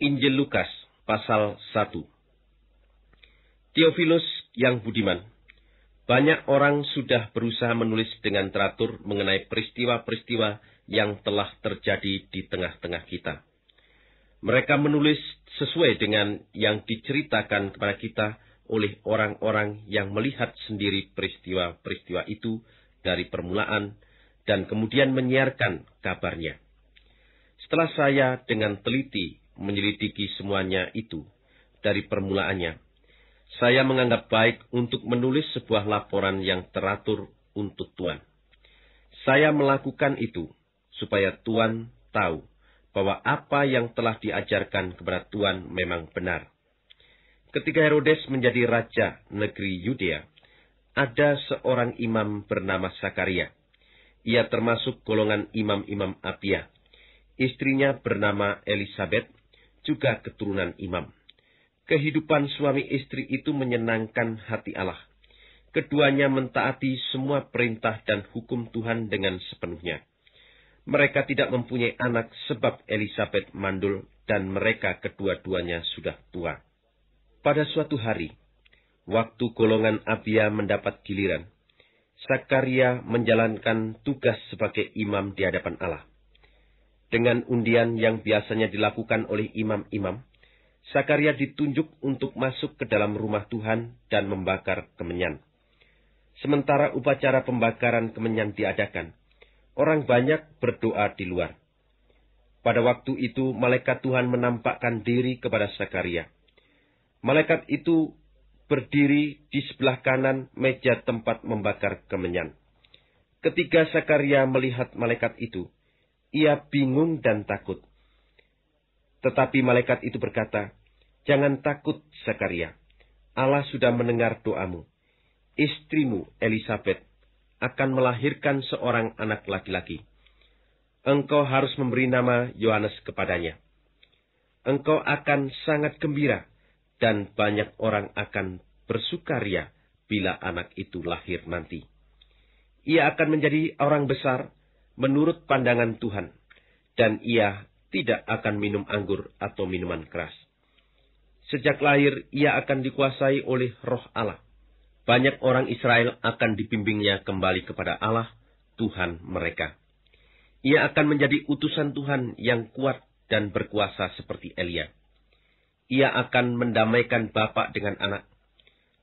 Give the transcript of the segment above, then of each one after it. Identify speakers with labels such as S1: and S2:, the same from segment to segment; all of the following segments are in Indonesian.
S1: Injil Lukas pasal 1. Teofilus yang budiman, banyak orang sudah berusaha menulis dengan teratur mengenai peristiwa-peristiwa yang telah terjadi di tengah-tengah kita. Mereka menulis sesuai dengan yang diceritakan kepada kita oleh orang-orang yang melihat sendiri peristiwa-peristiwa itu dari permulaan dan kemudian menyiarkan kabarnya. Setelah saya dengan teliti menyelidiki semuanya itu dari permulaannya. Saya menganggap baik untuk menulis sebuah laporan yang teratur untuk Tuhan. Saya melakukan itu supaya Tuhan tahu bahwa apa yang telah diajarkan kepada Tuhan memang benar. Ketika Herodes menjadi raja negeri Yudea, ada seorang imam bernama Sakaria. Ia termasuk golongan imam-imam Apia. Istrinya bernama Elisabeth, juga keturunan imam. Kehidupan suami istri itu menyenangkan hati Allah. Keduanya mentaati semua perintah dan hukum Tuhan dengan sepenuhnya. Mereka tidak mempunyai anak sebab Elizabeth mandul dan mereka kedua-duanya sudah tua. Pada suatu hari, waktu golongan Abia mendapat giliran, Sakaria menjalankan tugas sebagai imam di hadapan Allah dengan undian yang biasanya dilakukan oleh imam-imam, Sakaria ditunjuk untuk masuk ke dalam rumah Tuhan dan membakar kemenyan. Sementara upacara pembakaran kemenyan diadakan, orang banyak berdoa di luar. Pada waktu itu, malaikat Tuhan menampakkan diri kepada Sakaria. Malaikat itu berdiri di sebelah kanan meja tempat membakar kemenyan. Ketika Sakaria melihat malaikat itu, ia bingung dan takut. Tetapi malaikat itu berkata, Jangan takut, Zakaria. Allah sudah mendengar doamu. Istrimu, Elizabeth, akan melahirkan seorang anak laki-laki. Engkau harus memberi nama Yohanes kepadanya. Engkau akan sangat gembira, dan banyak orang akan bersukaria bila anak itu lahir nanti. Ia akan menjadi orang besar menurut pandangan Tuhan, dan ia tidak akan minum anggur atau minuman keras. Sejak lahir, ia akan dikuasai oleh roh Allah. Banyak orang Israel akan dipimpinnya kembali kepada Allah, Tuhan mereka. Ia akan menjadi utusan Tuhan yang kuat dan berkuasa seperti Elia. Ia akan mendamaikan bapak dengan anak,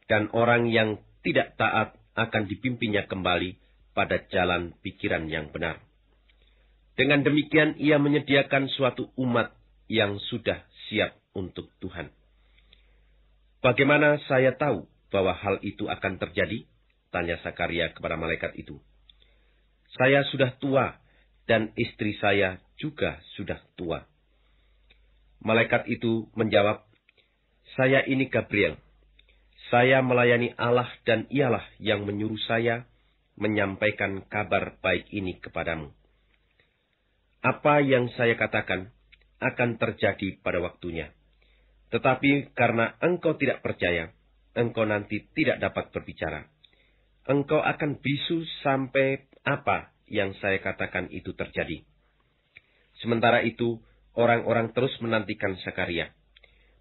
S1: dan orang yang tidak taat akan dipimpinnya kembali pada jalan pikiran yang benar. Dengan demikian, ia menyediakan suatu umat yang sudah siap untuk Tuhan. Bagaimana saya tahu bahwa hal itu akan terjadi? Tanya Sakaria kepada malaikat itu. Saya sudah tua, dan istri saya juga sudah tua. Malaikat itu menjawab, Saya ini Gabriel. Saya melayani Allah dan ialah yang menyuruh saya menyampaikan kabar baik ini kepadamu. Apa yang saya katakan akan terjadi pada waktunya. Tetapi karena engkau tidak percaya, engkau nanti tidak dapat berbicara. Engkau akan bisu sampai apa yang saya katakan itu terjadi. Sementara itu, orang-orang terus menantikan Sakaria.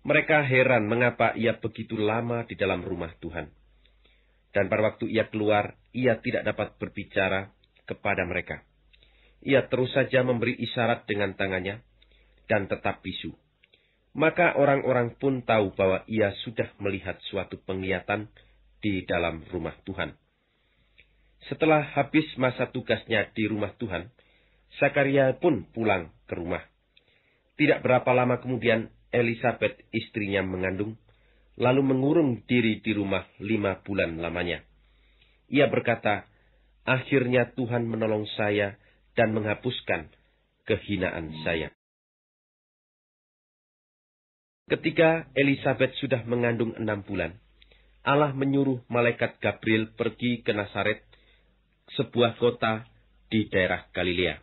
S1: Mereka heran mengapa ia begitu lama di dalam rumah Tuhan. Dan pada waktu ia keluar, ia tidak dapat berbicara kepada mereka. Ia terus saja memberi isyarat dengan tangannya, dan tetap bisu. Maka orang-orang pun tahu bahwa ia sudah melihat suatu penglihatan di dalam rumah Tuhan. Setelah habis masa tugasnya di rumah Tuhan, Sakaria pun pulang ke rumah. Tidak berapa lama kemudian, Elizabeth istrinya mengandung, lalu mengurung diri di rumah lima
S2: bulan lamanya. Ia berkata, akhirnya Tuhan menolong saya dan menghapuskan kehinaan saya. Ketika Elizabeth sudah mengandung enam bulan, Allah menyuruh
S1: malaikat Gabriel pergi ke Nazaret, sebuah kota di daerah Galilea.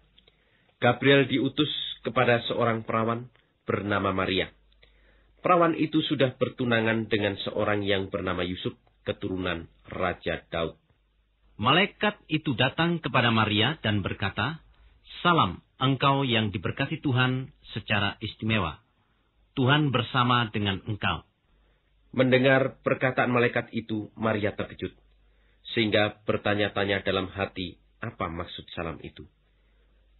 S1: Gabriel diutus kepada seorang perawan bernama Maria. Perawan itu sudah bertunangan dengan seorang yang bernama Yusuf, keturunan Raja Daud. Malaikat itu datang kepada Maria dan berkata, Salam, engkau yang diberkati Tuhan secara istimewa. Tuhan bersama dengan engkau. Mendengar perkataan malaikat itu, Maria terkejut. Sehingga bertanya-tanya dalam hati, apa maksud salam itu?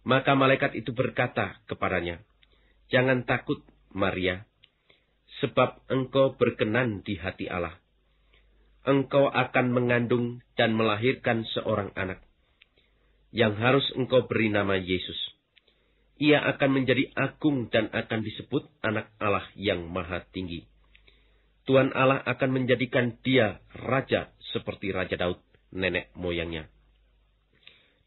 S1: Maka malaikat itu berkata kepadanya, Jangan takut, Maria, sebab engkau berkenan di hati Allah. Engkau akan mengandung dan melahirkan seorang anak, yang harus engkau beri nama Yesus. Ia akan menjadi agung dan akan disebut anak Allah yang maha tinggi. Tuhan Allah akan menjadikan dia raja seperti Raja Daud, nenek moyangnya.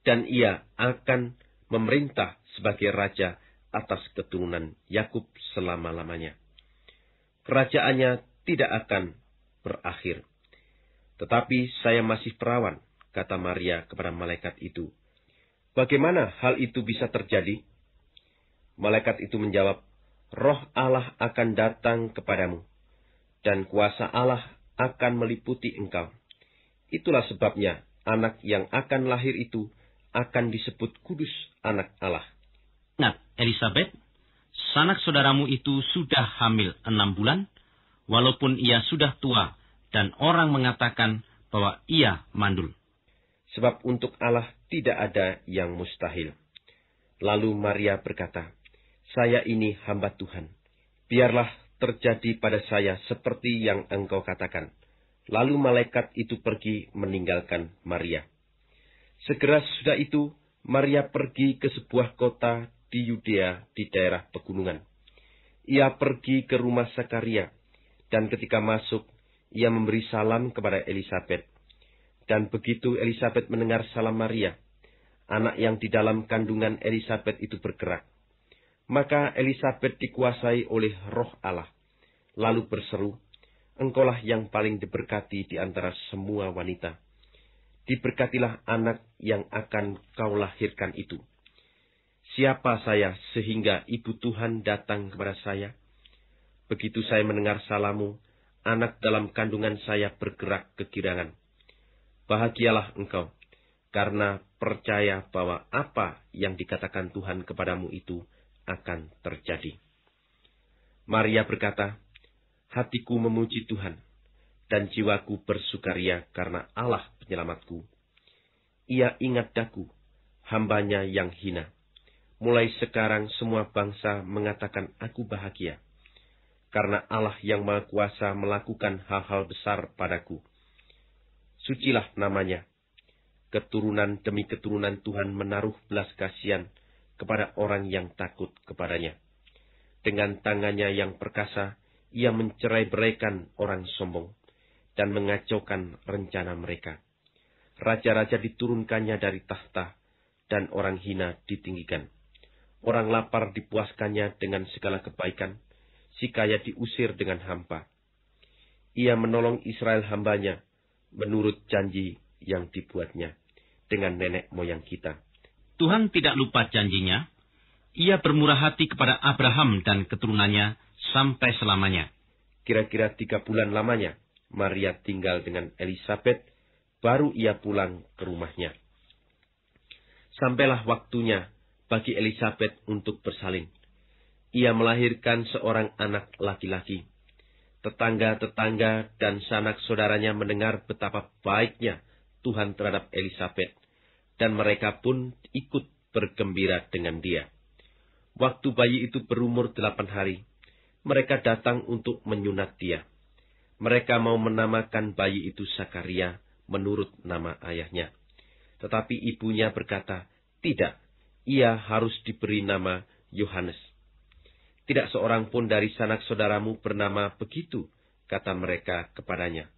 S1: Dan ia akan memerintah sebagai raja atas keturunan Yakub selama-lamanya kerajaannya tidak akan berakhir. Tetapi saya masih perawan, kata Maria kepada malaikat itu. Bagaimana hal itu bisa terjadi? Malaikat itu menjawab, Roh Allah akan datang kepadamu, dan kuasa Allah akan meliputi engkau. Itulah sebabnya anak yang akan lahir itu akan disebut kudus anak Allah. Nah, Elizabeth sanak saudaramu itu sudah hamil enam bulan, walaupun ia sudah tua, dan orang mengatakan bahwa ia mandul. Sebab untuk Allah tidak ada yang mustahil. Lalu Maria berkata, Saya ini hamba Tuhan. Biarlah terjadi pada saya seperti yang engkau katakan. Lalu malaikat itu pergi meninggalkan Maria. Segera sesudah itu, Maria pergi ke sebuah kota di Yudea di daerah pegunungan. Ia pergi ke rumah Sakaria, dan ketika masuk, ia memberi salam kepada Elisabeth Dan begitu Elisabeth mendengar salam Maria, anak yang di dalam kandungan Elisabeth itu bergerak. Maka Elisabeth dikuasai oleh roh Allah, lalu berseru, Engkaulah yang paling diberkati di antara semua wanita. Diberkatilah anak yang akan kau lahirkan itu Siapa saya sehingga Ibu Tuhan datang kepada saya? Begitu saya mendengar salamu, anak dalam kandungan saya bergerak kegirangan. Bahagialah engkau, karena percaya bahwa apa yang dikatakan Tuhan kepadamu itu akan terjadi. Maria berkata, Hatiku memuji Tuhan, dan jiwaku bersukaria karena Allah penyelamatku. Ia ingat daku, hambanya yang hina. Mulai sekarang semua bangsa mengatakan aku bahagia, karena Allah yang Maha Kuasa melakukan hal-hal besar padaku. Sucilah namanya. Keturunan demi keturunan Tuhan menaruh belas kasihan kepada orang yang takut kepadanya. Dengan tangannya yang perkasa, ia mencerai-beraikan orang sombong dan mengacaukan rencana mereka. Raja-raja diturunkannya dari tahta, dan orang hina ditinggikan. Orang lapar dipuaskannya dengan segala kebaikan, si kaya diusir dengan hampa. Ia menolong Israel hambanya, menurut janji yang dibuatnya, dengan nenek moyang kita. Tuhan tidak lupa janjinya, ia bermurah hati kepada Abraham dan keturunannya sampai selamanya. Kira-kira tiga bulan lamanya, Maria tinggal dengan Elizabeth, baru ia pulang ke rumahnya. Sampailah waktunya bagi Elizabeth untuk bersalin. Ia melahirkan seorang anak laki-laki. Tetangga-tetangga dan sanak saudaranya mendengar betapa baiknya Tuhan terhadap Elizabeth, dan mereka pun ikut bergembira dengan dia. Waktu bayi itu berumur delapan hari, mereka datang untuk menyunat dia. Mereka mau menamakan bayi itu Sakaria menurut nama ayahnya. Tetapi ibunya berkata, Tidak, ia harus diberi nama Yohanes. Tidak seorang pun dari sanak saudaramu bernama begitu, kata mereka kepadanya.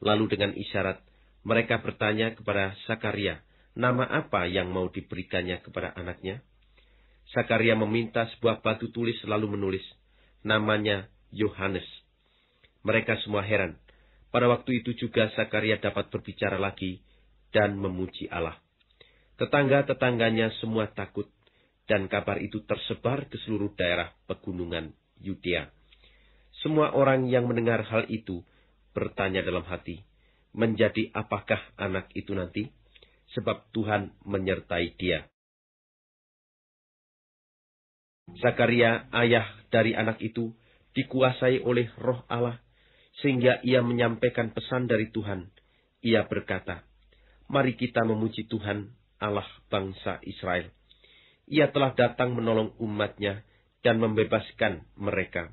S1: Lalu dengan isyarat, mereka bertanya kepada Sakaria, nama apa yang mau diberikannya kepada anaknya? Sakaria meminta sebuah batu tulis lalu menulis, namanya Yohanes. Mereka semua heran. Pada waktu itu juga Sakaria dapat berbicara lagi dan memuji Allah. Tetangga-tetangganya semua takut, dan kabar itu tersebar ke seluruh daerah pegunungan Yudea. Semua orang yang mendengar hal itu bertanya dalam hati, menjadi
S2: apakah anak itu nanti? Sebab Tuhan menyertai dia. Zakaria, ayah dari anak itu, dikuasai oleh roh Allah, sehingga ia menyampaikan pesan dari Tuhan.
S1: Ia berkata, Mari kita memuji Tuhan Allah bangsa Israel. Ia telah datang menolong umatnya dan membebaskan mereka.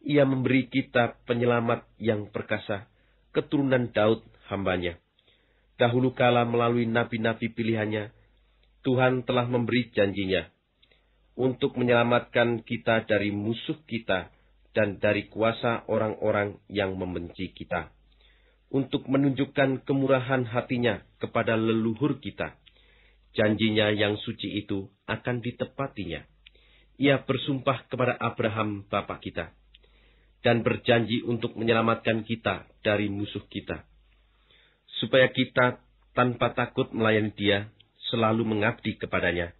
S1: Ia memberi kita penyelamat yang perkasa, keturunan Daud hambanya. Dahulu kala melalui nabi-nabi pilihannya, Tuhan telah memberi janjinya untuk menyelamatkan kita dari musuh kita dan dari kuasa orang-orang yang membenci kita, untuk menunjukkan kemurahan hatinya kepada leluhur kita Janjinya yang suci itu akan ditepatinya. Ia bersumpah kepada Abraham, bapa kita, dan berjanji untuk menyelamatkan kita dari musuh kita, supaya kita tanpa takut melayani Dia, selalu mengabdi kepadanya,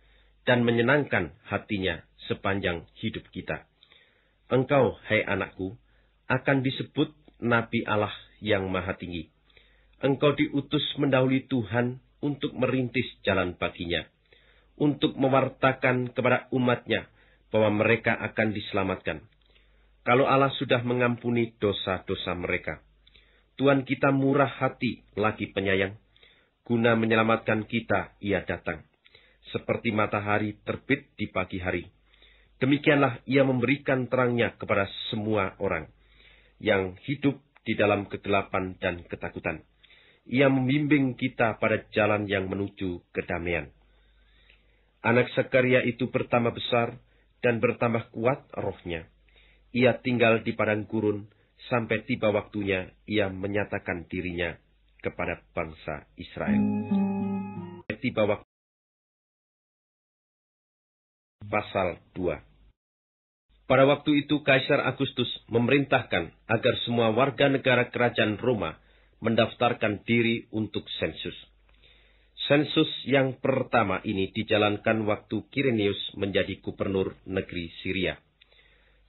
S1: dan menyenangkan hatinya sepanjang hidup kita. Engkau, hai anakku, akan disebut Nabi Allah yang Maha Tinggi. Engkau diutus mendahului Tuhan untuk merintis jalan baginya, untuk mewartakan kepada umatnya bahwa mereka akan diselamatkan. Kalau Allah sudah mengampuni dosa-dosa mereka, Tuhan kita murah hati lagi penyayang, guna menyelamatkan kita ia datang, seperti matahari terbit di pagi hari. Demikianlah ia memberikan terangnya kepada semua orang yang hidup di dalam kegelapan dan ketakutan. Ia membimbing kita pada jalan yang menuju kedamaian. Anak Sekaria itu bertambah besar dan bertambah kuat rohnya. Ia
S2: tinggal di padang gurun sampai tiba waktunya ia menyatakan dirinya kepada bangsa Israel. Tiba waktu pasal 2. Pada waktu itu Kaisar Agustus memerintahkan agar semua warga negara kerajaan Roma mendaftarkan
S1: diri untuk sensus. Sensus yang pertama ini dijalankan waktu Kirenius menjadi gubernur negeri Syria.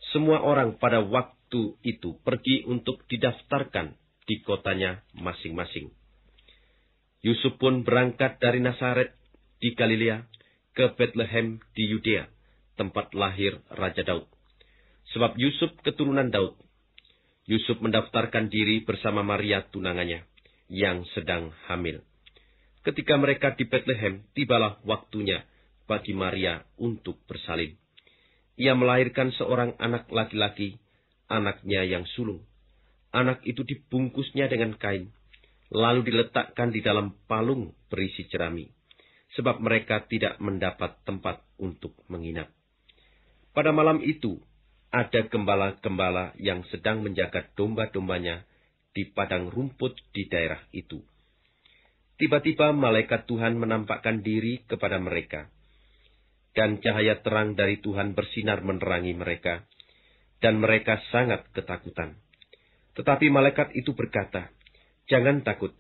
S1: Semua orang pada waktu itu pergi untuk didaftarkan di kotanya masing-masing. Yusuf pun berangkat dari Nazaret di Galilea ke Bethlehem di Yudea, tempat lahir Raja Daud. Sebab Yusuf keturunan Daud, Yusuf mendaftarkan diri bersama Maria tunangannya yang sedang hamil. Ketika mereka di Bethlehem, tibalah waktunya bagi Maria untuk bersalin. Ia melahirkan seorang anak laki-laki, anaknya yang sulung. Anak itu dibungkusnya dengan kain, lalu diletakkan di dalam palung berisi cerami, sebab mereka tidak mendapat tempat untuk menginap. Pada malam itu, ada gembala-gembala yang sedang menjaga domba-dombanya di padang rumput di daerah itu. Tiba-tiba malaikat Tuhan menampakkan diri kepada mereka, dan cahaya terang dari Tuhan bersinar menerangi mereka, dan mereka sangat ketakutan. Tetapi malaikat itu berkata, "Jangan takut,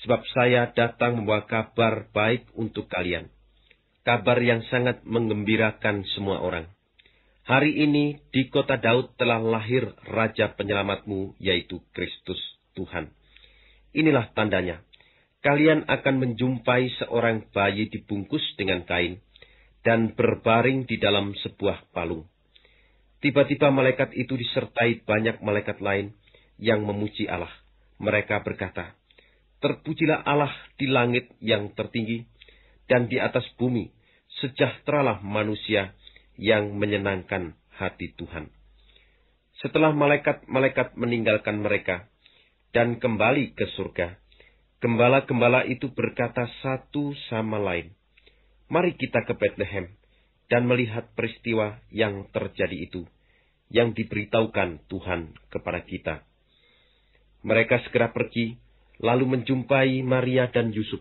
S1: sebab saya datang membawa kabar baik untuk kalian, kabar yang sangat mengembirakan semua orang." Hari ini di kota Daud telah lahir Raja Penyelamatmu, yaitu Kristus Tuhan. Inilah tandanya. Kalian akan menjumpai seorang bayi dibungkus dengan kain dan berbaring di dalam sebuah palung. Tiba-tiba malaikat itu disertai banyak malaikat lain yang memuji Allah. Mereka berkata, Terpujilah Allah di langit yang tertinggi dan di atas bumi, sejahteralah manusia yang menyenangkan hati Tuhan. Setelah malaikat-malaikat meninggalkan mereka dan kembali ke surga, gembala-gembala itu berkata satu sama lain, Mari kita ke Bethlehem dan melihat peristiwa yang terjadi itu, yang diberitahukan Tuhan kepada kita. Mereka segera pergi, lalu menjumpai Maria dan Yusuf,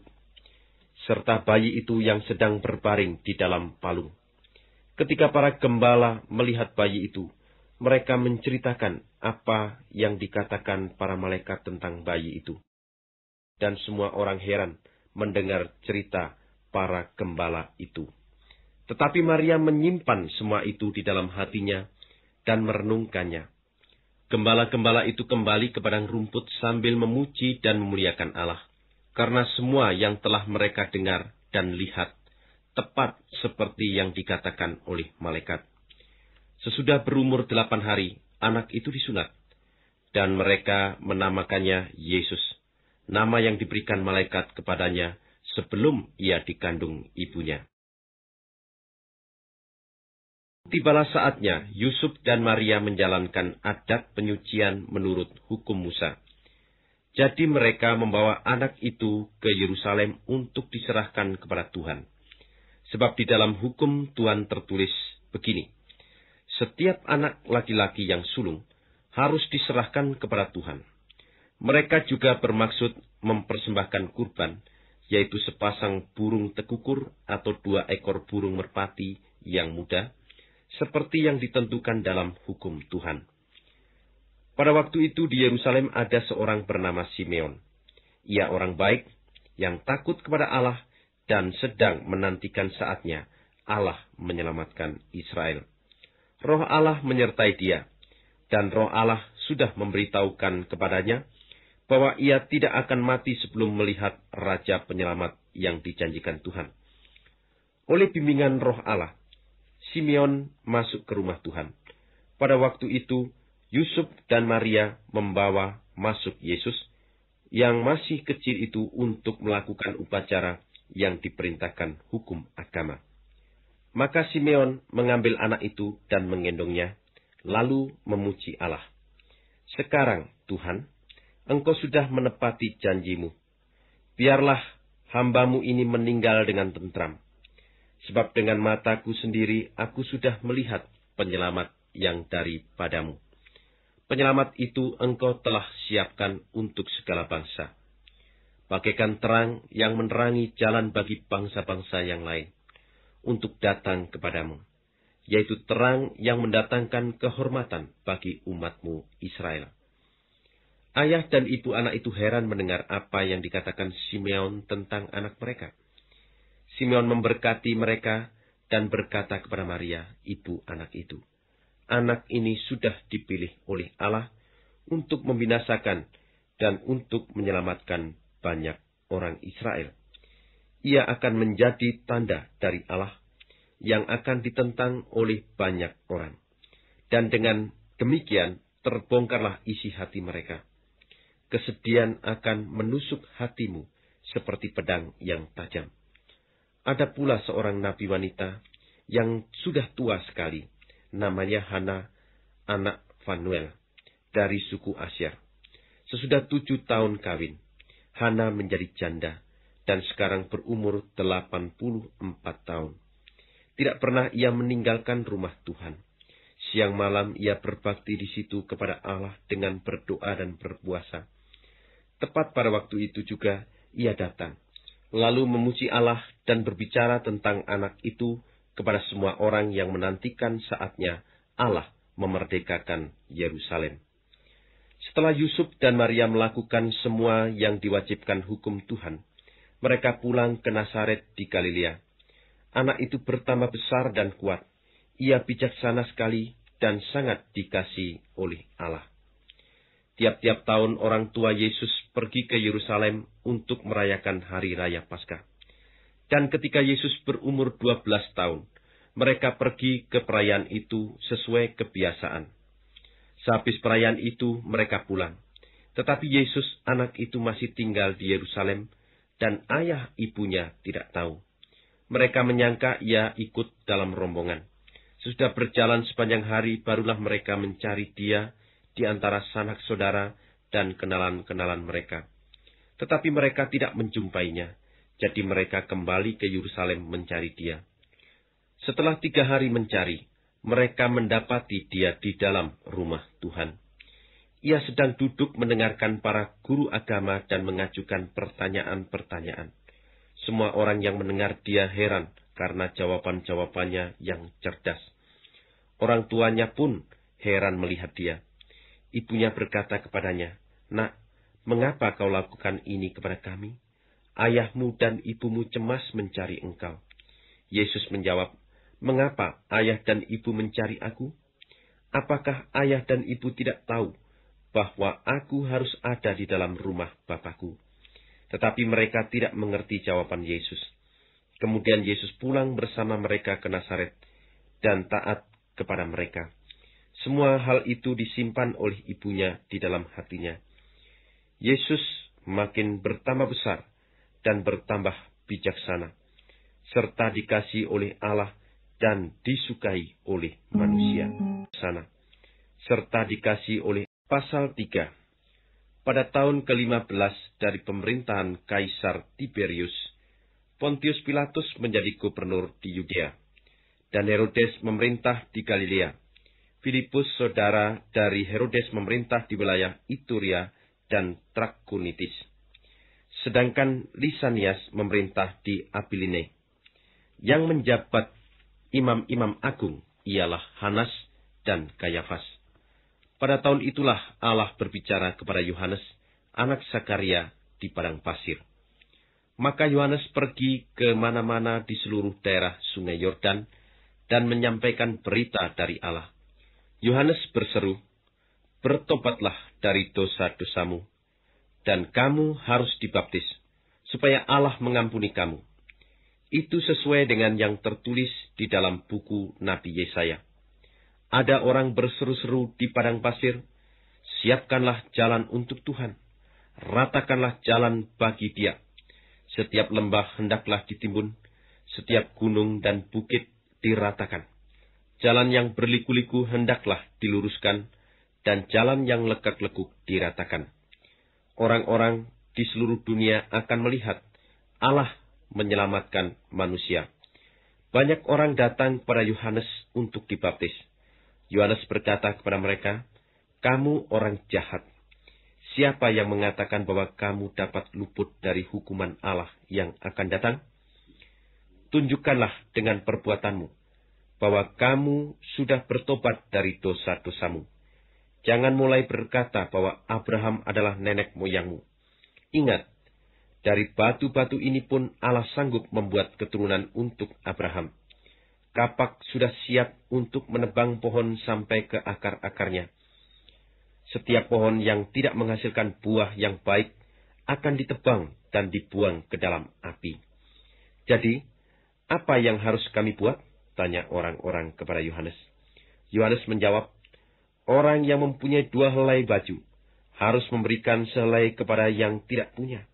S1: serta bayi itu yang sedang berbaring di dalam palung. Ketika para gembala melihat bayi itu, mereka menceritakan apa yang dikatakan para malaikat tentang bayi itu. Dan semua orang heran mendengar cerita para gembala itu. Tetapi Maria menyimpan semua itu di dalam hatinya dan merenungkannya. Gembala-gembala itu kembali ke padang rumput sambil memuji dan memuliakan Allah, karena semua yang telah mereka dengar dan lihat tepat seperti yang dikatakan oleh malaikat. Sesudah berumur delapan hari, anak itu disunat, dan mereka menamakannya Yesus, nama yang
S2: diberikan malaikat kepadanya sebelum ia dikandung ibunya. Tibalah saatnya Yusuf dan Maria menjalankan adat penyucian menurut hukum Musa. Jadi mereka membawa
S1: anak itu ke Yerusalem untuk diserahkan kepada Tuhan. Sebab di dalam hukum Tuhan tertulis begini, setiap anak laki-laki yang sulung harus diserahkan kepada Tuhan. Mereka juga bermaksud mempersembahkan kurban, yaitu sepasang burung tekukur atau dua ekor burung merpati yang muda, seperti yang ditentukan dalam hukum Tuhan. Pada waktu itu di Yerusalem ada seorang bernama Simeon. Ia orang baik, yang takut kepada Allah, dan sedang menantikan saatnya Allah menyelamatkan Israel. Roh Allah menyertai dia, dan roh Allah sudah memberitahukan kepadanya bahwa ia tidak akan mati sebelum melihat Raja Penyelamat yang dijanjikan Tuhan. Oleh bimbingan roh Allah, Simeon masuk ke rumah Tuhan. Pada waktu itu, Yusuf dan Maria membawa masuk Yesus yang masih kecil itu untuk melakukan upacara yang diperintahkan hukum agama. Maka Simeon mengambil anak itu dan menggendongnya, lalu memuji Allah. Sekarang, Tuhan, engkau sudah menepati janjimu. Biarlah hambamu ini meninggal dengan tentram. Sebab dengan mataku sendiri aku sudah melihat penyelamat yang daripadamu. Penyelamat itu engkau telah siapkan untuk segala bangsa bagaikan terang yang menerangi jalan bagi bangsa-bangsa yang lain untuk datang kepadamu, yaitu terang yang mendatangkan kehormatan bagi umatmu Israel. Ayah dan ibu anak itu heran mendengar apa yang dikatakan Simeon tentang anak mereka. Simeon memberkati mereka dan berkata kepada Maria, ibu anak itu, anak ini sudah dipilih oleh Allah untuk membinasakan dan untuk menyelamatkan banyak orang Israel. Ia akan menjadi tanda dari Allah yang akan ditentang oleh banyak orang. Dan dengan demikian terbongkarlah isi hati mereka. Kesedihan akan menusuk hatimu seperti pedang yang tajam. Ada pula seorang nabi wanita yang sudah tua sekali, namanya Hana, anak Fanuel, dari suku Asyar. Sesudah tujuh tahun kawin, Hana menjadi janda dan sekarang berumur 84 tahun. Tidak pernah ia meninggalkan rumah Tuhan. Siang malam ia berbakti di situ kepada Allah dengan berdoa dan berpuasa. Tepat pada waktu itu juga ia datang, lalu memuji Allah dan berbicara tentang anak itu kepada semua orang yang menantikan saatnya Allah memerdekakan Yerusalem. Setelah Yusuf dan Maria melakukan semua yang diwajibkan hukum Tuhan, mereka pulang ke Nasaret di Galilea. Anak itu bertambah besar dan kuat. Ia bijaksana sekali dan sangat dikasih oleh Allah. Tiap-tiap tahun orang tua Yesus pergi ke Yerusalem untuk merayakan Hari Raya Paskah. Dan ketika Yesus berumur 12 tahun, mereka pergi ke perayaan itu sesuai kebiasaan. Sehabis perayaan itu mereka pulang. Tetapi Yesus anak itu masih tinggal di Yerusalem dan ayah ibunya tidak tahu. Mereka menyangka ia ikut dalam rombongan. Sudah berjalan sepanjang hari, barulah mereka mencari dia di antara sanak saudara dan kenalan-kenalan mereka. Tetapi mereka tidak menjumpainya, jadi mereka kembali ke Yerusalem mencari dia. Setelah tiga hari mencari, mereka mendapati dia di dalam rumah Tuhan. Ia sedang duduk mendengarkan para guru agama dan mengajukan pertanyaan-pertanyaan. Semua orang yang mendengar dia heran karena jawaban-jawabannya yang cerdas. Orang tuanya pun heran melihat dia. Ibunya berkata kepadanya, Nak, mengapa kau lakukan ini kepada kami? Ayahmu dan ibumu cemas mencari engkau. Yesus menjawab, Mengapa ayah dan ibu mencari aku? Apakah ayah dan ibu tidak tahu bahwa aku harus ada di dalam rumah Bapakku? Tetapi mereka tidak mengerti jawaban Yesus. Kemudian Yesus pulang bersama mereka ke Nazaret dan taat kepada mereka. Semua hal itu disimpan oleh ibunya di dalam hatinya. Yesus makin bertambah besar dan bertambah bijaksana, serta dikasih oleh Allah dan disukai oleh manusia sana, serta dikasih oleh pasal 3. Pada tahun ke-15 dari pemerintahan Kaisar Tiberius, Pontius Pilatus menjadi gubernur di Yudea, dan Herodes memerintah di Galilea. Filipus, saudara dari Herodes, memerintah di wilayah Ituria dan Trakunitis. Sedangkan Lisanias memerintah di Apiline. Yang menjabat imam-imam agung ialah Hanas dan Kayafas. Pada tahun itulah Allah berbicara kepada Yohanes, anak Sakaria, di padang pasir. Maka Yohanes pergi ke mana-mana di seluruh daerah sungai Yordan dan menyampaikan berita dari Allah. Yohanes berseru, Bertobatlah dari dosa-dosamu, dan kamu harus dibaptis, supaya Allah mengampuni kamu. Itu sesuai dengan yang tertulis di dalam buku Nabi Yesaya. Ada orang berseru-seru di padang pasir, siapkanlah jalan untuk Tuhan, ratakanlah jalan bagi dia. Setiap lembah hendaklah ditimbun, setiap gunung dan bukit diratakan. Jalan yang berliku-liku hendaklah diluruskan, dan jalan yang lekak-lekuk diratakan. Orang-orang di seluruh dunia akan melihat Allah menyelamatkan manusia. Banyak orang datang kepada Yohanes untuk dibaptis. Yohanes berkata kepada mereka, "Kamu orang jahat. Siapa yang mengatakan bahwa kamu dapat luput dari hukuman Allah yang akan datang? Tunjukkanlah dengan perbuatanmu bahwa kamu sudah bertobat dari dosa-dosamu. Jangan mulai berkata bahwa Abraham adalah nenek moyangmu. Ingat, dari batu-batu ini pun Allah sanggup membuat keturunan untuk Abraham. Kapak sudah siap untuk menebang pohon sampai ke akar-akarnya. Setiap pohon yang tidak menghasilkan buah yang baik akan ditebang dan dibuang ke dalam api. Jadi, apa yang harus kami buat? Tanya orang-orang kepada Yohanes. Yohanes menjawab, Orang yang mempunyai dua helai baju harus memberikan sehelai kepada yang tidak punya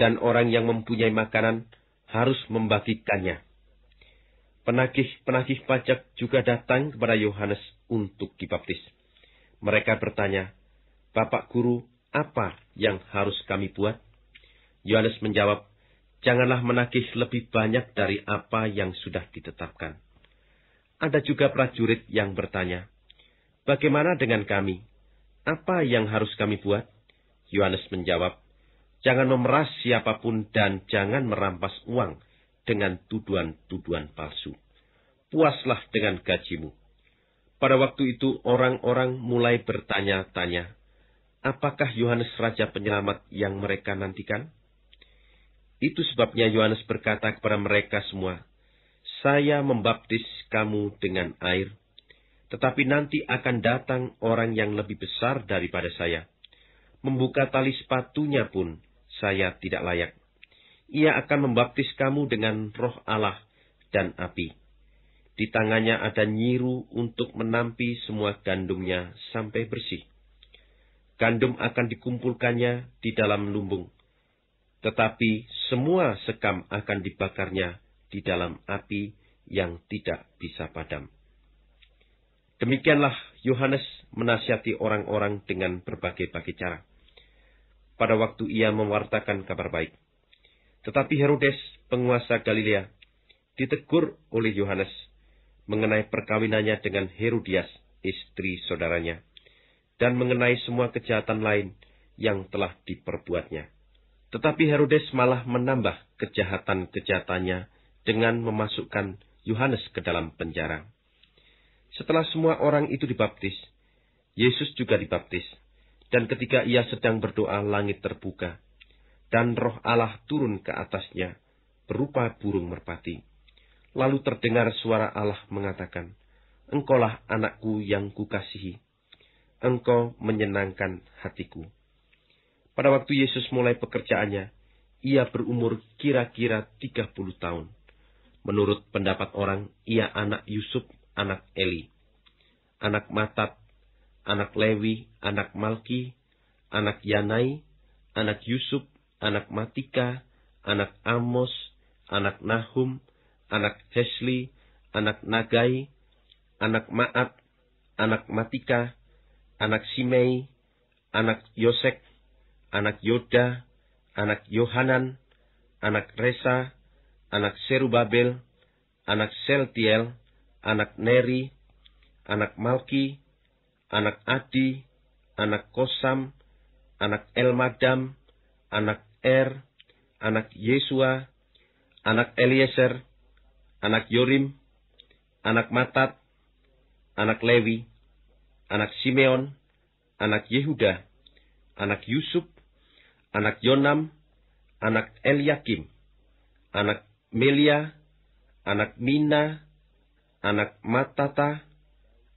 S1: dan orang yang mempunyai makanan harus membagikannya. Penagih-penagih pajak juga datang kepada Yohanes untuk dibaptis. Mereka bertanya, Bapak Guru, apa yang harus kami buat? Yohanes menjawab, Janganlah menagih lebih banyak dari apa yang sudah ditetapkan. Ada juga prajurit yang bertanya, Bagaimana dengan kami? Apa yang harus kami buat? Yohanes menjawab, Jangan memeras siapapun dan jangan merampas uang dengan tuduhan-tuduhan palsu. Puaslah dengan gajimu. Pada waktu itu orang-orang mulai bertanya-tanya, apakah Yohanes Raja Penyelamat yang mereka nantikan? Itu sebabnya Yohanes berkata kepada mereka semua, Saya membaptis kamu dengan air, tetapi nanti akan datang orang yang lebih besar daripada saya. Membuka tali sepatunya pun, saya tidak layak. Ia akan membaptis kamu dengan roh Allah dan api. Di tangannya ada nyiru untuk menampi semua gandumnya sampai bersih. Gandum akan dikumpulkannya di dalam lumbung. Tetapi semua sekam akan dibakarnya di dalam api yang tidak bisa padam. Demikianlah Yohanes menasihati orang-orang dengan berbagai-bagai cara pada waktu ia mewartakan kabar baik. Tetapi Herodes, penguasa Galilea, ditegur oleh Yohanes mengenai perkawinannya dengan Herodias, istri saudaranya, dan mengenai semua kejahatan lain yang telah diperbuatnya. Tetapi Herodes malah menambah kejahatan-kejahatannya dengan memasukkan Yohanes ke dalam penjara. Setelah semua orang itu dibaptis, Yesus juga dibaptis. Dan ketika ia sedang berdoa, langit terbuka. Dan roh Allah turun ke atasnya, berupa burung merpati. Lalu terdengar suara Allah mengatakan, Engkaulah anakku yang kukasihi. Engkau menyenangkan hatiku. Pada waktu Yesus mulai pekerjaannya, ia berumur kira-kira 30 tahun. Menurut pendapat orang, ia anak Yusuf, anak Eli, anak Matat, anak Lewi, anak Malki, anak Yanai, anak Yusuf, anak Matika, anak Amos, anak Nahum, anak Hesli, anak Nagai, anak Ma'at, anak Matika, anak Simei, anak Yosek, anak Yoda, anak Yohanan, anak Resa, anak Serubabel, anak Seltiel, anak Neri, anak Malki, anak Adi, anak Kosam, anak Elmadam, anak Er, anak Yesua, anak Eliezer, anak Yorim, anak Matat, anak Lewi, anak Simeon, anak Yehuda, anak Yusuf, anak Yonam, anak Eliakim, anak Melia, anak Mina, anak Matata,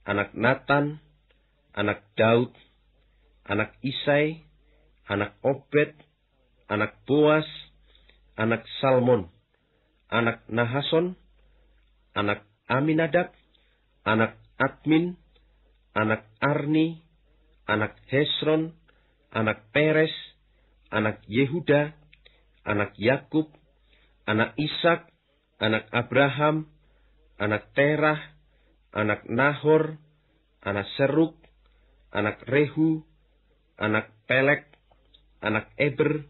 S1: anak Natan, anak Daud, anak Isai, anak Obed, anak Boas, anak Salmon, anak Nahason, anak Aminadab, anak Admin, anak Arni, anak Hesron, anak Peres, anak Yehuda, anak Yakub, anak Ishak, anak Abraham, anak Terah, anak Nahor, anak Seruk, anak Rehu, anak Pelek, anak Eber,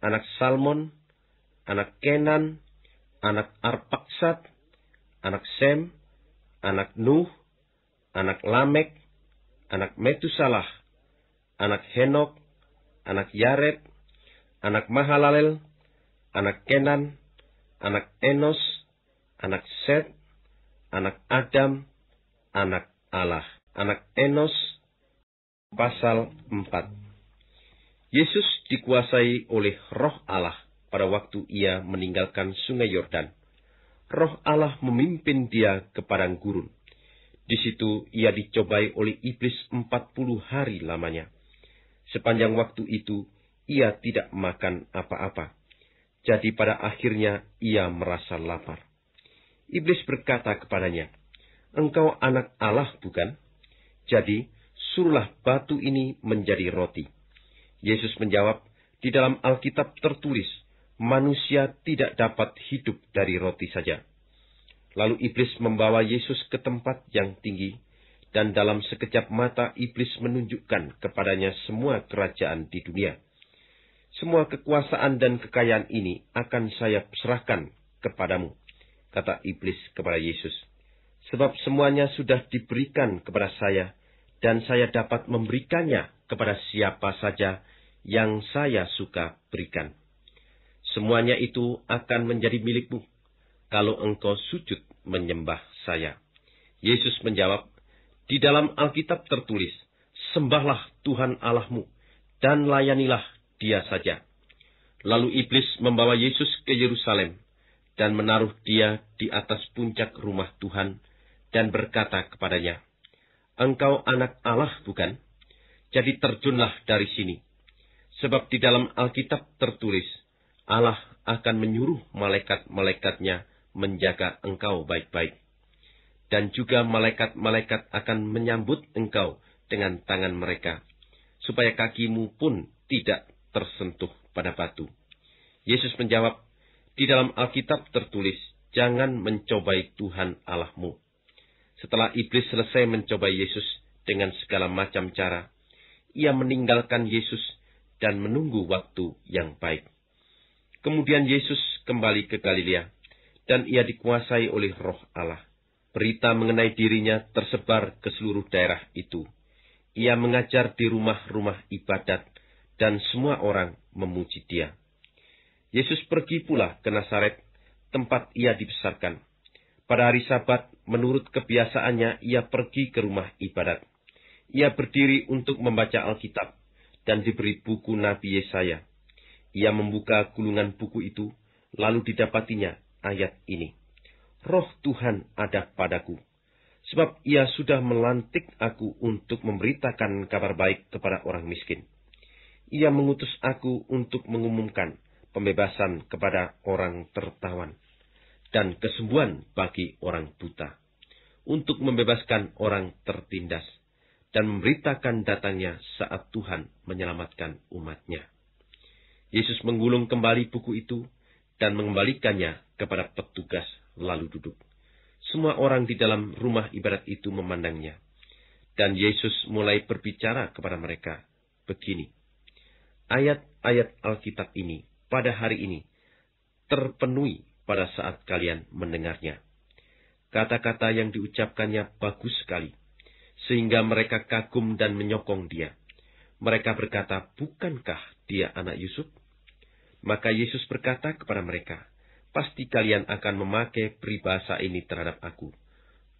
S1: anak Salmon, anak Kenan, anak Arpaksat, anak Sem, anak Nuh, anak Lamek, anak Metusalah, anak Henok, anak Yaret, anak Mahalalel, anak Kenan, anak Enos, anak Set, anak Adam, anak Allah, anak Enos, Pasal 4 Yesus dikuasai oleh roh Allah pada waktu ia meninggalkan sungai Yordan. Roh Allah memimpin dia ke padang gurun. Di situ ia dicobai oleh iblis empat puluh hari lamanya. Sepanjang waktu itu, ia tidak makan apa-apa. Jadi pada akhirnya ia merasa lapar. Iblis berkata kepadanya, Engkau anak Allah bukan? Jadi, suruhlah batu ini menjadi roti. Yesus menjawab, di dalam Alkitab tertulis, manusia tidak dapat hidup dari roti saja. Lalu iblis membawa Yesus ke tempat yang tinggi, dan dalam sekejap mata iblis menunjukkan kepadanya semua kerajaan di dunia. Semua kekuasaan dan kekayaan ini akan saya serahkan kepadamu, kata iblis kepada Yesus. Sebab semuanya sudah diberikan kepada saya, dan saya dapat memberikannya kepada siapa saja yang saya suka berikan. Semuanya itu akan menjadi milikmu kalau engkau sujud menyembah saya. Yesus menjawab, di dalam Alkitab tertulis, sembahlah Tuhan Allahmu dan layanilah dia saja. Lalu iblis membawa Yesus ke Yerusalem dan menaruh dia di atas puncak rumah Tuhan dan berkata kepadanya, engkau anak Allah bukan? Jadi terjunlah dari sini. Sebab di dalam Alkitab tertulis, Allah akan menyuruh malaikat-malaikatnya menjaga engkau baik-baik. Dan juga malaikat-malaikat akan menyambut engkau dengan tangan mereka, supaya kakimu pun tidak tersentuh pada batu. Yesus menjawab, di dalam Alkitab tertulis, jangan mencobai Tuhan Allahmu. Setelah iblis selesai mencoba Yesus dengan segala macam cara, ia meninggalkan Yesus dan menunggu waktu yang baik. Kemudian Yesus kembali ke Galilea, dan ia dikuasai oleh roh Allah. Berita mengenai dirinya tersebar ke seluruh daerah itu. Ia mengajar di rumah-rumah ibadat, dan semua orang memuji dia. Yesus pergi pula ke Nasaret, tempat ia dibesarkan. Pada hari sabat, menurut kebiasaannya, ia pergi ke rumah ibadat. Ia berdiri untuk membaca Alkitab dan diberi buku Nabi Yesaya. Ia membuka gulungan buku itu, lalu didapatinya ayat ini. Roh Tuhan ada padaku, sebab ia sudah melantik aku untuk memberitakan kabar baik kepada orang miskin. Ia mengutus aku untuk mengumumkan pembebasan kepada orang tertawan dan kesembuhan bagi orang buta, untuk membebaskan orang tertindas, dan memberitakan datangnya saat Tuhan menyelamatkan umatnya. Yesus menggulung kembali buku itu dan mengembalikannya kepada petugas lalu duduk. Semua orang di dalam rumah ibarat itu memandangnya. Dan Yesus mulai berbicara kepada mereka begini. Ayat-ayat Alkitab ini pada hari ini terpenuhi pada saat kalian mendengarnya. Kata-kata yang diucapkannya bagus sekali, sehingga mereka kagum dan menyokong dia. Mereka berkata, bukankah dia anak Yusuf? Maka Yesus berkata kepada mereka, pasti kalian akan memakai peribahasa ini terhadap aku.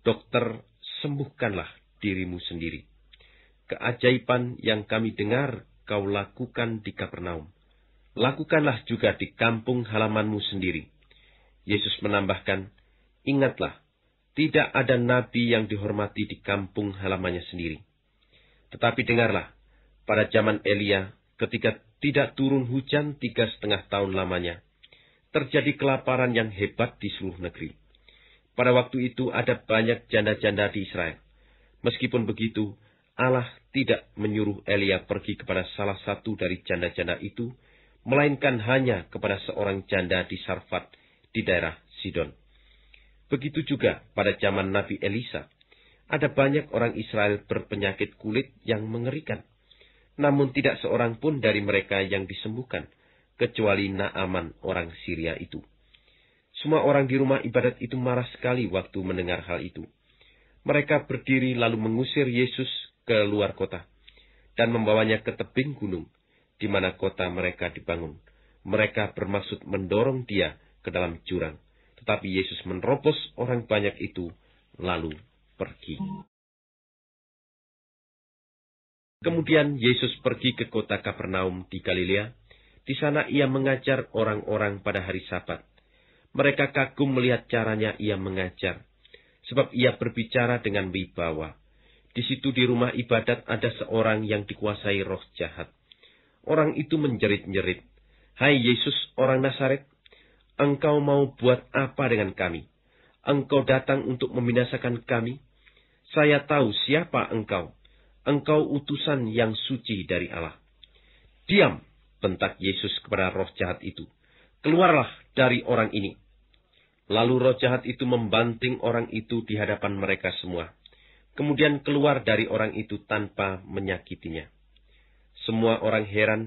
S1: Dokter, sembuhkanlah dirimu sendiri. Keajaiban yang kami dengar kau lakukan di Kapernaum. Lakukanlah juga di kampung halamanmu sendiri.' Yesus menambahkan, Ingatlah, tidak ada nabi yang dihormati di kampung halamannya sendiri. Tetapi dengarlah, pada zaman Elia, ketika tidak turun hujan tiga setengah tahun lamanya, terjadi kelaparan yang hebat di seluruh negeri. Pada waktu itu ada banyak janda-janda di Israel. Meskipun begitu, Allah tidak menyuruh Elia pergi kepada salah satu dari janda-janda itu, melainkan hanya kepada seorang janda di Sarfat di daerah Sidon. Begitu juga pada zaman Nabi Elisa, ada banyak orang Israel berpenyakit kulit yang mengerikan. Namun tidak seorang pun dari mereka yang disembuhkan, kecuali Naaman orang Syria itu. Semua orang di rumah ibadat itu marah sekali waktu mendengar hal itu. Mereka berdiri lalu mengusir Yesus ke luar kota, dan membawanya ke tebing gunung, di mana kota mereka dibangun. Mereka
S2: bermaksud mendorong dia ke dalam jurang. Tetapi Yesus menerobos orang banyak itu, lalu pergi. Kemudian Yesus pergi ke kota Kapernaum di Galilea. Di sana ia mengajar
S1: orang-orang pada hari Sabat. Mereka kagum melihat caranya ia mengajar, sebab ia berbicara dengan wibawa. Di situ di rumah ibadat ada seorang yang dikuasai roh jahat. Orang itu menjerit-jerit, "Hai Yesus, orang Nasaret engkau mau buat apa dengan kami? Engkau datang untuk membinasakan kami? Saya tahu siapa engkau. Engkau utusan yang suci dari Allah. Diam, bentak Yesus kepada roh jahat itu. Keluarlah dari orang ini. Lalu roh jahat itu membanting orang itu di hadapan mereka semua. Kemudian keluar dari orang itu tanpa menyakitinya. Semua orang heran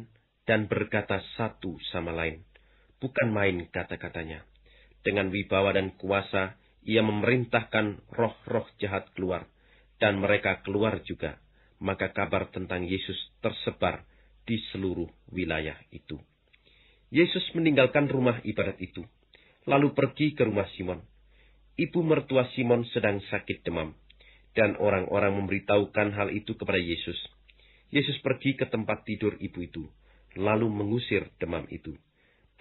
S1: dan berkata satu sama lain, Bukan main kata-katanya. Dengan wibawa dan kuasa, ia memerintahkan roh-roh jahat keluar, dan mereka keluar juga. Maka kabar tentang Yesus tersebar di seluruh wilayah itu. Yesus meninggalkan rumah ibadat itu, lalu pergi ke rumah Simon. Ibu mertua Simon sedang sakit demam, dan orang-orang memberitahukan hal itu kepada Yesus. Yesus pergi ke tempat tidur ibu itu, lalu mengusir demam itu.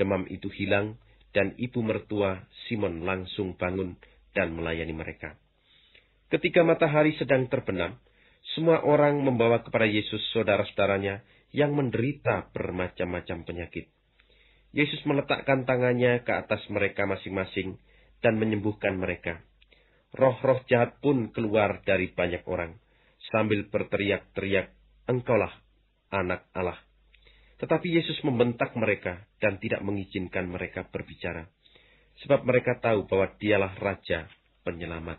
S1: Demam itu hilang, dan ibu mertua Simon langsung bangun dan melayani mereka. Ketika matahari sedang terbenam, semua orang membawa kepada Yesus saudara-saudaranya yang menderita bermacam-macam penyakit. Yesus meletakkan tangannya ke atas mereka masing-masing dan menyembuhkan mereka. Roh-roh jahat pun keluar dari banyak orang, sambil berteriak-teriak, Engkaulah anak Allah. Tetapi Yesus membentak mereka dan tidak mengizinkan mereka berbicara. Sebab mereka tahu bahwa dialah Raja Penyelamat.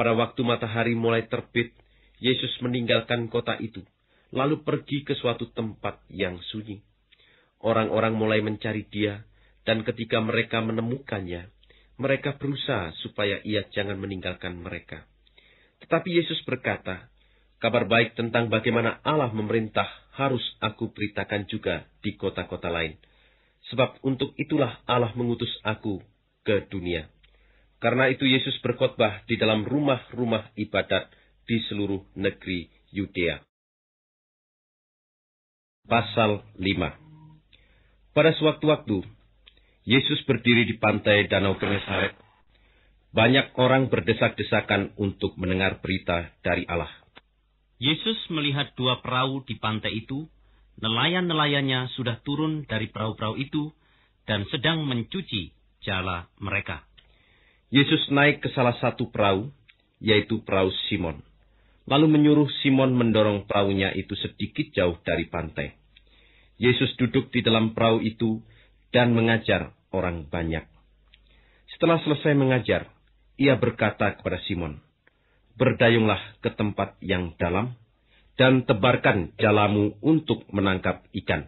S1: Pada waktu matahari mulai terbit, Yesus meninggalkan kota itu, lalu pergi ke suatu tempat yang sunyi. Orang-orang mulai mencari dia, dan ketika mereka menemukannya, mereka berusaha supaya ia jangan meninggalkan mereka. Tetapi Yesus berkata, kabar baik tentang bagaimana Allah memerintah harus aku beritakan juga di kota-kota lain. Sebab untuk itulah Allah mengutus aku ke dunia. Karena itu Yesus
S2: berkhotbah di dalam rumah-rumah ibadat di seluruh negeri Yudea. Pasal 5 Pada suatu waktu Yesus berdiri di pantai Danau Genesaret. Banyak orang
S1: berdesak-desakan untuk mendengar berita dari Allah Yesus melihat dua perahu di pantai itu, nelayan-nelayannya sudah turun dari perahu-perahu itu dan sedang mencuci jala mereka. Yesus naik ke salah satu perahu, yaitu perahu Simon. Lalu menyuruh Simon mendorong perahunya itu sedikit jauh dari pantai. Yesus duduk di dalam perahu itu dan mengajar orang banyak. Setelah selesai mengajar, ia berkata kepada Simon, berdayunglah ke tempat yang dalam, dan tebarkan jalamu untuk menangkap ikan.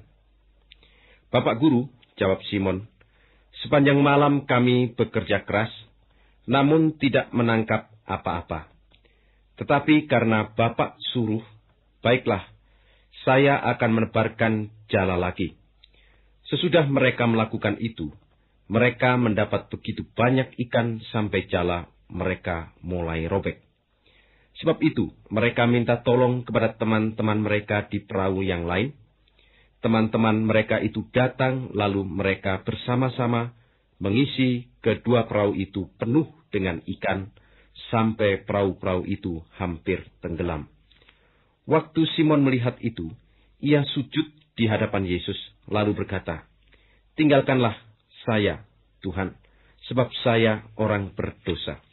S1: Bapak guru, jawab Simon, sepanjang malam kami bekerja keras, namun tidak menangkap apa-apa. Tetapi karena Bapak suruh, baiklah, saya akan menebarkan jala lagi. Sesudah mereka melakukan itu, mereka mendapat begitu banyak ikan sampai jala mereka mulai robek. Sebab itu, mereka minta tolong kepada teman-teman mereka di perahu yang lain. Teman-teman mereka itu datang, lalu mereka bersama-sama mengisi kedua perahu itu penuh dengan ikan, sampai perahu-perahu itu hampir tenggelam. Waktu Simon melihat itu, ia sujud di hadapan Yesus, lalu berkata, Tinggalkanlah saya, Tuhan, sebab saya orang berdosa.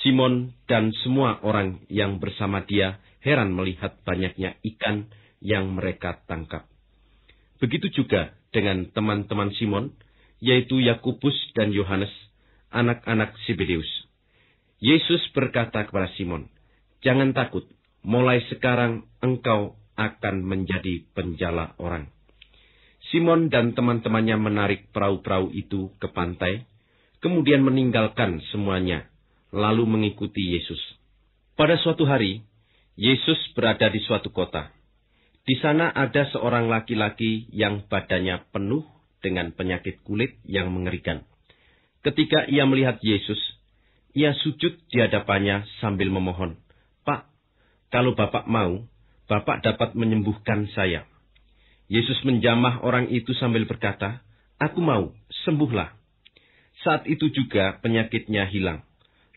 S1: Simon dan semua orang yang bersama dia heran melihat banyaknya ikan yang mereka tangkap. Begitu juga dengan teman-teman Simon, yaitu Yakubus dan Yohanes, anak-anak Sibelius. Yesus berkata kepada Simon, "Jangan takut, mulai sekarang engkau akan menjadi penjala orang." Simon dan teman-temannya menarik perahu-perahu itu ke pantai, kemudian meninggalkan semuanya lalu mengikuti Yesus. Pada suatu hari, Yesus berada di suatu kota. Di sana ada seorang laki-laki yang badannya penuh dengan penyakit kulit yang mengerikan. Ketika ia melihat Yesus, ia sujud di hadapannya sambil memohon, Pak, kalau Bapak mau, Bapak dapat menyembuhkan saya. Yesus menjamah orang itu sambil berkata, Aku mau, sembuhlah. Saat itu juga penyakitnya hilang.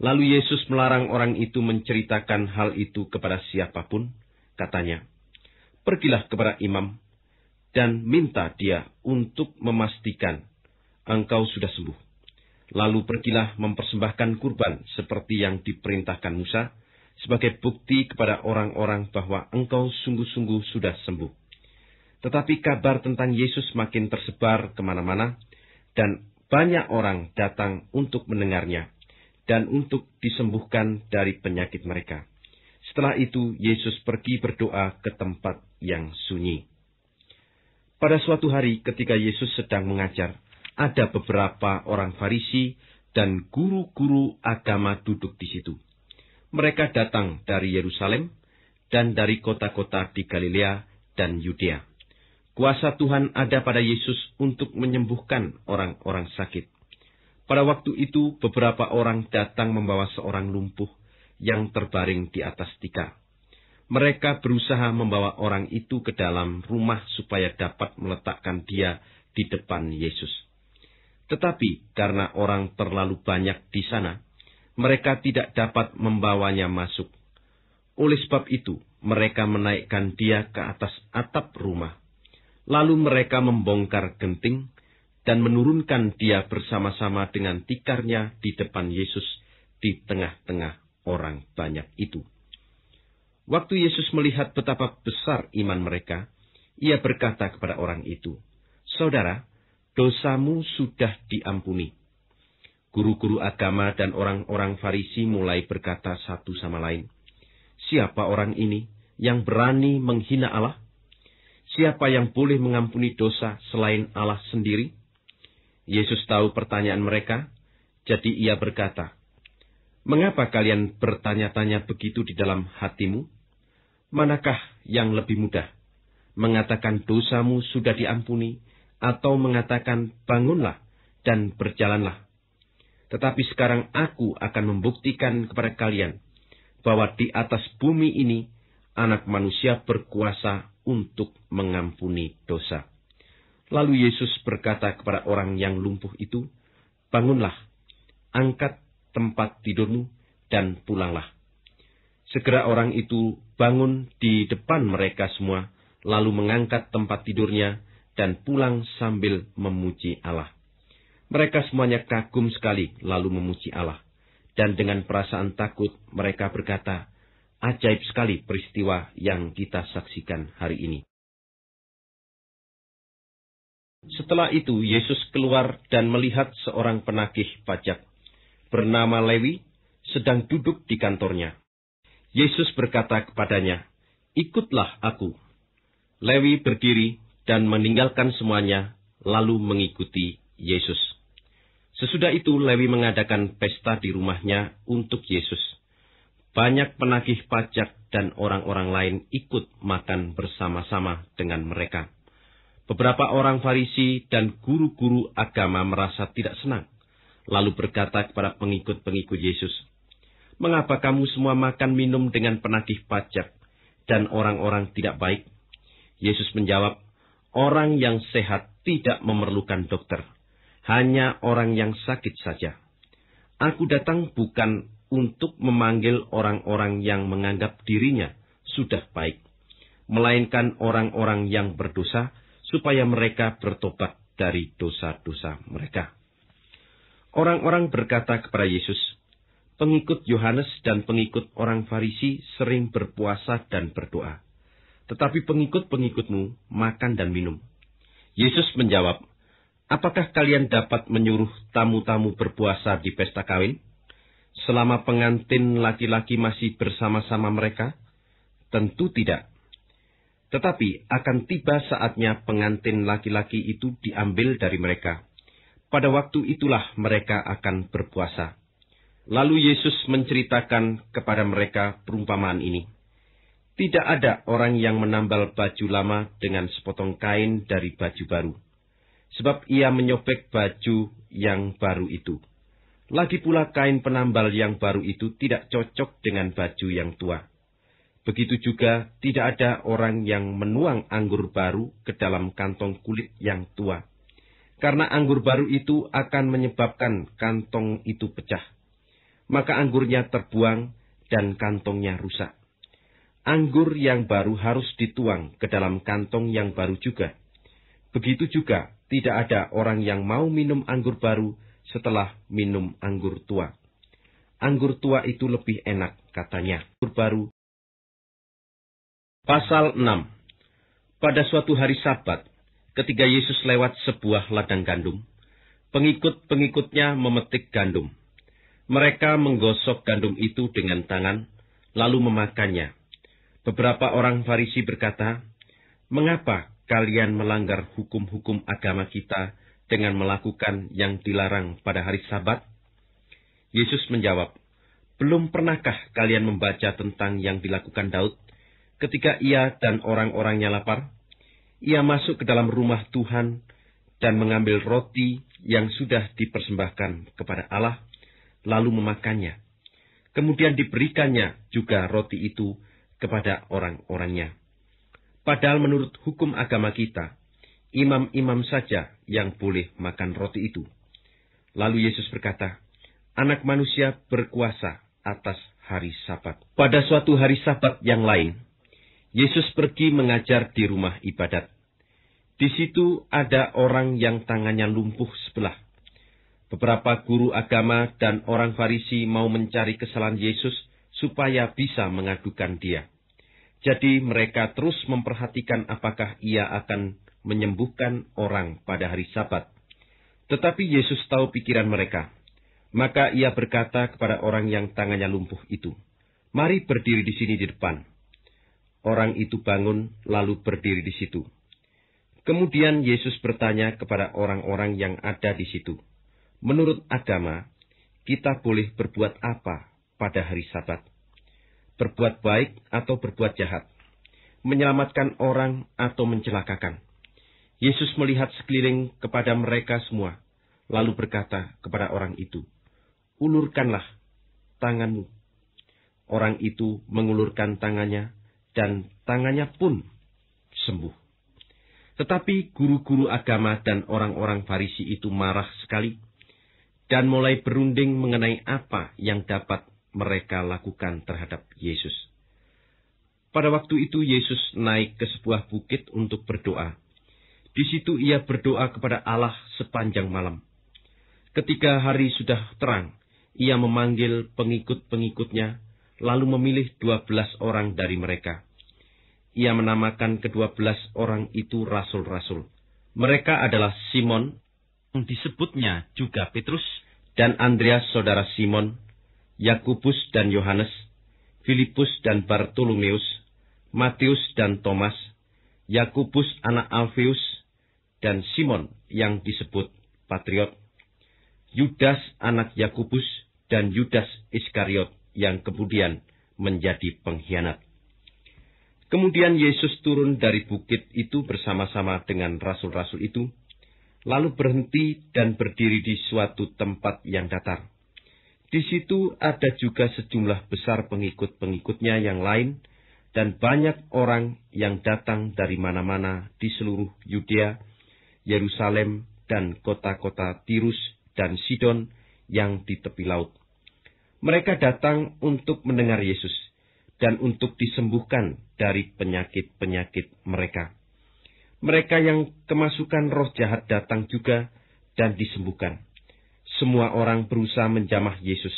S1: Lalu Yesus melarang orang itu menceritakan hal itu kepada siapapun. Katanya, pergilah kepada imam dan minta dia untuk memastikan engkau sudah sembuh. Lalu pergilah mempersembahkan kurban seperti yang diperintahkan Musa sebagai bukti kepada orang-orang bahwa engkau sungguh-sungguh sudah sembuh. Tetapi kabar tentang Yesus makin tersebar kemana-mana dan banyak orang datang untuk mendengarnya dan untuk disembuhkan dari penyakit mereka. Setelah itu, Yesus pergi berdoa ke tempat yang sunyi. Pada suatu hari, ketika Yesus sedang mengajar, ada beberapa orang Farisi dan guru-guru agama duduk di situ. Mereka datang dari Yerusalem dan dari kota-kota di Galilea dan Yudea. Kuasa Tuhan ada pada Yesus untuk menyembuhkan orang-orang sakit. Pada waktu itu, beberapa orang datang membawa seorang lumpuh yang terbaring di atas tikar. Mereka berusaha membawa orang itu ke dalam rumah supaya dapat meletakkan dia di depan Yesus. Tetapi karena orang terlalu banyak di sana, mereka tidak dapat membawanya masuk. Oleh sebab itu, mereka menaikkan dia ke atas atap rumah. Lalu mereka membongkar genting dan menurunkan dia bersama-sama dengan tikarnya di depan Yesus di tengah-tengah orang banyak itu. Waktu Yesus melihat betapa besar iman mereka, ia berkata kepada orang itu, Saudara, dosamu sudah diampuni. Guru-guru agama dan orang-orang Farisi mulai berkata satu sama lain, Siapa orang ini yang berani menghina Allah? Siapa yang boleh mengampuni dosa selain Allah sendiri?' Yesus tahu pertanyaan mereka, jadi ia berkata, Mengapa kalian bertanya-tanya begitu di dalam hatimu? Manakah yang lebih mudah? Mengatakan dosamu sudah diampuni, atau mengatakan bangunlah dan berjalanlah. Tetapi sekarang aku akan membuktikan kepada kalian, bahwa di atas bumi ini, anak manusia berkuasa untuk mengampuni dosa. Lalu Yesus berkata kepada orang yang lumpuh itu, Bangunlah, angkat tempat tidurmu, dan pulanglah. Segera orang itu bangun di depan mereka semua, lalu mengangkat tempat tidurnya, dan pulang sambil memuji Allah. Mereka semuanya kagum sekali, lalu memuji Allah. Dan dengan
S2: perasaan takut, mereka berkata, Ajaib sekali peristiwa yang kita saksikan hari ini. Setelah itu Yesus keluar dan melihat seorang penagih pajak bernama Lewi
S1: sedang duduk di kantornya. Yesus berkata kepadanya, "Ikutlah aku." Lewi berdiri dan meninggalkan semuanya, lalu mengikuti Yesus. Sesudah itu Lewi mengadakan pesta di rumahnya untuk Yesus. Banyak penagih pajak dan orang-orang lain ikut makan bersama-sama dengan mereka. Beberapa orang Farisi dan guru-guru agama merasa tidak senang, lalu berkata kepada pengikut-pengikut Yesus, "Mengapa kamu semua makan minum dengan penagih pajak dan orang-orang tidak baik?" Yesus menjawab, "Orang yang sehat tidak memerlukan dokter, hanya orang yang sakit saja. Aku datang bukan untuk memanggil orang-orang yang menganggap dirinya sudah baik, melainkan orang-orang yang berdosa." supaya mereka bertobat dari dosa-dosa mereka. Orang-orang berkata kepada Yesus, pengikut Yohanes dan pengikut orang Farisi sering berpuasa dan berdoa. Tetapi pengikut-pengikutmu makan dan minum. Yesus menjawab, Apakah kalian dapat menyuruh tamu-tamu berpuasa di pesta kawin? Selama pengantin laki-laki masih bersama-sama mereka? Tentu tidak. Tetapi akan tiba saatnya pengantin laki-laki itu diambil dari mereka. Pada waktu itulah mereka akan berpuasa. Lalu Yesus menceritakan kepada mereka perumpamaan ini. Tidak ada orang yang menambal baju lama dengan sepotong kain dari baju baru. Sebab ia menyobek baju yang baru itu. Lagi pula kain penambal yang baru itu tidak cocok dengan baju yang tua Begitu juga tidak ada orang yang menuang anggur baru ke dalam kantong kulit yang tua. Karena anggur baru itu akan menyebabkan kantong itu pecah. Maka anggurnya terbuang dan kantongnya rusak. Anggur yang baru harus dituang ke dalam kantong yang baru juga. Begitu juga tidak ada orang yang mau minum anggur baru setelah minum anggur tua. Anggur tua
S2: itu lebih enak, katanya. Anggur baru Pasal 6 Pada suatu hari sabat, ketika Yesus lewat sebuah ladang gandum,
S1: pengikut-pengikutnya memetik gandum. Mereka menggosok gandum itu dengan tangan, lalu memakannya. Beberapa orang Farisi berkata, Mengapa kalian melanggar hukum-hukum agama kita dengan melakukan yang dilarang pada hari sabat? Yesus menjawab, Belum pernahkah kalian membaca tentang yang dilakukan Daud ketika ia dan orang-orangnya lapar, ia masuk ke dalam rumah Tuhan dan mengambil roti yang sudah dipersembahkan kepada Allah, lalu memakannya. Kemudian diberikannya juga roti itu kepada orang-orangnya. Padahal menurut hukum agama kita, imam-imam saja yang boleh makan roti itu. Lalu Yesus berkata, Anak manusia berkuasa atas hari sabat. Pada suatu hari sabat yang lain, Yesus pergi mengajar di rumah ibadat. Di situ ada orang yang tangannya lumpuh sebelah. Beberapa guru agama dan orang Farisi mau mencari kesalahan Yesus supaya bisa mengadukan dia. Jadi mereka terus memperhatikan apakah ia akan menyembuhkan orang pada hari sabat. Tetapi Yesus tahu pikiran mereka. Maka ia berkata kepada orang yang tangannya lumpuh itu, Mari berdiri di sini di depan. Orang itu bangun lalu berdiri di situ. Kemudian Yesus bertanya kepada orang-orang yang ada di situ. Menurut agama, kita boleh berbuat apa pada hari sabat? Berbuat baik atau berbuat jahat? Menyelamatkan orang atau mencelakakan? Yesus melihat sekeliling kepada mereka semua, lalu berkata kepada orang itu, Ulurkanlah tanganmu. Orang itu mengulurkan tangannya, dan tangannya pun sembuh. Tetapi guru-guru agama dan orang-orang Farisi itu marah sekali dan mulai berunding mengenai apa yang dapat mereka lakukan terhadap Yesus. Pada waktu itu Yesus naik ke sebuah bukit untuk berdoa. Di situ ia berdoa kepada Allah sepanjang malam. Ketika hari sudah terang, ia memanggil pengikut-pengikutnya lalu memilih dua belas orang dari mereka. Ia menamakan kedua belas orang itu rasul-rasul. Mereka adalah Simon, yang disebutnya juga Petrus, dan Andreas saudara Simon, Yakubus dan Yohanes, Filipus dan Bartolomeus, Matius dan Thomas, Yakubus anak Alfeus, dan Simon yang disebut Patriot, Yudas anak Yakubus, dan Yudas Iskariot yang kemudian menjadi pengkhianat. Kemudian Yesus turun dari bukit itu bersama-sama dengan rasul-rasul itu, lalu berhenti dan berdiri di suatu tempat yang datar. Di situ ada juga sejumlah besar pengikut-pengikutnya yang lain, dan banyak orang yang datang dari mana-mana di seluruh Yudea, Yerusalem, dan kota-kota Tirus dan Sidon yang di tepi laut. Mereka datang untuk mendengar Yesus dan untuk disembuhkan dari penyakit-penyakit mereka. Mereka yang kemasukan roh jahat datang juga dan disembuhkan. Semua orang berusaha menjamah Yesus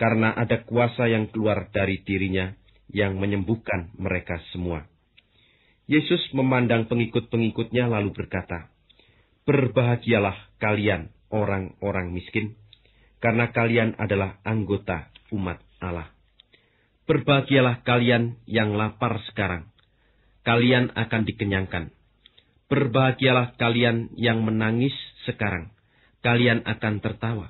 S1: karena ada kuasa yang keluar dari dirinya yang menyembuhkan mereka semua. Yesus memandang pengikut-pengikutnya lalu berkata, "Berbahagialah kalian, orang-orang miskin, karena kalian adalah anggota umat Allah. Berbahagialah kalian yang lapar sekarang, kalian akan dikenyangkan. Berbahagialah kalian yang menangis sekarang, kalian akan tertawa.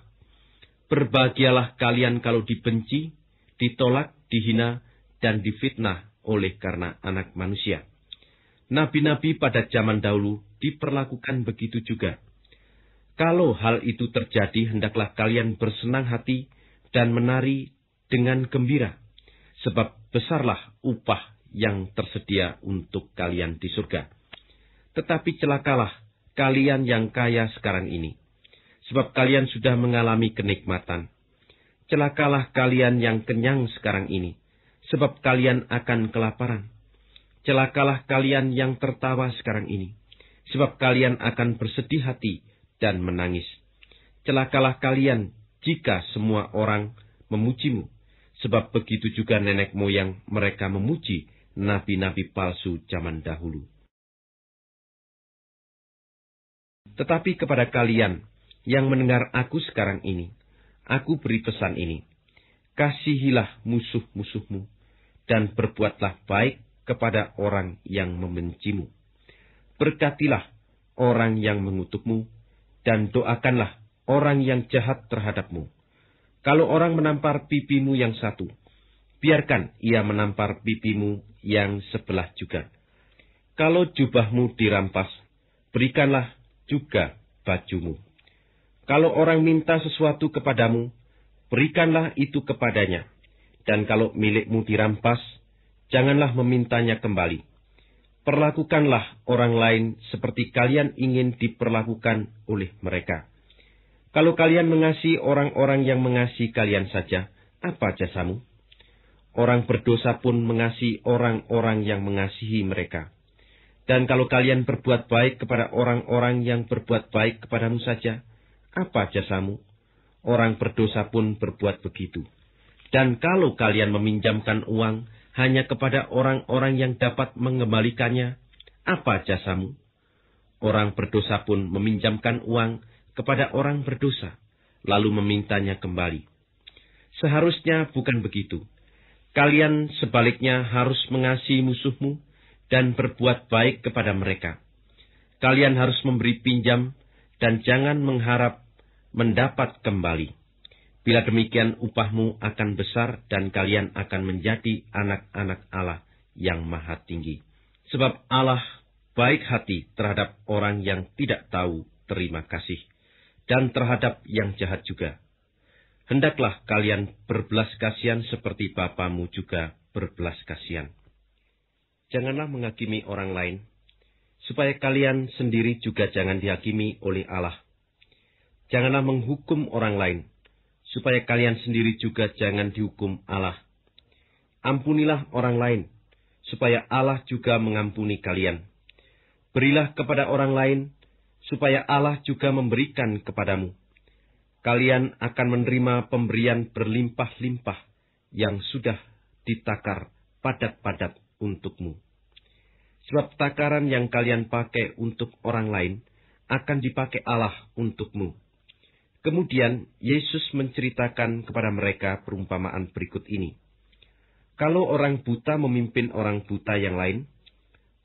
S1: Berbahagialah kalian kalau dibenci, ditolak, dihina, dan difitnah oleh karena anak manusia. Nabi-nabi pada zaman dahulu diperlakukan begitu juga kalau hal itu terjadi, hendaklah kalian bersenang hati dan menari dengan gembira, sebab besarlah upah yang tersedia untuk kalian di surga. Tetapi celakalah kalian yang kaya sekarang ini, sebab kalian sudah mengalami kenikmatan. Celakalah kalian yang kenyang sekarang ini, sebab kalian akan kelaparan. Celakalah kalian yang tertawa sekarang ini, sebab kalian akan bersedih hati dan menangis. Celakalah kalian jika semua orang memujimu,
S2: sebab begitu juga nenek moyang mereka memuji nabi-nabi palsu zaman dahulu. Tetapi kepada kalian yang mendengar aku sekarang ini, aku beri pesan ini.
S1: Kasihilah musuh-musuhmu, dan berbuatlah baik kepada orang yang membencimu. Berkatilah orang yang mengutukmu, dan doakanlah orang yang jahat terhadapmu. Kalau orang menampar pipimu yang satu, biarkan ia menampar pipimu yang sebelah juga. Kalau jubahmu dirampas, berikanlah juga bajumu. Kalau orang minta sesuatu kepadamu, berikanlah itu kepadanya. Dan kalau milikmu dirampas, janganlah memintanya kembali. Perlakukanlah orang lain seperti kalian ingin diperlakukan oleh mereka. Kalau kalian mengasihi orang-orang yang mengasihi kalian saja, apa jasamu? Orang berdosa pun mengasihi orang-orang yang mengasihi mereka. Dan kalau kalian berbuat baik kepada orang-orang yang berbuat baik kepadamu saja, apa jasamu? Orang berdosa pun berbuat begitu. Dan kalau kalian meminjamkan uang, hanya kepada orang-orang yang dapat mengembalikannya, apa jasamu? Orang berdosa pun meminjamkan uang kepada orang berdosa, lalu memintanya kembali. Seharusnya bukan begitu. Kalian sebaliknya harus mengasihi musuhmu dan berbuat baik kepada mereka. Kalian harus memberi pinjam dan jangan mengharap mendapat kembali. Bila demikian upahmu akan besar dan kalian akan menjadi anak-anak Allah yang maha tinggi. Sebab Allah baik hati terhadap orang yang tidak tahu terima kasih dan terhadap yang jahat juga. Hendaklah kalian berbelas kasihan seperti Bapamu juga berbelas kasihan. Janganlah menghakimi orang lain, supaya kalian sendiri juga jangan dihakimi oleh Allah. Janganlah menghukum orang lain, supaya kalian sendiri juga jangan dihukum Allah. Ampunilah orang lain, supaya Allah juga mengampuni kalian. Berilah kepada orang lain, supaya Allah juga memberikan kepadamu. Kalian akan menerima pemberian berlimpah-limpah yang sudah ditakar padat-padat untukmu. Sebab takaran yang kalian pakai untuk orang lain akan dipakai Allah untukmu Kemudian Yesus menceritakan kepada mereka perumpamaan berikut ini. Kalau orang buta memimpin orang buta yang lain,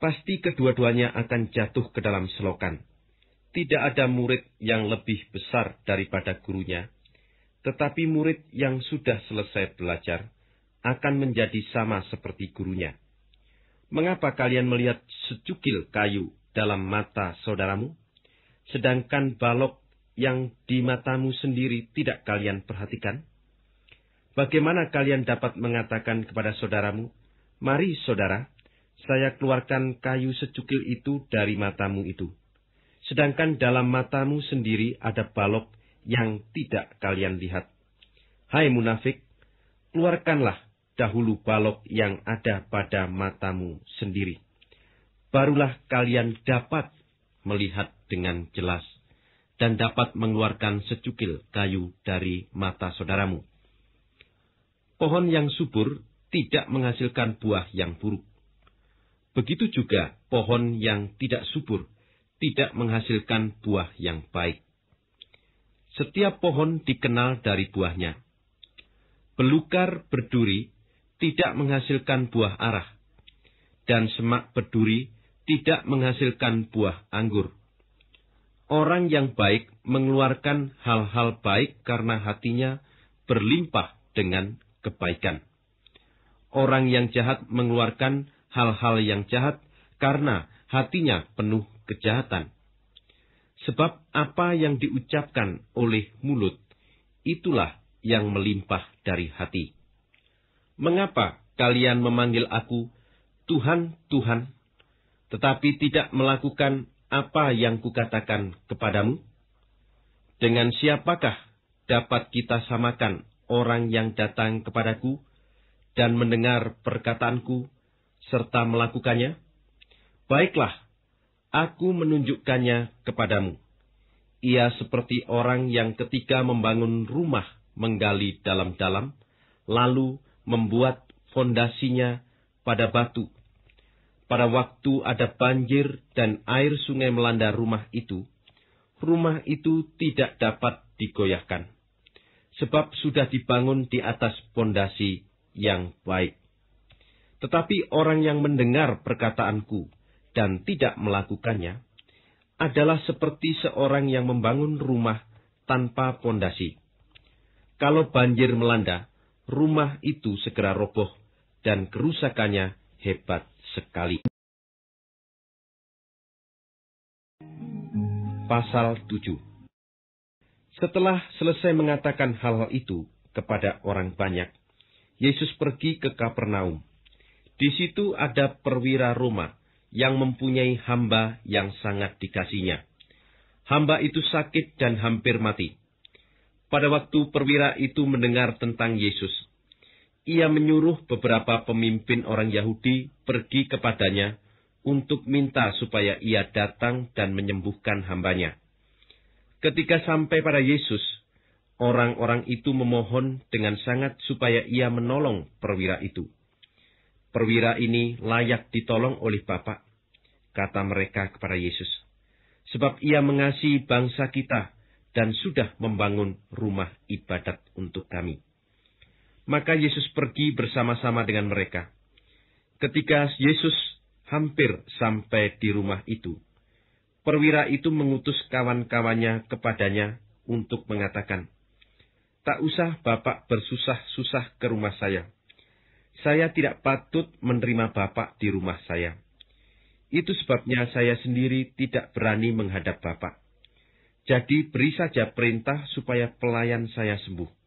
S1: pasti kedua-duanya akan jatuh ke dalam selokan. Tidak ada murid yang lebih besar daripada gurunya, tetapi murid yang sudah selesai belajar akan menjadi sama seperti gurunya. Mengapa kalian melihat secukil kayu dalam mata saudaramu, sedangkan balok yang di matamu sendiri tidak kalian perhatikan? Bagaimana kalian dapat mengatakan kepada saudaramu, Mari saudara, saya keluarkan kayu secukil itu dari matamu itu. Sedangkan dalam matamu sendiri ada balok yang tidak kalian lihat. Hai munafik, keluarkanlah dahulu balok yang ada pada matamu sendiri. Barulah kalian dapat melihat dengan jelas dan dapat mengeluarkan secukil kayu dari mata saudaramu. Pohon yang subur tidak menghasilkan buah yang buruk. Begitu juga pohon yang tidak subur tidak menghasilkan buah yang baik. Setiap pohon dikenal dari buahnya. Belukar berduri tidak menghasilkan buah arah, dan semak berduri tidak menghasilkan buah anggur Orang yang baik mengeluarkan hal-hal baik karena hatinya berlimpah dengan kebaikan. Orang yang jahat mengeluarkan hal-hal yang jahat karena hatinya penuh kejahatan. Sebab apa yang diucapkan oleh mulut, itulah yang melimpah dari hati. Mengapa kalian memanggil aku Tuhan, Tuhan, tetapi tidak melakukan apa yang kukatakan kepadamu? Dengan siapakah dapat kita samakan orang yang datang kepadaku dan mendengar perkataanku serta melakukannya? Baiklah, aku menunjukkannya kepadamu. Ia seperti orang yang ketika membangun rumah menggali dalam-dalam, lalu membuat fondasinya pada batu pada waktu ada banjir dan air sungai melanda rumah itu, rumah itu tidak dapat digoyahkan, sebab sudah dibangun di atas pondasi yang baik. Tetapi orang yang mendengar perkataanku dan tidak melakukannya adalah seperti seorang yang membangun rumah tanpa pondasi. Kalau banjir melanda, rumah
S2: itu segera roboh dan kerusakannya hebat sekali. Pasal 7 Setelah selesai mengatakan hal-hal itu kepada orang banyak,
S1: Yesus pergi ke Kapernaum. Di situ ada perwira Roma yang mempunyai hamba yang sangat dikasihnya. Hamba itu sakit dan hampir mati. Pada waktu perwira itu mendengar tentang Yesus, ia menyuruh beberapa pemimpin orang Yahudi pergi kepadanya untuk minta supaya ia datang dan menyembuhkan hambanya. Ketika sampai pada Yesus, orang-orang itu memohon dengan sangat supaya ia menolong perwira itu. Perwira ini layak ditolong oleh Bapak, kata mereka kepada Yesus. Sebab ia mengasihi bangsa kita dan sudah membangun rumah ibadat untuk kami. Maka Yesus pergi bersama-sama dengan mereka. Ketika Yesus hampir sampai di rumah itu, perwira itu mengutus kawan-kawannya kepadanya untuk mengatakan, Tak usah Bapak bersusah-susah ke rumah saya. Saya tidak patut menerima Bapak di rumah saya. Itu sebabnya saya sendiri tidak berani menghadap Bapak. Jadi beri saja perintah supaya pelayan saya sembuh.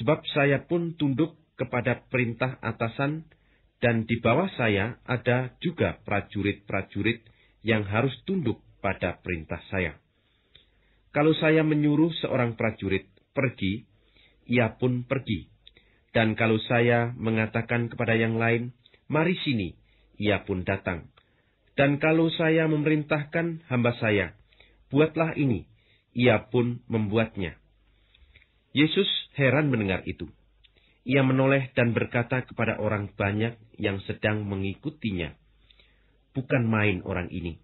S1: Sebab saya pun tunduk kepada perintah atasan, dan di bawah saya ada juga prajurit-prajurit yang harus tunduk pada perintah saya. Kalau saya menyuruh seorang prajurit pergi, ia pun pergi. Dan kalau saya mengatakan kepada yang lain, mari sini, ia pun datang. Dan kalau saya memerintahkan hamba saya, buatlah ini, ia pun membuatnya. Yesus heran mendengar itu. Ia menoleh dan berkata kepada orang banyak yang sedang mengikutinya, "Bukan main orang ini.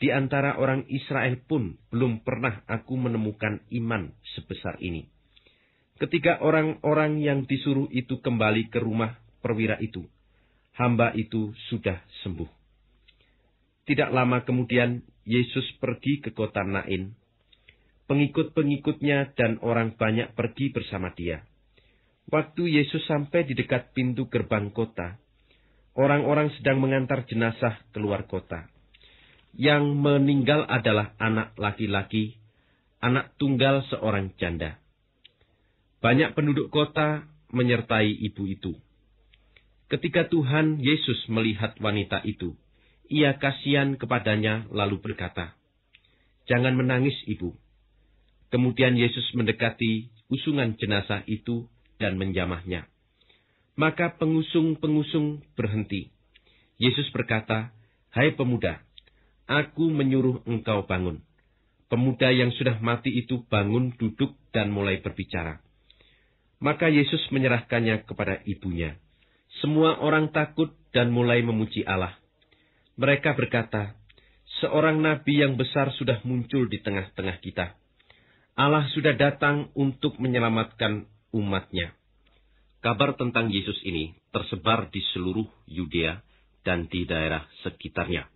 S1: Di antara orang Israel pun belum pernah aku menemukan iman sebesar ini." Ketika orang-orang yang disuruh itu kembali ke rumah perwira itu, hamba itu sudah sembuh. Tidak lama kemudian, Yesus pergi ke kota Nain, pengikut-pengikutnya dan orang banyak pergi bersama dia. Waktu Yesus sampai di dekat pintu gerbang kota, orang-orang sedang mengantar jenazah keluar kota. Yang meninggal adalah anak laki-laki, anak tunggal seorang janda. Banyak penduduk kota menyertai ibu itu. Ketika Tuhan Yesus melihat wanita itu, ia kasihan kepadanya lalu berkata, Jangan menangis ibu Kemudian Yesus mendekati usungan jenazah itu dan menjamahnya. Maka pengusung-pengusung berhenti. Yesus berkata, Hai pemuda, aku menyuruh engkau bangun. Pemuda yang sudah mati itu bangun duduk dan mulai berbicara. Maka Yesus menyerahkannya kepada ibunya. Semua orang takut dan mulai memuji Allah. Mereka berkata, seorang nabi yang besar sudah muncul di tengah-tengah kita Allah sudah datang untuk menyelamatkan umatnya. Kabar tentang Yesus ini tersebar di seluruh Yudea dan di daerah sekitarnya.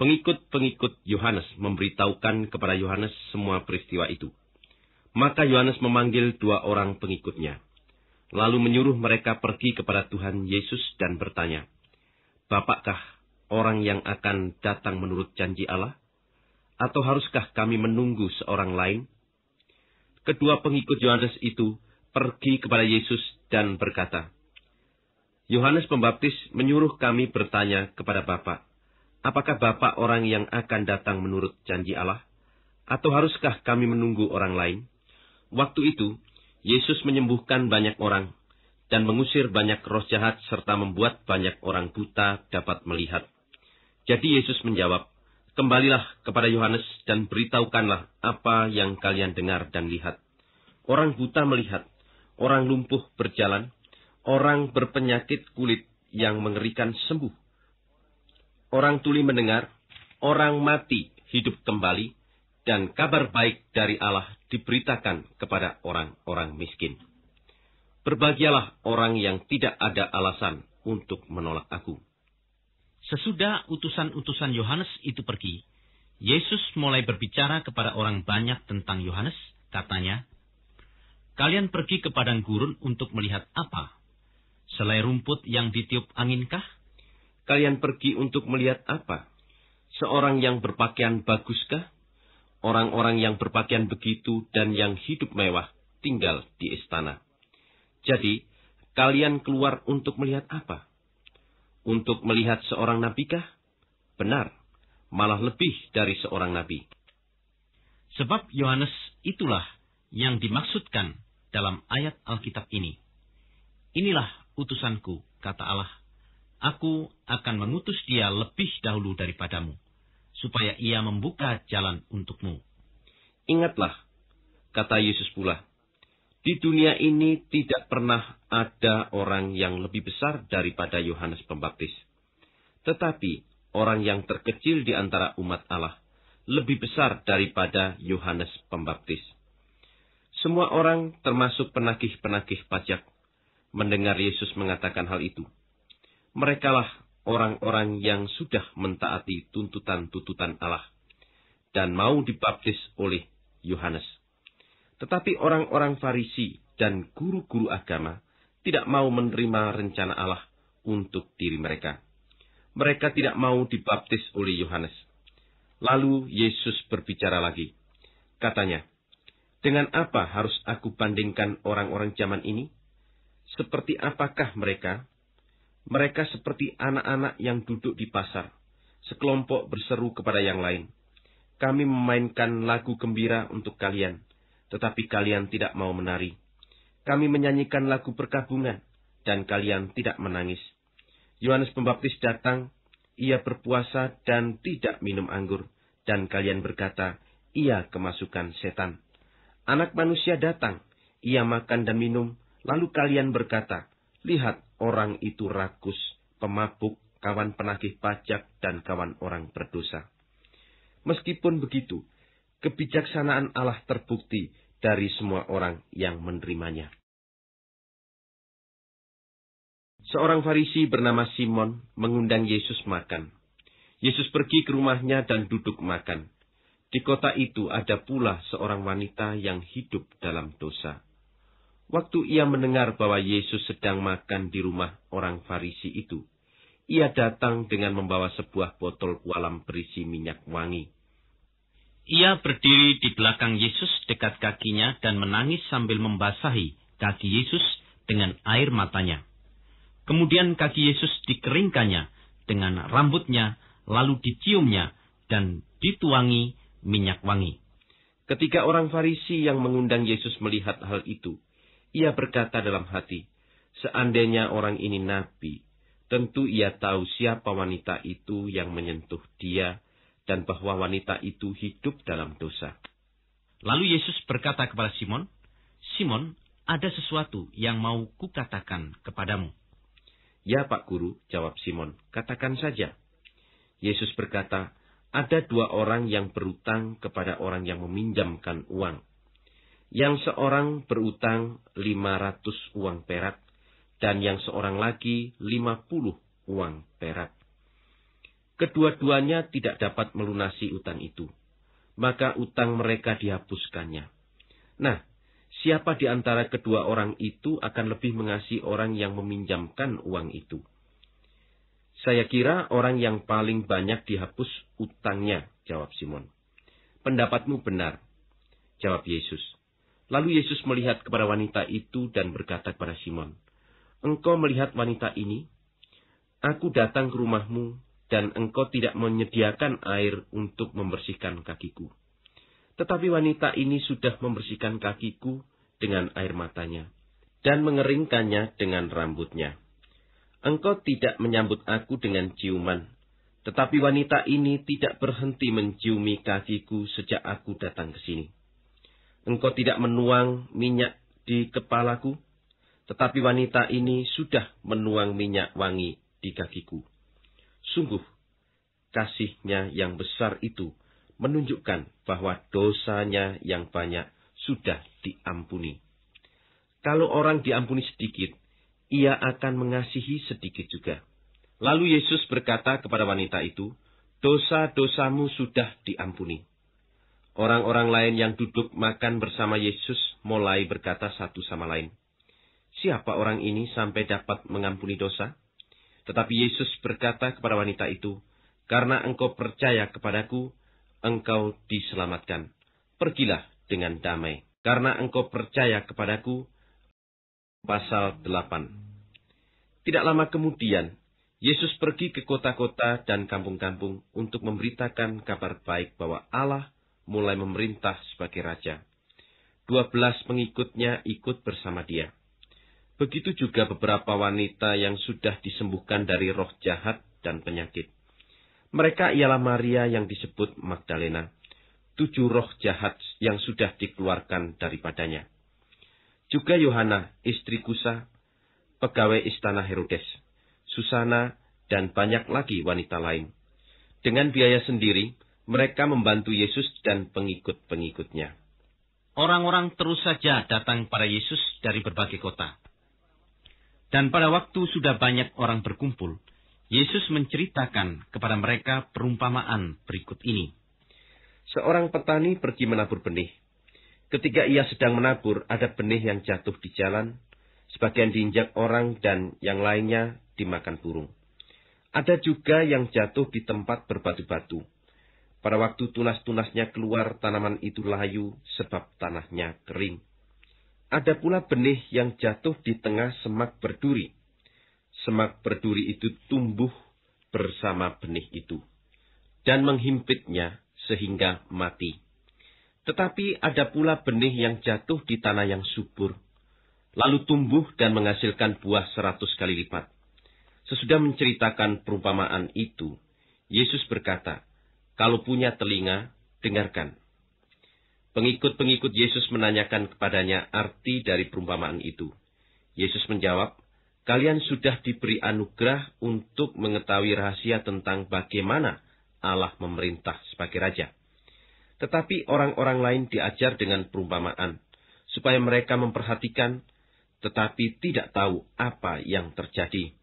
S1: Pengikut-pengikut Yohanes memberitahukan kepada Yohanes semua peristiwa itu. Maka Yohanes memanggil dua orang pengikutnya, lalu menyuruh mereka pergi kepada Tuhan Yesus dan bertanya, Bapakkah orang yang akan datang menurut janji Allah? Atau haruskah kami menunggu seorang lain? Kedua pengikut Yohanes itu pergi kepada Yesus dan berkata, Yohanes Pembaptis menyuruh kami bertanya kepada Bapa, apakah Bapa orang yang akan datang menurut janji Allah? Atau haruskah kami menunggu orang lain? Waktu itu, Yesus menyembuhkan banyak orang dan mengusir banyak roh jahat serta membuat banyak orang buta dapat melihat. Jadi Yesus menjawab, Kembalilah kepada Yohanes dan beritahukanlah apa yang kalian dengar dan lihat. Orang buta melihat, orang lumpuh berjalan, orang berpenyakit kulit yang mengerikan sembuh. Orang tuli mendengar, orang mati hidup kembali, dan kabar baik dari Allah diberitakan kepada orang-orang miskin. Berbahagialah orang yang tidak ada alasan untuk menolak aku. Sesudah utusan-utusan Yohanes itu pergi, Yesus mulai berbicara kepada orang banyak tentang Yohanes, katanya, Kalian pergi ke padang gurun untuk melihat apa? Selai rumput yang ditiup anginkah? Kalian pergi untuk melihat apa? Seorang yang berpakaian baguskah? Orang-orang yang berpakaian begitu dan yang hidup mewah tinggal di istana. Jadi, kalian keluar untuk melihat apa? untuk melihat seorang nabikah? Benar, malah lebih dari seorang nabi. Sebab Yohanes itulah yang dimaksudkan dalam ayat Alkitab ini. Inilah utusanku, kata Allah. Aku akan mengutus dia lebih dahulu daripadamu, supaya ia membuka jalan untukmu. Ingatlah, kata Yesus pula, di dunia ini tidak pernah ada orang yang lebih besar daripada Yohanes Pembaptis. Tetapi orang yang terkecil di antara umat Allah lebih besar daripada Yohanes Pembaptis. Semua orang, termasuk penagih-penagih pajak, mendengar Yesus mengatakan hal itu. Merekalah orang-orang yang sudah mentaati tuntutan-tuntutan Allah dan mau dibaptis oleh Yohanes. Tetapi orang-orang Farisi dan guru-guru agama tidak mau menerima rencana Allah untuk diri mereka. Mereka tidak mau dibaptis oleh Yohanes. Lalu Yesus berbicara lagi. Katanya, dengan apa harus aku bandingkan orang-orang zaman ini? Seperti apakah mereka? Mereka seperti anak-anak yang duduk di pasar, sekelompok berseru kepada yang lain. Kami memainkan lagu gembira untuk kalian tetapi kalian tidak mau menari. Kami menyanyikan lagu perkabungan, dan kalian tidak menangis. Yohanes Pembaptis datang, ia berpuasa dan tidak minum anggur, dan kalian berkata, ia kemasukan setan. Anak manusia datang, ia makan dan minum, lalu kalian berkata, lihat orang itu rakus, pemabuk, kawan penagih pajak, dan kawan orang berdosa. Meskipun begitu, kebijaksanaan
S2: Allah terbukti dari semua orang yang menerimanya. Seorang Farisi bernama Simon mengundang Yesus makan.
S1: Yesus pergi ke rumahnya dan duduk makan. Di kota itu ada pula seorang wanita yang hidup dalam dosa. Waktu ia mendengar bahwa Yesus sedang makan di rumah orang Farisi itu, ia datang dengan membawa sebuah botol kualam berisi minyak wangi.
S2: Ia berdiri di belakang
S1: Yesus dekat kakinya dan menangis sambil membasahi kaki Yesus dengan air matanya. Kemudian kaki Yesus dikeringkannya dengan rambutnya, lalu diciumnya dan dituangi minyak wangi. Ketika orang Farisi yang mengundang Yesus melihat hal itu, ia berkata dalam hati, "Seandainya orang ini nabi, tentu ia tahu siapa wanita itu yang menyentuh dia." dan bahwa wanita itu hidup dalam dosa. Lalu Yesus berkata kepada Simon, Simon, ada sesuatu yang mau kukatakan kepadamu. Ya Pak Guru, jawab Simon, katakan saja. Yesus berkata, ada dua orang yang berutang kepada orang yang meminjamkan uang. Yang seorang berutang 500 uang perak, dan yang seorang lagi 50 uang perak. Kedua-duanya tidak dapat melunasi utang itu. Maka utang mereka dihapuskannya. Nah, siapa di antara kedua orang itu akan lebih mengasihi orang yang meminjamkan uang itu? Saya kira orang yang paling banyak dihapus utangnya, jawab Simon. Pendapatmu benar, jawab Yesus. Lalu Yesus melihat kepada wanita itu dan berkata kepada Simon, Engkau melihat wanita ini? Aku datang ke rumahmu dan engkau tidak menyediakan air untuk membersihkan kakiku. Tetapi wanita ini sudah membersihkan kakiku dengan air matanya, dan mengeringkannya dengan rambutnya. Engkau tidak menyambut aku dengan ciuman, tetapi wanita ini tidak berhenti menciumi kakiku sejak aku datang ke sini. Engkau tidak menuang minyak di kepalaku, tetapi wanita ini sudah menuang minyak wangi di kakiku. Sungguh, kasihnya yang besar itu menunjukkan bahwa dosanya yang banyak sudah diampuni. Kalau orang diampuni sedikit, ia akan mengasihi sedikit juga. Lalu Yesus berkata kepada wanita itu, dosa-dosamu sudah diampuni. Orang-orang lain yang duduk makan bersama Yesus mulai berkata satu sama lain, Siapa orang ini sampai dapat mengampuni dosa? Tetapi Yesus berkata kepada wanita itu, Karena engkau percaya kepadaku, engkau diselamatkan. Pergilah dengan damai. Karena engkau percaya kepadaku, pasal 8. Tidak lama kemudian, Yesus pergi ke kota-kota dan kampung-kampung untuk memberitakan kabar baik bahwa Allah mulai memerintah sebagai Raja. Dua belas pengikutnya ikut bersama dia. Begitu juga beberapa wanita yang sudah disembuhkan dari roh jahat dan penyakit. Mereka ialah Maria yang disebut Magdalena, tujuh roh jahat yang sudah dikeluarkan daripadanya. Juga Yohana, istri Kusa, pegawai istana Herodes, Susana, dan banyak lagi wanita lain. Dengan biaya sendiri, mereka membantu Yesus dan pengikut-pengikutnya. Orang-orang terus saja datang pada Yesus dari berbagai kota. Dan pada waktu sudah banyak orang berkumpul, Yesus menceritakan kepada mereka perumpamaan berikut ini. Seorang petani pergi menabur benih. Ketika ia sedang menabur, ada benih yang jatuh di jalan, sebagian diinjak orang dan yang lainnya dimakan burung. Ada juga yang jatuh di tempat berbatu-batu. Pada waktu tunas-tunasnya keluar, tanaman itu layu sebab tanahnya kering. Ada pula benih yang jatuh di tengah semak berduri. Semak berduri itu tumbuh bersama benih itu dan menghimpitnya sehingga mati. Tetapi ada pula benih yang jatuh di tanah yang subur, lalu tumbuh dan menghasilkan buah seratus kali lipat. Sesudah menceritakan perumpamaan itu, Yesus berkata, kalau punya telinga, dengarkan. Pengikut-pengikut Yesus menanyakan kepadanya arti dari perumpamaan itu. Yesus menjawab, Kalian sudah diberi anugerah untuk mengetahui rahasia tentang bagaimana Allah memerintah sebagai raja. Tetapi orang-orang lain diajar dengan perumpamaan, supaya mereka memperhatikan, tetapi tidak tahu apa yang terjadi,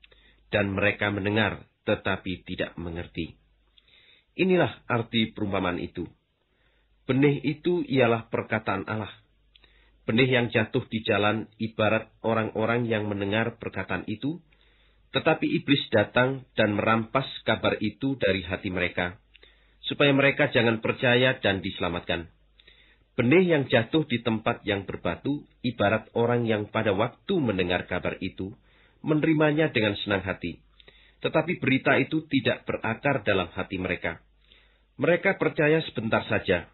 S1: dan mereka mendengar, tetapi tidak mengerti. Inilah arti perumpamaan itu. Benih itu ialah perkataan Allah. Benih yang jatuh di jalan ibarat orang-orang yang mendengar perkataan itu, tetapi iblis datang dan merampas kabar itu dari hati mereka, supaya mereka jangan percaya dan diselamatkan. Benih yang jatuh di tempat yang berbatu, ibarat orang yang pada waktu mendengar kabar itu, menerimanya dengan senang hati. Tetapi berita itu tidak berakar dalam hati mereka. Mereka percaya sebentar saja,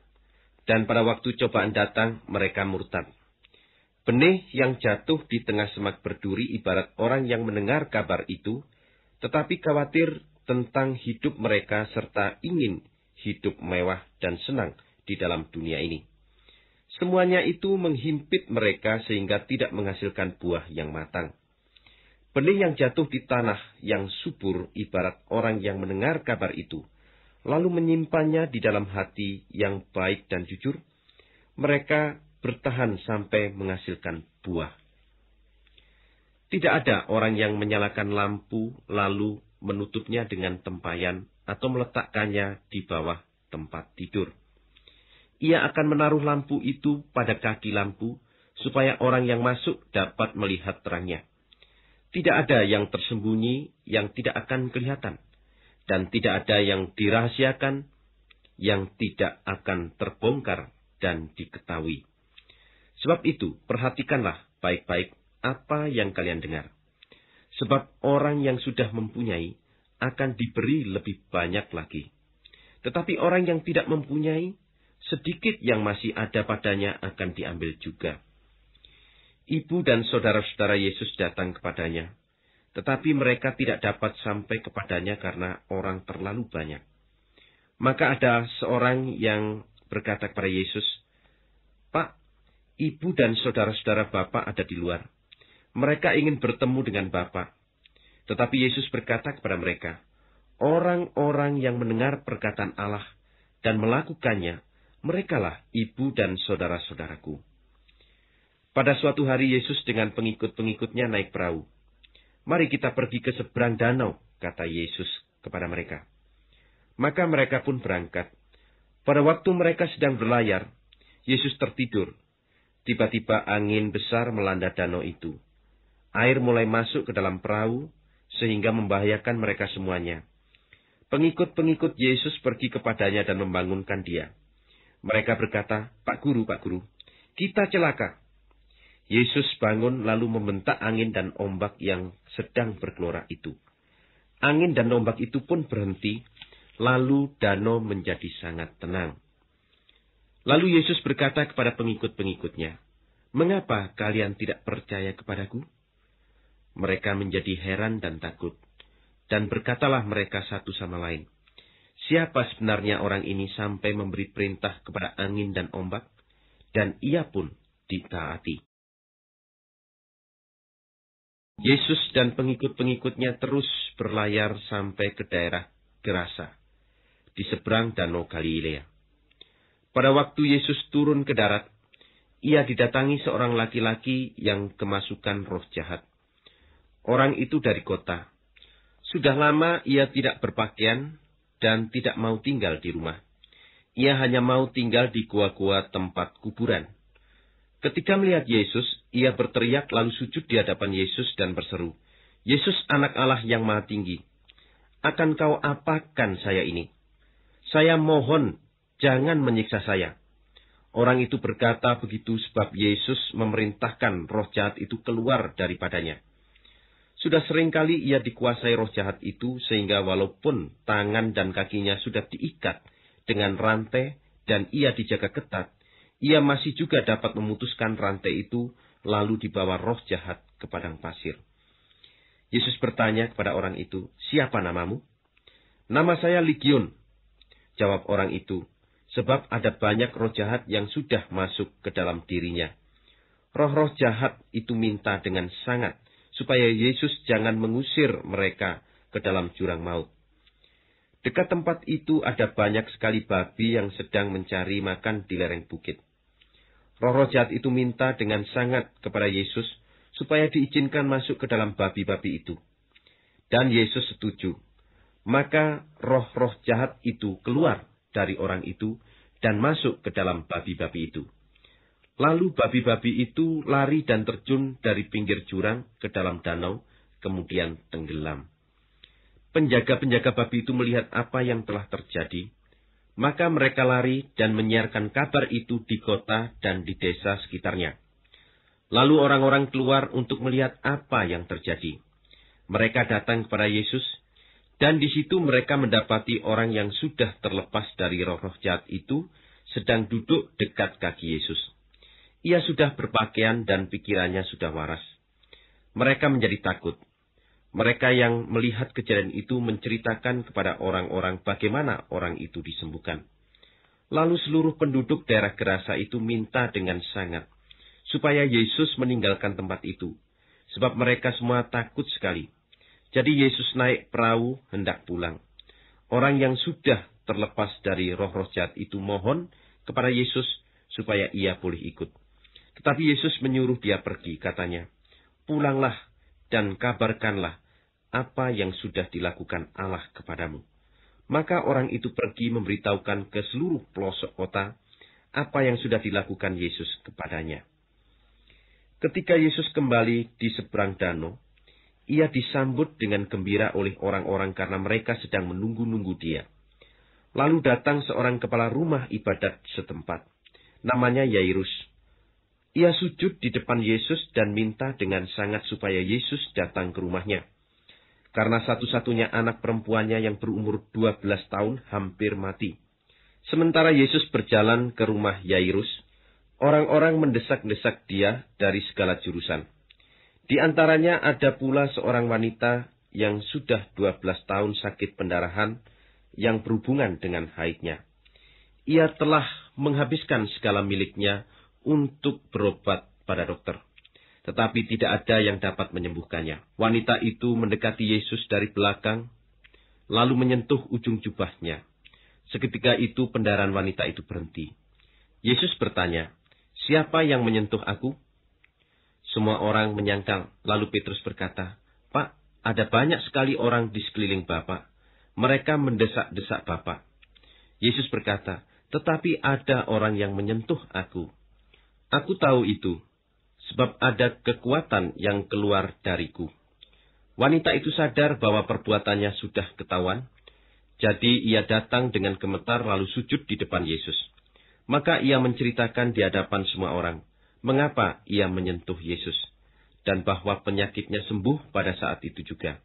S1: dan pada waktu cobaan datang, mereka murtad. Benih yang jatuh di tengah semak berduri ibarat orang yang mendengar kabar itu, tetapi khawatir tentang hidup mereka serta ingin hidup mewah dan senang di dalam dunia ini. Semuanya itu menghimpit mereka sehingga tidak menghasilkan buah yang matang. Benih yang jatuh di tanah yang subur ibarat orang yang mendengar kabar itu, lalu menyimpannya di dalam hati yang baik dan jujur, mereka bertahan sampai menghasilkan buah. Tidak ada orang yang menyalakan lampu lalu menutupnya dengan tempayan atau meletakkannya di bawah tempat tidur. Ia akan menaruh lampu itu pada kaki lampu, supaya orang yang masuk dapat melihat terangnya. Tidak ada yang tersembunyi yang tidak akan kelihatan dan tidak ada yang dirahasiakan yang tidak akan terbongkar dan diketahui. Sebab itu, perhatikanlah baik-baik apa yang kalian dengar. Sebab orang yang sudah mempunyai akan diberi lebih banyak lagi. Tetapi orang yang tidak mempunyai, sedikit yang masih ada padanya akan diambil juga. Ibu dan saudara-saudara Yesus datang kepadanya tetapi mereka tidak dapat sampai kepadanya karena orang terlalu banyak. Maka ada seorang yang berkata kepada Yesus, Pak, ibu dan saudara-saudara Bapak ada di luar. Mereka ingin bertemu dengan Bapak. Tetapi Yesus berkata kepada mereka, Orang-orang yang mendengar perkataan Allah dan melakukannya, merekalah ibu dan saudara-saudaraku. Pada suatu hari Yesus dengan pengikut-pengikutnya naik perahu Mari kita pergi ke seberang danau, kata Yesus kepada mereka. Maka mereka pun berangkat. Pada waktu mereka sedang berlayar, Yesus tertidur. Tiba-tiba angin besar melanda danau itu. Air mulai masuk ke dalam perahu, sehingga membahayakan mereka semuanya. Pengikut-pengikut Yesus pergi kepadanya dan membangunkan dia. Mereka berkata, Pak Guru, Pak Guru, kita celaka. Yesus bangun lalu membentak angin dan ombak yang sedang bergelora itu. Angin dan ombak itu pun berhenti, lalu danau menjadi sangat tenang. Lalu Yesus berkata kepada pengikut-pengikutnya, Mengapa kalian tidak percaya kepadaku? Mereka menjadi heran dan takut. Dan berkatalah mereka satu sama lain,
S2: Siapa sebenarnya orang ini sampai memberi perintah kepada angin dan ombak? Dan ia pun ditaati. Yesus dan pengikut-pengikutnya terus berlayar sampai ke daerah Gerasa,
S1: di seberang Danau Galilea. Pada waktu Yesus turun ke darat, ia didatangi seorang laki-laki yang kemasukan roh jahat. Orang itu dari kota. Sudah lama ia tidak berpakaian dan tidak mau tinggal di rumah. Ia hanya mau tinggal di gua-gua tempat kuburan. Ketika melihat Yesus, ia berteriak lalu sujud di hadapan Yesus dan berseru, Yesus anak Allah yang maha tinggi, akan kau apakan saya ini? Saya mohon, jangan menyiksa saya. Orang itu berkata begitu sebab Yesus memerintahkan roh jahat itu keluar daripadanya. Sudah seringkali ia dikuasai roh jahat itu sehingga walaupun tangan dan kakinya sudah diikat dengan rantai dan ia dijaga ketat, ia masih juga dapat memutuskan rantai itu lalu dibawa roh jahat ke padang pasir. Yesus bertanya kepada orang itu, siapa namamu? Nama saya Legion. Jawab orang itu, sebab ada banyak roh jahat yang sudah masuk ke dalam dirinya. Roh-roh jahat itu minta dengan sangat, supaya Yesus jangan mengusir mereka ke dalam jurang maut. Dekat tempat itu ada banyak sekali babi yang sedang mencari makan di lereng bukit. Roh-roh jahat itu minta dengan sangat kepada Yesus supaya diizinkan masuk ke dalam babi-babi itu. Dan Yesus setuju. Maka roh-roh jahat itu keluar dari orang itu dan masuk ke dalam babi-babi itu. Lalu babi-babi itu lari dan terjun dari pinggir jurang ke dalam danau, kemudian tenggelam. Penjaga-penjaga babi itu melihat apa yang telah terjadi, maka mereka lari dan menyiarkan kabar itu di kota dan di desa sekitarnya. Lalu orang-orang keluar untuk melihat apa yang terjadi. Mereka datang kepada Yesus, dan di situ mereka mendapati orang yang sudah terlepas dari roh-roh jahat itu sedang duduk dekat kaki Yesus. Ia sudah berpakaian dan pikirannya sudah waras. Mereka menjadi takut, mereka yang melihat kejadian itu menceritakan kepada orang-orang bagaimana orang itu disembuhkan. Lalu seluruh penduduk daerah Gerasa itu minta dengan sangat, supaya Yesus meninggalkan tempat itu, sebab mereka semua takut sekali. Jadi Yesus naik perahu hendak pulang. Orang yang sudah terlepas dari roh-roh jahat itu mohon kepada Yesus supaya ia boleh ikut. Tetapi Yesus menyuruh dia pergi, katanya, Pulanglah dan kabarkanlah apa yang sudah dilakukan Allah kepadamu. Maka orang itu pergi memberitahukan ke seluruh pelosok kota apa yang sudah dilakukan Yesus kepadanya. Ketika Yesus kembali di seberang danau, ia disambut dengan gembira oleh orang-orang karena mereka sedang menunggu-nunggu dia. Lalu datang seorang kepala rumah ibadat setempat, namanya Yairus. Ia sujud di depan Yesus dan minta dengan sangat supaya Yesus datang ke rumahnya karena satu-satunya anak perempuannya yang berumur 12 tahun hampir mati. Sementara Yesus berjalan ke rumah Yairus, orang-orang mendesak-desak dia dari segala jurusan. Di antaranya ada pula seorang wanita yang sudah 12 tahun sakit pendarahan yang berhubungan dengan haidnya. Ia telah menghabiskan segala miliknya untuk berobat pada dokter tetapi tidak ada yang dapat menyembuhkannya. Wanita itu mendekati Yesus dari belakang, lalu menyentuh ujung jubahnya. Seketika itu pendaran wanita itu berhenti. Yesus bertanya, Siapa yang menyentuh aku? Semua orang menyangkal, lalu Petrus berkata, Pak, ada banyak sekali orang di sekeliling Bapak. Mereka mendesak-desak Bapak. Yesus berkata, tetapi ada orang yang menyentuh aku. Aku tahu itu, sebab ada kekuatan yang keluar dariku. Wanita itu sadar bahwa perbuatannya sudah ketahuan, jadi ia datang dengan gemetar lalu sujud di depan Yesus. Maka ia menceritakan di hadapan semua orang, mengapa ia menyentuh Yesus, dan bahwa penyakitnya sembuh pada saat itu juga.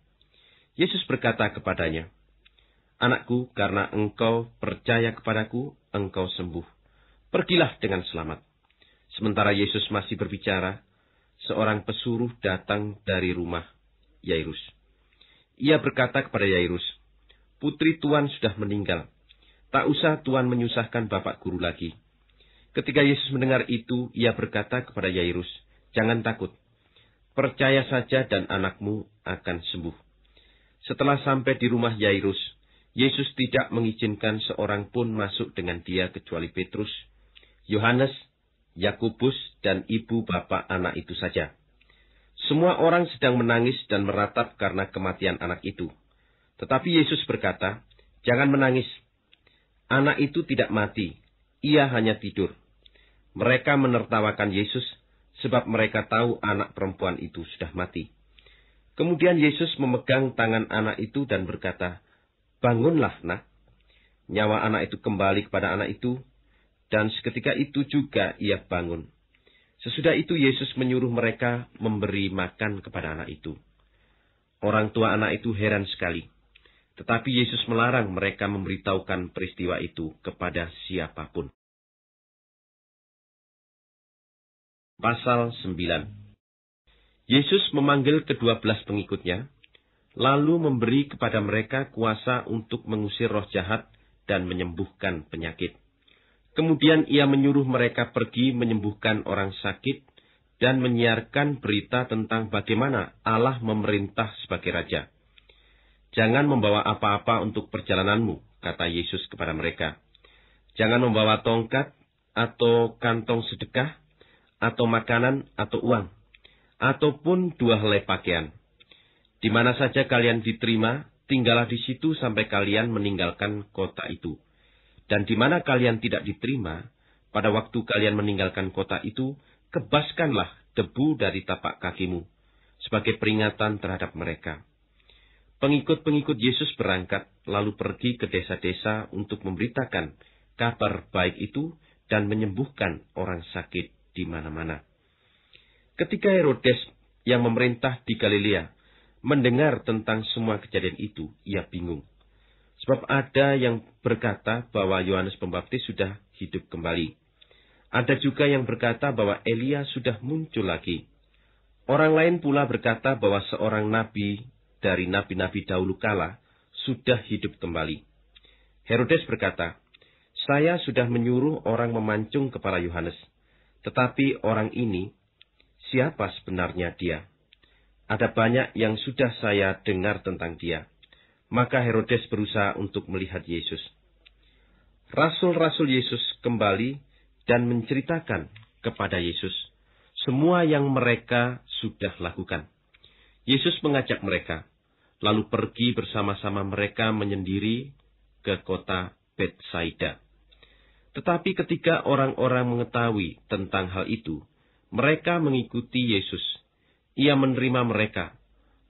S1: Yesus berkata kepadanya, Anakku, karena engkau percaya kepadaku, engkau sembuh. Pergilah dengan selamat. Sementara Yesus masih berbicara, seorang pesuruh datang dari rumah Yairus. Ia berkata kepada Yairus, Putri Tuhan sudah meninggal. Tak usah Tuhan menyusahkan Bapak Guru lagi. Ketika Yesus mendengar itu, ia berkata kepada Yairus, Jangan takut. Percaya saja dan anakmu akan sembuh. Setelah sampai di rumah Yairus, Yesus tidak mengizinkan seorang pun masuk dengan dia kecuali Petrus, Yohanes, Yakubus, dan ibu bapak anak itu saja. Semua orang sedang menangis dan meratap karena kematian anak itu. Tetapi Yesus berkata, "Jangan menangis. Anak itu tidak mati, ia hanya tidur." Mereka menertawakan Yesus sebab mereka tahu anak perempuan itu sudah mati. Kemudian Yesus memegang tangan anak itu dan berkata, "Bangunlah, Nak." Nyawa anak itu kembali kepada anak itu, dan seketika itu juga ia bangun. Sesudah itu Yesus menyuruh mereka memberi makan kepada anak itu. Orang tua anak itu heran sekali. Tetapi Yesus melarang mereka
S2: memberitahukan peristiwa itu kepada siapapun. Pasal 9 Yesus memanggil kedua belas
S1: pengikutnya, lalu memberi kepada mereka kuasa untuk mengusir roh jahat dan menyembuhkan penyakit. Kemudian ia menyuruh mereka pergi menyembuhkan orang sakit dan menyiarkan berita tentang bagaimana Allah memerintah sebagai raja. Jangan membawa apa-apa untuk perjalananmu, kata Yesus kepada mereka. Jangan membawa tongkat atau kantong sedekah atau makanan atau uang ataupun dua helai pakaian. Di mana saja kalian diterima, tinggallah di situ sampai kalian meninggalkan kota itu. Dan di mana kalian tidak diterima, pada waktu kalian meninggalkan kota itu, kebaskanlah debu dari tapak kakimu, sebagai peringatan terhadap mereka. Pengikut-pengikut Yesus berangkat, lalu pergi ke desa-desa untuk memberitakan kabar baik itu dan menyembuhkan orang sakit di mana-mana. Ketika Herodes yang memerintah di Galilea mendengar tentang semua kejadian itu, ia bingung. Sebab ada yang berkata bahwa Yohanes Pembaptis sudah hidup kembali. Ada juga yang berkata bahwa Elia sudah muncul lagi. Orang lain pula berkata bahwa seorang nabi dari nabi-nabi dahulu kala sudah hidup kembali. Herodes berkata, "Saya sudah menyuruh orang memancung kepala Yohanes, tetapi orang ini siapa sebenarnya dia? Ada banyak yang sudah saya dengar tentang dia." Maka Herodes berusaha untuk melihat Yesus. Rasul-rasul Yesus kembali dan menceritakan kepada Yesus semua yang mereka sudah lakukan. Yesus mengajak mereka, lalu pergi bersama-sama mereka menyendiri ke kota Bethsaida. Tetapi ketika orang-orang mengetahui tentang hal itu, mereka mengikuti Yesus. Ia menerima mereka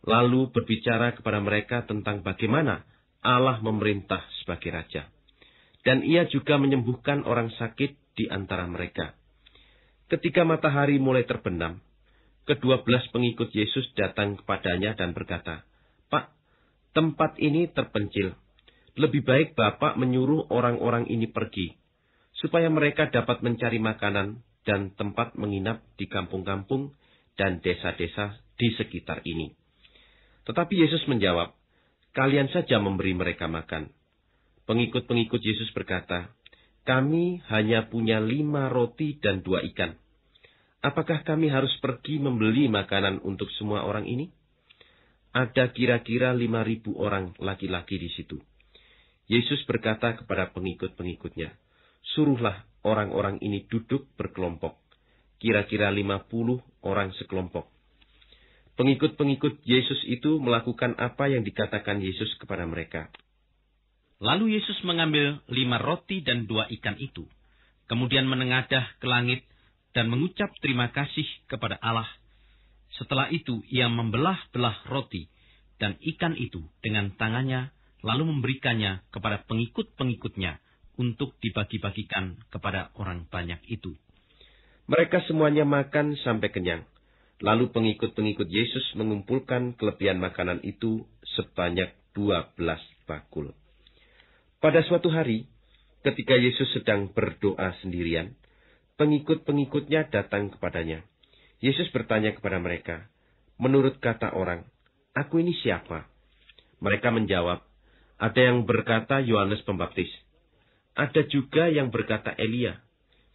S1: lalu berbicara kepada mereka tentang bagaimana Allah memerintah sebagai raja. Dan ia juga menyembuhkan orang sakit di antara mereka. Ketika matahari mulai terbenam, kedua belas pengikut Yesus datang kepadanya dan berkata, Pak, tempat ini terpencil. Lebih baik Bapak menyuruh orang-orang ini pergi, supaya mereka dapat mencari makanan dan tempat menginap di kampung-kampung dan desa-desa di sekitar ini. Tetapi Yesus menjawab, kalian saja memberi mereka makan. Pengikut-pengikut Yesus berkata, kami hanya punya lima roti dan dua ikan. Apakah kami harus pergi membeli makanan untuk semua orang ini? Ada kira-kira lima ribu orang laki-laki di situ. Yesus berkata kepada pengikut-pengikutnya, Suruhlah orang-orang ini duduk berkelompok, kira-kira lima puluh orang sekelompok. Pengikut-pengikut Yesus itu melakukan apa yang dikatakan Yesus kepada mereka. Lalu Yesus mengambil lima roti dan dua ikan itu, kemudian menengadah ke langit dan mengucap terima kasih kepada Allah. Setelah itu ia membelah-belah roti dan ikan itu dengan tangannya, lalu memberikannya kepada pengikut-pengikutnya untuk dibagi-bagikan kepada orang banyak itu. Mereka semuanya makan sampai kenyang Lalu pengikut-pengikut Yesus mengumpulkan kelebihan makanan itu sebanyak dua belas bakul. Pada suatu hari, ketika Yesus sedang berdoa sendirian, pengikut-pengikutnya datang kepadanya. Yesus bertanya kepada mereka, menurut kata orang, aku ini siapa? Mereka menjawab, ada yang berkata Yohanes Pembaptis. Ada juga yang berkata Elia.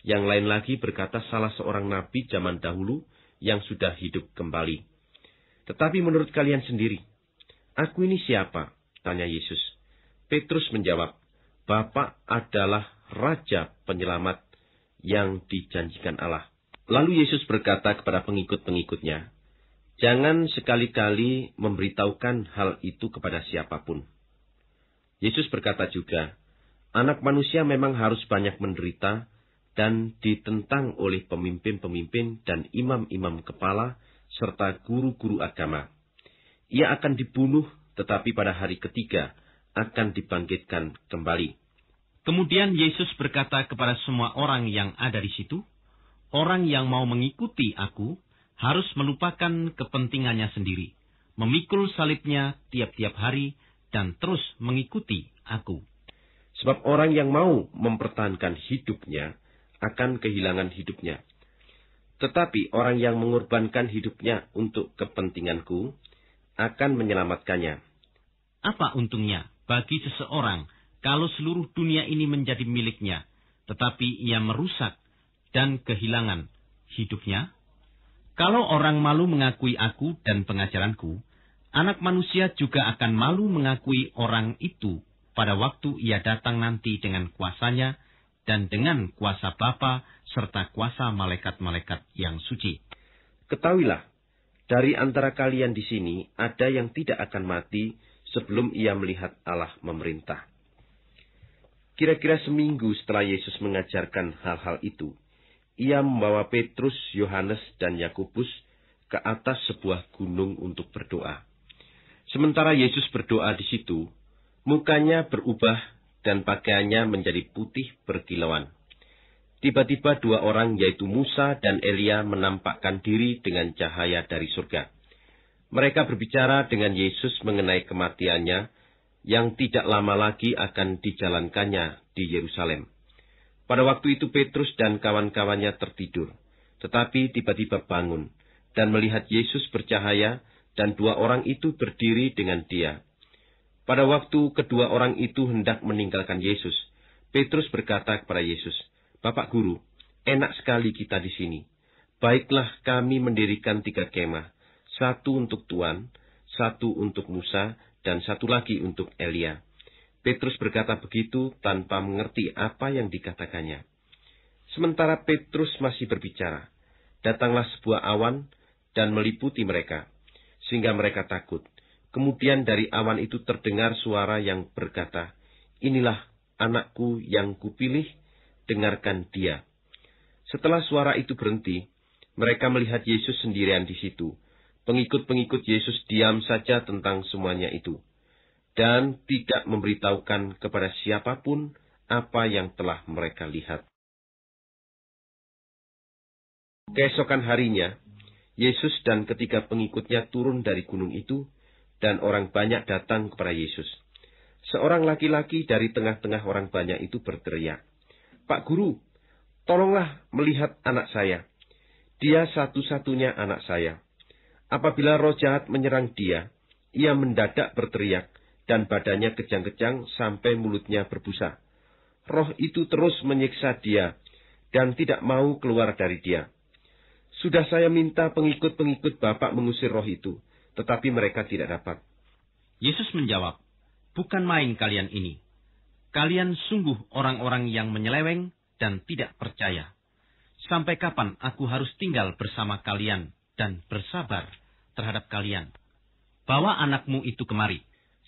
S1: Yang lain lagi berkata salah seorang nabi zaman dahulu, yang sudah hidup kembali. Tetapi menurut kalian sendiri, aku ini siapa? Tanya Yesus. Petrus menjawab, Bapak adalah Raja Penyelamat yang dijanjikan Allah. Lalu Yesus berkata kepada pengikut-pengikutnya, Jangan sekali-kali memberitahukan hal itu kepada siapapun. Yesus berkata juga, Anak manusia memang harus banyak menderita dan ditentang oleh pemimpin-pemimpin dan imam-imam kepala serta guru-guru agama. Ia akan dibunuh tetapi pada hari ketiga akan dibangkitkan kembali. Kemudian Yesus berkata kepada semua orang yang ada di situ, orang yang mau mengikuti aku harus melupakan kepentingannya sendiri, memikul salibnya tiap-tiap hari dan terus mengikuti aku. Sebab orang yang mau mempertahankan hidupnya akan kehilangan hidupnya. Tetapi orang yang mengorbankan hidupnya untuk kepentinganku akan menyelamatkannya. Apa untungnya bagi seseorang kalau seluruh dunia ini menjadi miliknya, tetapi ia merusak dan kehilangan hidupnya? Kalau orang malu mengakui aku dan pengajaranku, anak manusia juga akan malu mengakui orang itu pada waktu ia datang nanti dengan kuasanya dan dengan kuasa Bapa serta kuasa malaikat-malaikat yang suci. Ketahuilah, dari antara kalian di sini ada yang tidak akan mati sebelum ia melihat Allah memerintah. Kira-kira seminggu setelah Yesus mengajarkan hal-hal itu, ia membawa Petrus, Yohanes, dan Yakobus ke atas sebuah gunung untuk berdoa. Sementara Yesus berdoa di situ, mukanya berubah dan pakaiannya menjadi putih berkilauan. Tiba-tiba dua orang yaitu Musa dan Elia menampakkan diri dengan cahaya dari surga. Mereka berbicara dengan Yesus mengenai kematiannya yang tidak lama lagi akan dijalankannya di Yerusalem. Pada waktu itu Petrus dan kawan-kawannya tertidur, tetapi tiba-tiba bangun dan melihat Yesus bercahaya dan dua orang itu berdiri dengan dia. Pada waktu kedua orang itu hendak meninggalkan Yesus, Petrus berkata kepada Yesus, Bapak Guru, enak sekali kita di sini. Baiklah kami mendirikan tiga kemah, satu untuk Tuhan, satu untuk Musa, dan satu lagi untuk Elia. Petrus berkata begitu tanpa mengerti apa yang dikatakannya. Sementara Petrus masih berbicara, datanglah sebuah awan dan meliputi mereka, sehingga mereka takut. Kemudian dari awan itu terdengar suara yang berkata, Inilah anakku yang kupilih, dengarkan dia. Setelah suara itu berhenti, mereka melihat Yesus sendirian di situ. Pengikut-pengikut Yesus diam
S2: saja tentang semuanya itu, dan tidak memberitahukan kepada siapapun apa yang telah mereka lihat. Keesokan harinya, Yesus dan ketiga pengikutnya turun dari gunung itu,
S1: dan orang banyak datang kepada Yesus. Seorang laki-laki dari tengah-tengah orang banyak itu berteriak, Pak Guru, tolonglah melihat anak saya. Dia satu-satunya anak saya. Apabila roh jahat menyerang dia, ia mendadak berteriak, dan badannya kejang-kejang sampai mulutnya berbusa. Roh itu terus menyiksa dia, dan tidak mau keluar dari dia. Sudah saya minta pengikut-pengikut Bapak mengusir roh itu, tetapi mereka tidak dapat. Yesus menjawab, bukan main kalian ini. Kalian sungguh orang-orang yang menyeleweng dan tidak percaya. Sampai kapan aku harus tinggal bersama kalian dan bersabar terhadap kalian? Bawa anakmu itu kemari.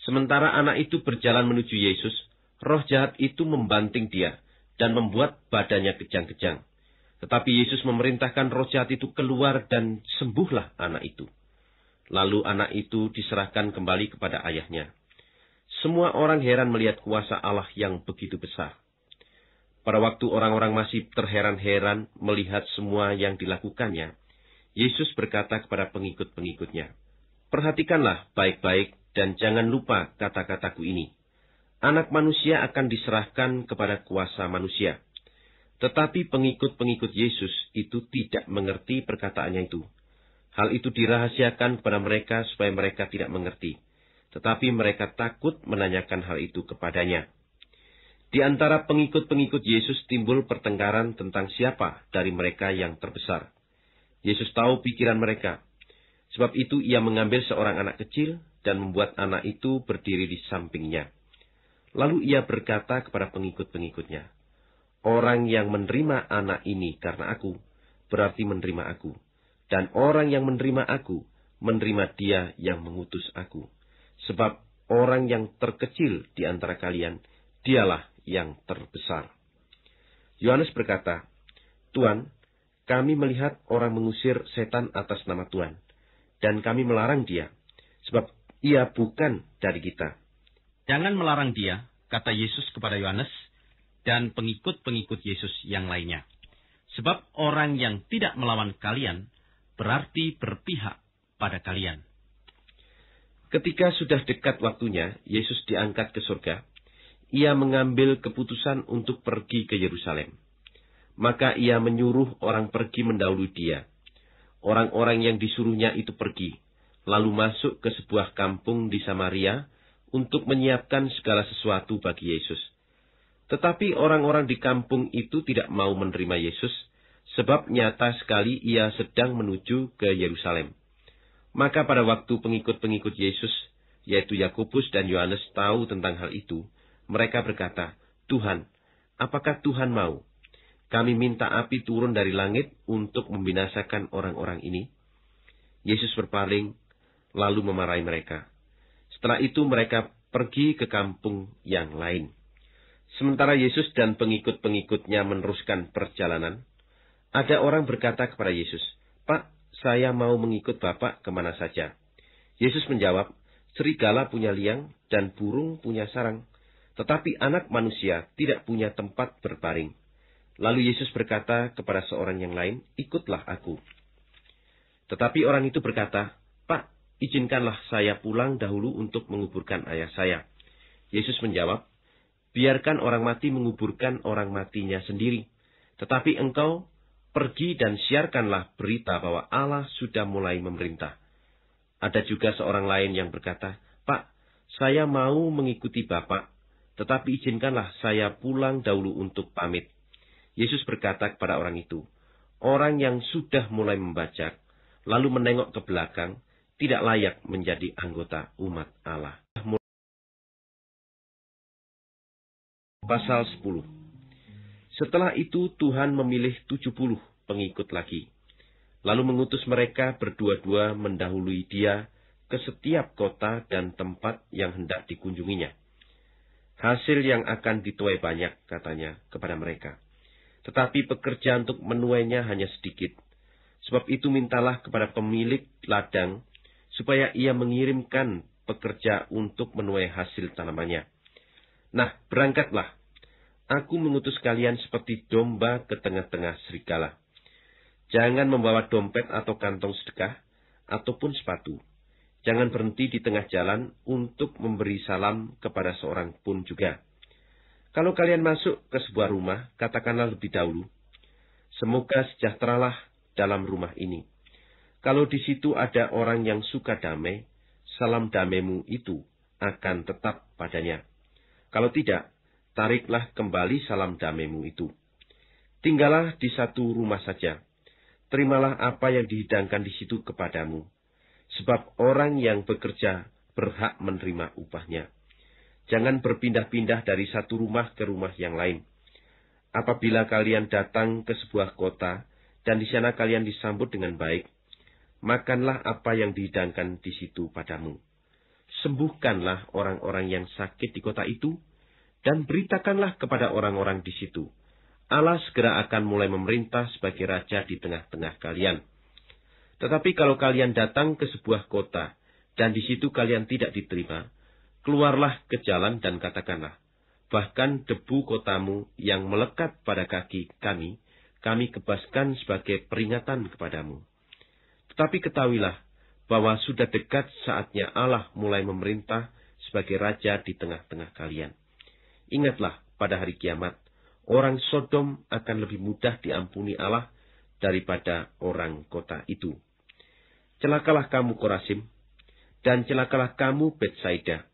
S1: Sementara anak itu berjalan menuju Yesus, roh jahat itu membanting dia dan membuat badannya kejang-kejang. Tetapi Yesus memerintahkan roh jahat itu keluar dan sembuhlah anak itu. Lalu anak itu diserahkan kembali kepada ayahnya. Semua orang heran melihat kuasa Allah yang begitu besar. Pada waktu orang-orang masih terheran-heran melihat semua yang dilakukannya, Yesus berkata kepada pengikut-pengikutnya, Perhatikanlah baik-baik dan jangan lupa kata-kataku ini. Anak manusia akan diserahkan kepada kuasa manusia. Tetapi pengikut-pengikut Yesus itu tidak mengerti perkataannya itu. Hal itu dirahasiakan kepada mereka supaya mereka tidak mengerti. Tetapi mereka takut menanyakan hal itu kepadanya. Di antara pengikut-pengikut Yesus timbul pertengkaran tentang siapa dari mereka yang terbesar. Yesus tahu pikiran mereka. Sebab itu ia mengambil seorang anak kecil dan membuat anak itu berdiri di sampingnya. Lalu ia berkata kepada pengikut-pengikutnya, Orang yang menerima anak ini karena aku, berarti menerima aku dan orang yang menerima aku, menerima dia yang mengutus aku. Sebab orang yang terkecil di antara kalian, dialah yang terbesar. Yohanes berkata, Tuhan, kami melihat orang mengusir setan atas nama Tuhan, dan kami melarang dia, sebab ia bukan dari kita. Jangan melarang dia, kata Yesus kepada Yohanes, dan pengikut-pengikut Yesus yang lainnya. Sebab orang yang tidak melawan kalian, berarti berpihak pada kalian. Ketika sudah dekat waktunya, Yesus diangkat ke surga. Ia mengambil keputusan untuk pergi ke Yerusalem. Maka ia menyuruh orang pergi mendahului dia. Orang-orang yang disuruhnya itu pergi, lalu masuk ke sebuah kampung di Samaria untuk menyiapkan segala sesuatu bagi Yesus. Tetapi orang-orang di kampung itu tidak mau menerima Yesus, sebab nyata sekali ia sedang menuju ke Yerusalem. Maka pada waktu pengikut-pengikut Yesus, yaitu Yakobus dan Yohanes tahu tentang hal itu, mereka berkata, Tuhan, apakah Tuhan mau? Kami minta api turun dari langit untuk membinasakan orang-orang ini. Yesus berpaling, lalu memarahi mereka. Setelah itu mereka pergi ke kampung yang lain. Sementara Yesus dan pengikut-pengikutnya meneruskan perjalanan, ada orang berkata kepada Yesus, Pak, saya mau mengikut Bapak kemana saja. Yesus menjawab, Serigala punya liang dan burung punya sarang, tetapi anak manusia tidak punya tempat berbaring. Lalu Yesus berkata kepada seorang yang lain, Ikutlah aku. Tetapi orang itu berkata, Pak, izinkanlah saya pulang dahulu untuk menguburkan ayah saya. Yesus menjawab, biarkan orang mati menguburkan orang matinya sendiri. Tetapi engkau Pergi dan siarkanlah berita bahwa Allah sudah mulai memerintah. Ada juga seorang lain yang berkata, Pak, saya mau mengikuti Bapak, tetapi izinkanlah saya pulang dahulu untuk pamit. Yesus berkata kepada orang itu, Orang yang
S2: sudah mulai membaca, lalu menengok ke belakang, tidak layak menjadi anggota umat Allah. Pasal 10 setelah itu Tuhan memilih tujuh puluh pengikut lagi,
S1: lalu mengutus mereka berdua-dua mendahului dia ke setiap kota dan tempat yang hendak dikunjunginya. Hasil yang akan dituai banyak, katanya, kepada mereka. Tetapi pekerja untuk menuainya hanya sedikit. Sebab itu mintalah kepada pemilik ladang, supaya ia mengirimkan pekerja untuk menuai hasil tanamannya. Nah, berangkatlah, Aku mengutus kalian seperti domba ke tengah-tengah serigala. Jangan membawa dompet atau kantong sedekah, ataupun sepatu. Jangan berhenti di tengah jalan untuk memberi salam kepada seorang pun juga. Kalau kalian masuk ke sebuah rumah, katakanlah lebih dahulu, Semoga sejahteralah dalam rumah ini. Kalau di situ ada orang yang suka damai, salam damaimu itu akan tetap padanya. Kalau tidak, tariklah kembali salam damaimu itu. Tinggallah di satu rumah saja. Terimalah apa yang dihidangkan di situ kepadamu. Sebab orang yang bekerja berhak menerima upahnya. Jangan berpindah-pindah dari satu rumah ke rumah yang lain. Apabila kalian datang ke sebuah kota, dan di sana kalian disambut dengan baik, makanlah apa yang dihidangkan di situ padamu. Sembuhkanlah orang-orang yang sakit di kota itu, dan beritakanlah kepada orang-orang di situ. Allah segera akan mulai memerintah sebagai raja di tengah-tengah kalian. Tetapi kalau kalian datang ke sebuah kota, dan di situ kalian tidak diterima, keluarlah ke jalan dan katakanlah, bahkan debu kotamu yang melekat pada kaki kami, kami kebaskan sebagai peringatan kepadamu. Tetapi ketahuilah bahwa sudah dekat saatnya Allah mulai memerintah sebagai raja di tengah-tengah kalian. Ingatlah pada hari kiamat, orang Sodom akan lebih mudah diampuni Allah daripada orang kota itu. Celakalah kamu Korasim, dan celakalah kamu Betsaida.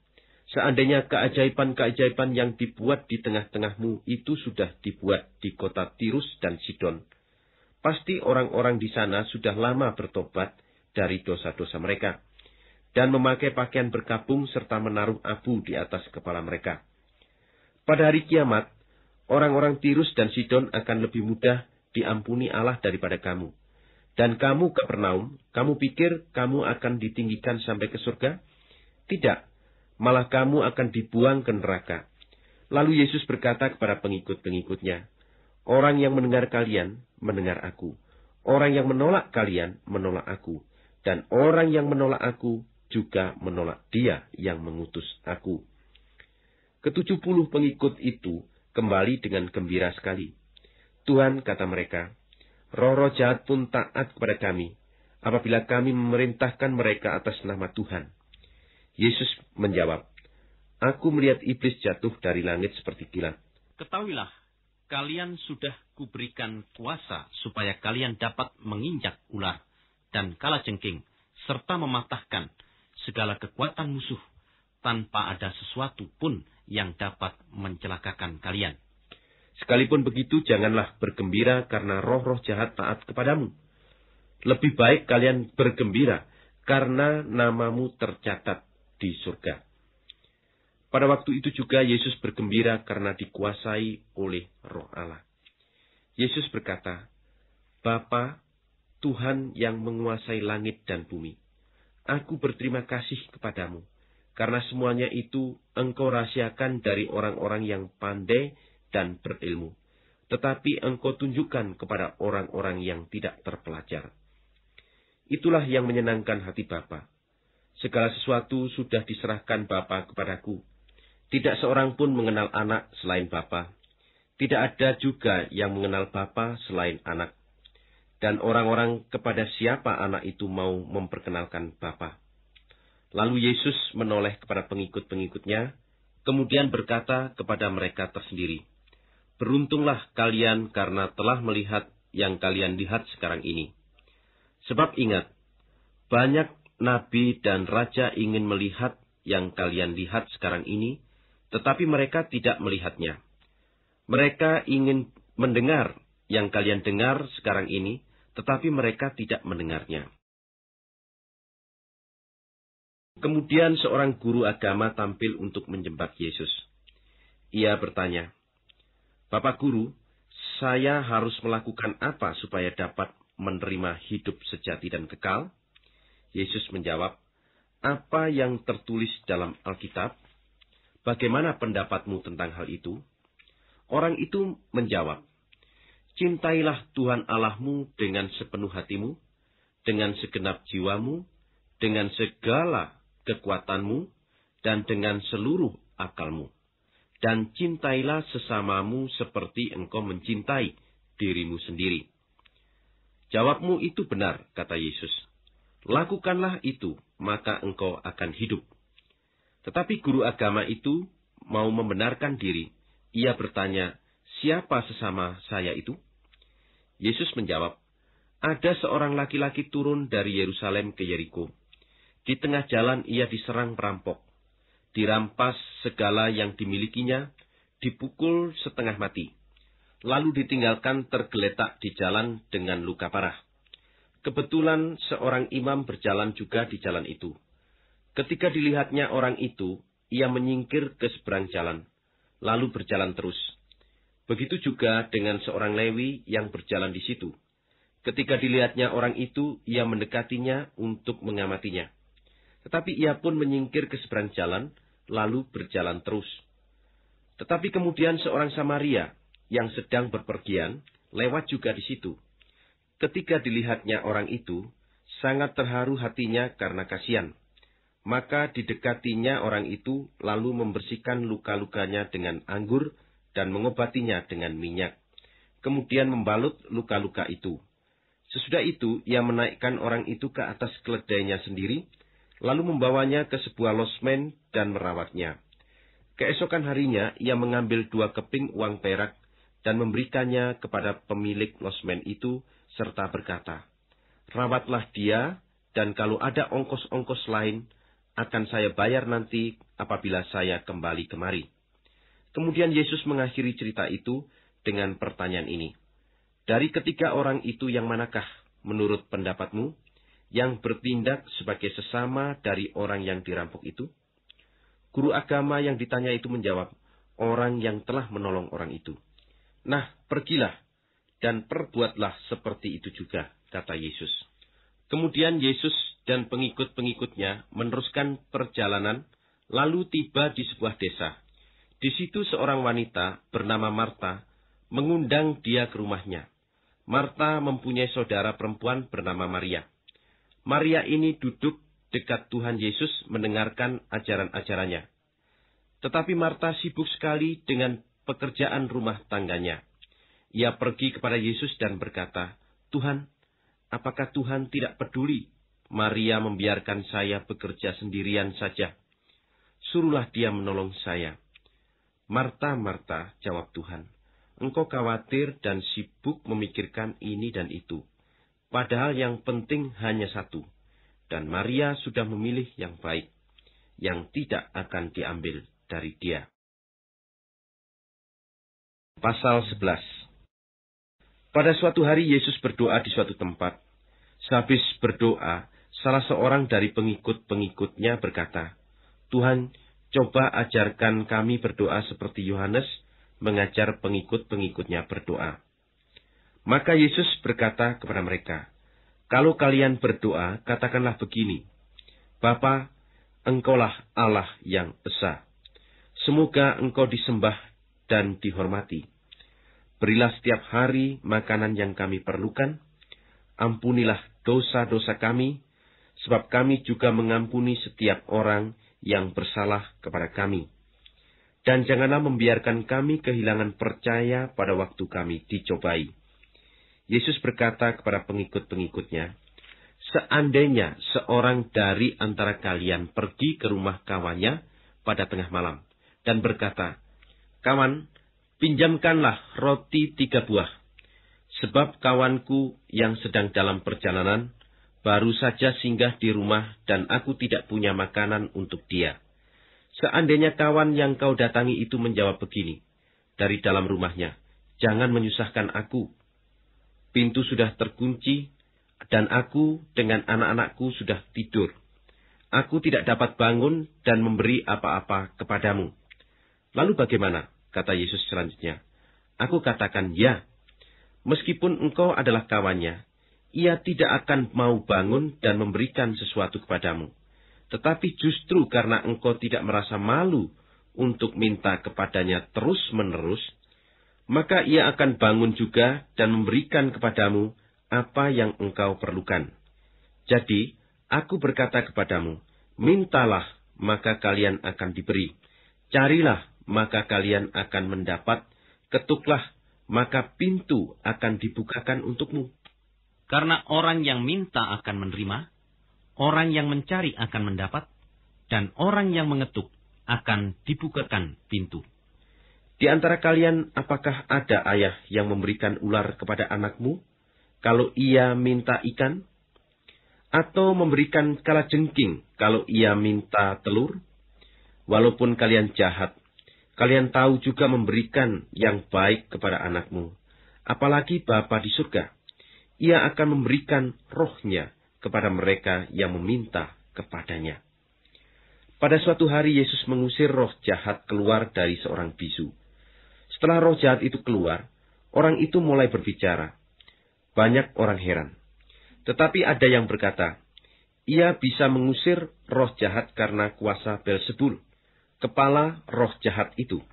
S1: Seandainya keajaiban-keajaiban yang dibuat di tengah-tengahmu itu sudah dibuat di kota Tirus dan Sidon. Pasti orang-orang di sana sudah lama bertobat dari dosa-dosa mereka, dan memakai pakaian berkabung serta menaruh abu di atas kepala mereka. Pada hari kiamat, orang-orang Tirus dan Sidon akan lebih mudah diampuni Allah daripada kamu. Dan kamu, Kapernaum, kamu pikir kamu akan ditinggikan sampai ke surga? Tidak, malah kamu akan dibuang ke neraka. Lalu Yesus berkata kepada pengikut-pengikutnya, Orang yang mendengar kalian, mendengar aku. Orang yang menolak kalian, menolak aku. Dan orang yang menolak aku, juga menolak dia yang mengutus aku. Ketujuh puluh pengikut itu kembali dengan gembira sekali. Tuhan, kata mereka, roh-roh jahat pun taat kepada kami, apabila kami memerintahkan mereka atas nama Tuhan. Yesus menjawab, Aku melihat iblis jatuh dari langit seperti kilat. Ketahuilah, kalian sudah kuberikan kuasa supaya kalian dapat menginjak ular dan kalajengking, serta mematahkan segala kekuatan musuh tanpa ada sesuatu pun yang dapat mencelakakan kalian. Sekalipun begitu, janganlah bergembira karena roh-roh jahat taat kepadamu. Lebih baik kalian bergembira karena namamu tercatat di surga. Pada waktu itu juga Yesus bergembira karena dikuasai oleh roh Allah. Yesus berkata, Bapa, Tuhan yang menguasai langit dan bumi, aku berterima kasih kepadamu karena semuanya itu engkau rahasiakan dari orang-orang yang pandai dan berilmu. Tetapi engkau tunjukkan kepada orang-orang yang tidak terpelajar. Itulah yang menyenangkan hati Bapa. Segala sesuatu sudah diserahkan Bapa kepadaku. Tidak seorang pun mengenal anak selain Bapa. Tidak ada juga yang mengenal Bapa selain anak. Dan orang-orang kepada siapa anak itu mau memperkenalkan Bapa. Lalu Yesus menoleh kepada pengikut-pengikutnya, kemudian berkata kepada mereka tersendiri, Beruntunglah kalian karena telah melihat yang kalian lihat sekarang ini. Sebab ingat, banyak nabi dan raja ingin melihat yang kalian lihat sekarang ini, tetapi mereka tidak melihatnya.
S2: Mereka ingin mendengar yang kalian dengar sekarang ini, tetapi mereka tidak mendengarnya. Kemudian seorang guru agama tampil untuk menjebak Yesus. Ia bertanya,
S1: Bapak Guru, saya harus melakukan apa supaya dapat menerima hidup sejati dan kekal? Yesus menjawab, Apa yang tertulis dalam Alkitab? Bagaimana pendapatmu tentang hal itu? Orang itu menjawab, Cintailah Tuhan Allahmu dengan sepenuh hatimu, dengan segenap jiwamu, dengan segala kekuatanmu dan dengan seluruh akalmu. Dan cintailah sesamamu seperti engkau mencintai dirimu sendiri. Jawabmu itu benar, kata Yesus. Lakukanlah itu, maka engkau akan hidup. Tetapi guru agama itu mau membenarkan diri. Ia bertanya, siapa sesama saya itu? Yesus menjawab, ada seorang laki-laki turun dari Yerusalem ke Yeriko. Di tengah jalan ia diserang perampok, dirampas segala yang dimilikinya, dipukul setengah mati, lalu ditinggalkan tergeletak di jalan dengan luka parah. Kebetulan seorang imam berjalan juga di jalan itu. Ketika dilihatnya orang itu, ia menyingkir ke seberang jalan, lalu berjalan terus. Begitu juga dengan seorang Lewi yang berjalan di situ. Ketika dilihatnya orang itu, ia mendekatinya untuk mengamatinya. Tetapi ia pun menyingkir ke seberang jalan, lalu berjalan terus. Tetapi kemudian seorang Samaria yang sedang berpergian lewat juga di situ. Ketika dilihatnya orang itu, sangat terharu hatinya karena kasihan. Maka didekatinya orang itu lalu membersihkan luka-lukanya dengan anggur dan mengobatinya dengan minyak. Kemudian membalut luka-luka itu. Sesudah itu, ia menaikkan orang itu ke atas keledainya sendiri, lalu membawanya ke sebuah losmen dan merawatnya. Keesokan harinya, ia mengambil dua keping uang perak dan memberikannya kepada pemilik losmen itu, serta berkata, Rawatlah dia, dan kalau ada ongkos-ongkos lain, akan saya bayar nanti apabila saya kembali kemari. Kemudian Yesus mengakhiri cerita itu dengan pertanyaan ini. Dari ketiga orang itu yang manakah menurut pendapatmu? yang bertindak sebagai sesama dari orang yang dirampok itu? Guru agama yang ditanya itu menjawab, orang yang telah menolong orang itu. Nah, pergilah dan perbuatlah seperti itu juga, kata Yesus. Kemudian Yesus dan pengikut-pengikutnya meneruskan perjalanan, lalu tiba di sebuah desa. Di situ seorang wanita bernama Marta mengundang dia ke rumahnya. Marta mempunyai saudara perempuan bernama Maria. Maria ini duduk dekat Tuhan Yesus mendengarkan ajaran-ajarannya. Tetapi Marta sibuk sekali dengan pekerjaan rumah tangganya. Ia pergi kepada Yesus dan berkata, Tuhan, apakah Tuhan tidak peduli? Maria membiarkan saya bekerja sendirian saja. Suruhlah dia menolong saya. Marta, Marta, jawab Tuhan, engkau khawatir dan sibuk memikirkan ini dan itu. Padahal
S2: yang penting hanya satu, dan Maria sudah memilih yang baik, yang tidak akan diambil dari dia. Pasal 11 Pada suatu hari Yesus berdoa di suatu tempat.
S1: Sehabis berdoa, salah seorang dari pengikut-pengikutnya berkata, Tuhan, coba ajarkan kami berdoa seperti Yohanes mengajar pengikut-pengikutnya berdoa. Maka Yesus berkata kepada mereka, Kalau kalian berdoa, katakanlah begini, Bapa, engkaulah Allah yang Esa. Semoga engkau disembah dan dihormati. Berilah setiap hari makanan yang kami perlukan, ampunilah dosa-dosa kami, sebab kami juga mengampuni setiap orang yang bersalah kepada kami. Dan janganlah membiarkan kami kehilangan percaya pada waktu kami dicobai Yesus berkata kepada pengikut-pengikutnya, Seandainya seorang dari antara kalian pergi ke rumah kawannya pada tengah malam, dan berkata, Kawan, pinjamkanlah roti tiga buah, sebab kawanku yang sedang dalam perjalanan baru saja singgah di rumah dan aku tidak punya makanan untuk dia. Seandainya kawan yang kau datangi itu menjawab begini, dari dalam rumahnya, jangan menyusahkan aku, Pintu sudah terkunci, dan aku dengan anak-anakku sudah tidur. Aku tidak dapat bangun dan memberi apa-apa kepadamu. Lalu bagaimana? Kata Yesus selanjutnya. Aku katakan ya. Meskipun engkau adalah kawannya, ia tidak akan mau bangun dan memberikan sesuatu kepadamu. Tetapi justru karena engkau tidak merasa malu untuk minta kepadanya terus-menerus, maka ia akan bangun juga dan memberikan kepadamu apa yang engkau perlukan. Jadi, aku berkata kepadamu, mintalah, maka kalian akan diberi. Carilah, maka kalian akan mendapat. Ketuklah, maka pintu akan dibukakan untukmu. Karena orang yang minta akan menerima, orang yang mencari akan mendapat, dan orang yang mengetuk akan dibukakan pintu. Di antara kalian, apakah ada ayah yang memberikan ular kepada anakmu, kalau ia minta ikan? Atau memberikan kala jengking, kalau ia minta telur? Walaupun kalian jahat, kalian tahu juga memberikan yang baik kepada anakmu. Apalagi Bapa di surga, ia akan memberikan rohnya kepada mereka yang meminta kepadanya. Pada suatu hari Yesus mengusir roh jahat keluar dari seorang bisu setelah roh jahat itu keluar, orang itu mulai berbicara. Banyak orang heran. Tetapi ada yang berkata, ia bisa mengusir roh jahat karena kuasa Belzebul, kepala roh jahat itu.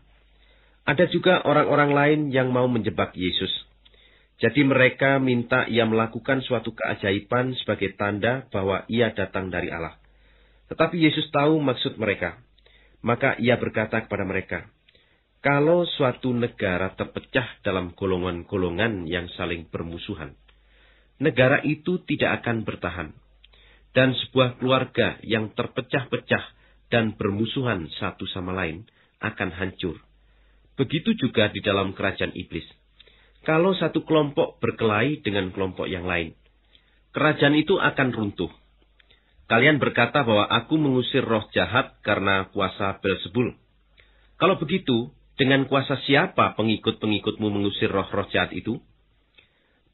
S1: Ada juga orang-orang lain yang mau menjebak Yesus. Jadi mereka minta ia melakukan suatu keajaiban sebagai tanda bahwa ia datang dari Allah. Tetapi Yesus tahu maksud mereka. Maka ia berkata kepada mereka, kalau suatu negara terpecah dalam golongan-golongan yang saling bermusuhan, negara itu tidak akan bertahan. Dan sebuah keluarga yang terpecah-pecah dan bermusuhan satu sama lain akan hancur. Begitu juga di dalam kerajaan iblis. Kalau satu kelompok berkelahi dengan kelompok yang lain, kerajaan itu akan runtuh. Kalian berkata bahwa aku mengusir roh jahat karena kuasa Belzebul. Kalau begitu, dengan kuasa siapa pengikut-pengikutmu mengusir roh-roh jahat itu?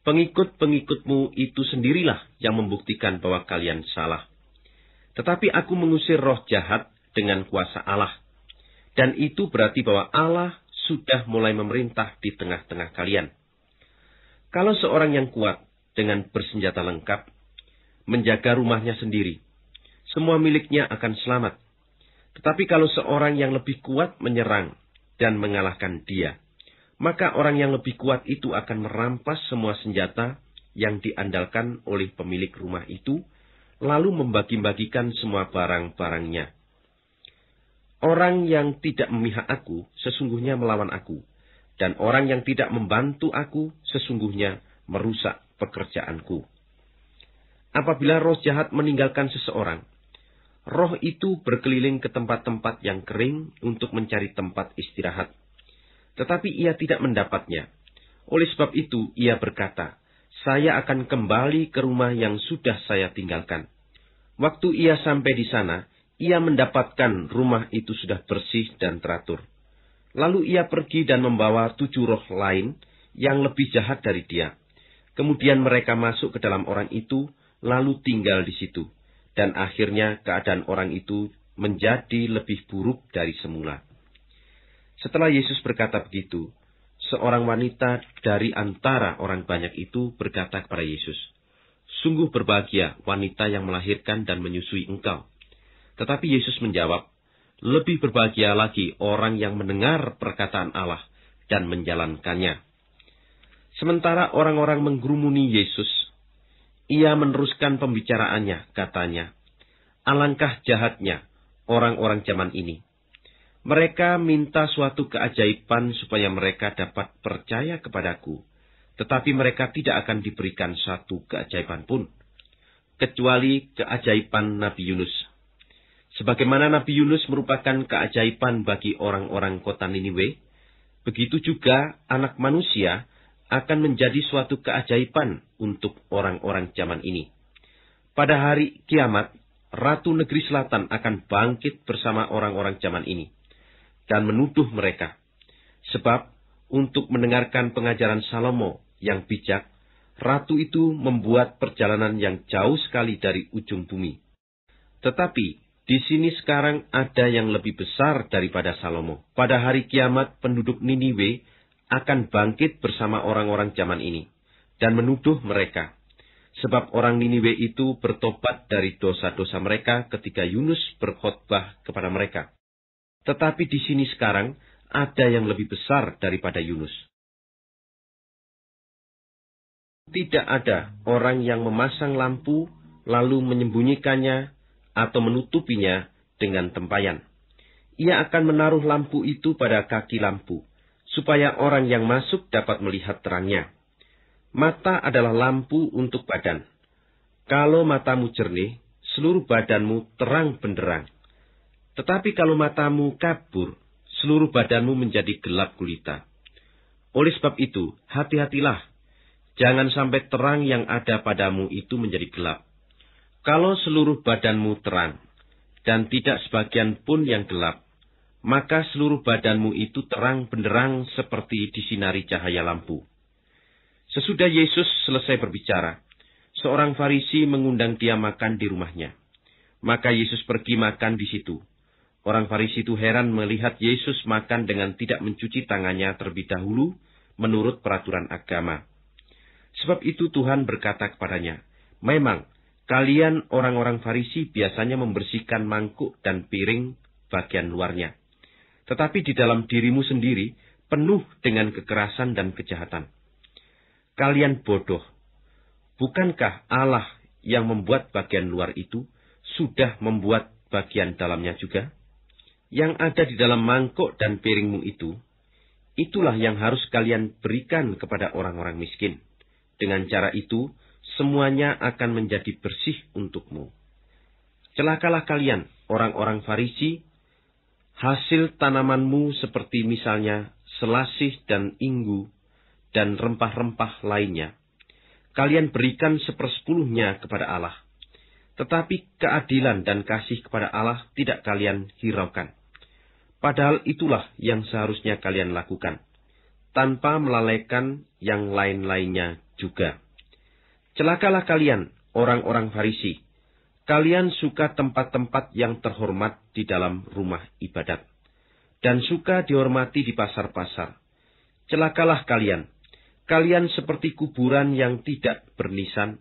S1: Pengikut-pengikutmu itu sendirilah yang membuktikan bahwa kalian salah. Tetapi aku mengusir roh jahat dengan kuasa Allah. Dan itu berarti bahwa Allah sudah mulai memerintah di tengah-tengah kalian. Kalau seorang yang kuat dengan bersenjata lengkap, menjaga rumahnya sendiri, semua miliknya akan selamat. Tetapi kalau seorang yang lebih kuat menyerang dan mengalahkan dia. Maka orang yang lebih kuat itu akan merampas semua senjata yang diandalkan oleh pemilik rumah itu, lalu membagi-bagikan semua barang-barangnya. Orang yang tidak memihak aku, sesungguhnya melawan aku. Dan orang yang tidak membantu aku, sesungguhnya merusak pekerjaanku. Apabila roh jahat meninggalkan seseorang, Roh itu berkeliling ke tempat-tempat yang kering untuk mencari tempat istirahat. Tetapi ia tidak mendapatnya. Oleh sebab itu, ia berkata, Saya akan kembali ke rumah yang sudah saya tinggalkan. Waktu ia sampai di sana, ia mendapatkan rumah itu sudah bersih dan teratur. Lalu ia pergi dan membawa tujuh roh lain yang lebih jahat dari dia. Kemudian mereka masuk ke dalam orang itu, lalu tinggal di situ dan akhirnya keadaan orang itu menjadi lebih buruk dari semula. Setelah Yesus berkata begitu, seorang wanita dari antara orang banyak itu berkata kepada Yesus, Sungguh berbahagia wanita yang melahirkan dan menyusui engkau. Tetapi Yesus menjawab, Lebih berbahagia lagi orang yang mendengar perkataan Allah dan menjalankannya. Sementara orang-orang menggerumuni Yesus ia meneruskan pembicaraannya, katanya. Alangkah jahatnya orang-orang zaman ini. Mereka minta suatu keajaiban supaya mereka dapat percaya kepadaku, tetapi mereka tidak akan diberikan satu keajaiban pun, kecuali keajaiban Nabi Yunus. Sebagaimana Nabi Yunus merupakan keajaiban bagi orang-orang kota Niniwe, begitu juga anak manusia akan menjadi suatu keajaiban untuk orang-orang zaman ini. Pada hari kiamat, Ratu Negeri Selatan akan bangkit bersama orang-orang zaman ini dan menuduh mereka. Sebab, untuk mendengarkan pengajaran Salomo yang bijak, Ratu itu membuat perjalanan yang jauh sekali dari ujung bumi. Tetapi, di sini sekarang ada yang lebih besar daripada Salomo. Pada hari kiamat, penduduk Niniwe akan bangkit bersama orang-orang zaman ini dan menuduh mereka. Sebab orang Niniwe itu bertobat dari dosa-dosa mereka ketika Yunus berkhotbah kepada
S2: mereka. Tetapi di sini sekarang ada yang lebih besar daripada Yunus. Tidak ada orang yang memasang lampu lalu menyembunyikannya atau menutupinya dengan tempayan.
S1: Ia akan menaruh lampu itu pada kaki lampu supaya orang yang masuk dapat melihat terangnya. Mata adalah lampu untuk badan. Kalau matamu jernih, seluruh badanmu terang benderang. Tetapi kalau matamu kabur, seluruh badanmu menjadi gelap gulita. Oleh sebab itu, hati-hatilah. Jangan sampai terang yang ada padamu itu menjadi gelap. Kalau seluruh badanmu terang, dan tidak sebagian pun yang gelap, maka seluruh badanmu itu terang benderang seperti disinari cahaya lampu. Sesudah Yesus selesai berbicara, seorang Farisi mengundang dia makan di rumahnya. Maka Yesus pergi makan di situ. Orang Farisi itu heran melihat Yesus makan dengan tidak mencuci tangannya terlebih dahulu menurut peraturan agama. Sebab itu Tuhan berkata kepadanya, Memang, kalian orang-orang Farisi biasanya membersihkan mangkuk dan piring bagian luarnya tetapi di dalam dirimu sendiri penuh dengan kekerasan dan kejahatan. Kalian bodoh. Bukankah Allah yang membuat bagian luar itu sudah membuat bagian dalamnya juga? Yang ada di dalam mangkok dan piringmu itu, itulah yang harus kalian berikan kepada orang-orang miskin. Dengan cara itu, semuanya akan menjadi bersih untukmu. Celakalah kalian, orang-orang Farisi, Hasil tanamanmu seperti misalnya selasih dan inggu dan rempah-rempah lainnya. Kalian berikan sepersepuluhnya kepada Allah. Tetapi keadilan dan kasih kepada Allah tidak kalian hiraukan. Padahal itulah yang seharusnya kalian lakukan, tanpa melalaikan yang lain-lainnya juga. Celakalah kalian, orang-orang Farisi, Kalian suka tempat-tempat yang terhormat di dalam rumah ibadat, dan suka dihormati di pasar-pasar. Celakalah kalian, kalian seperti kuburan yang tidak bernisan,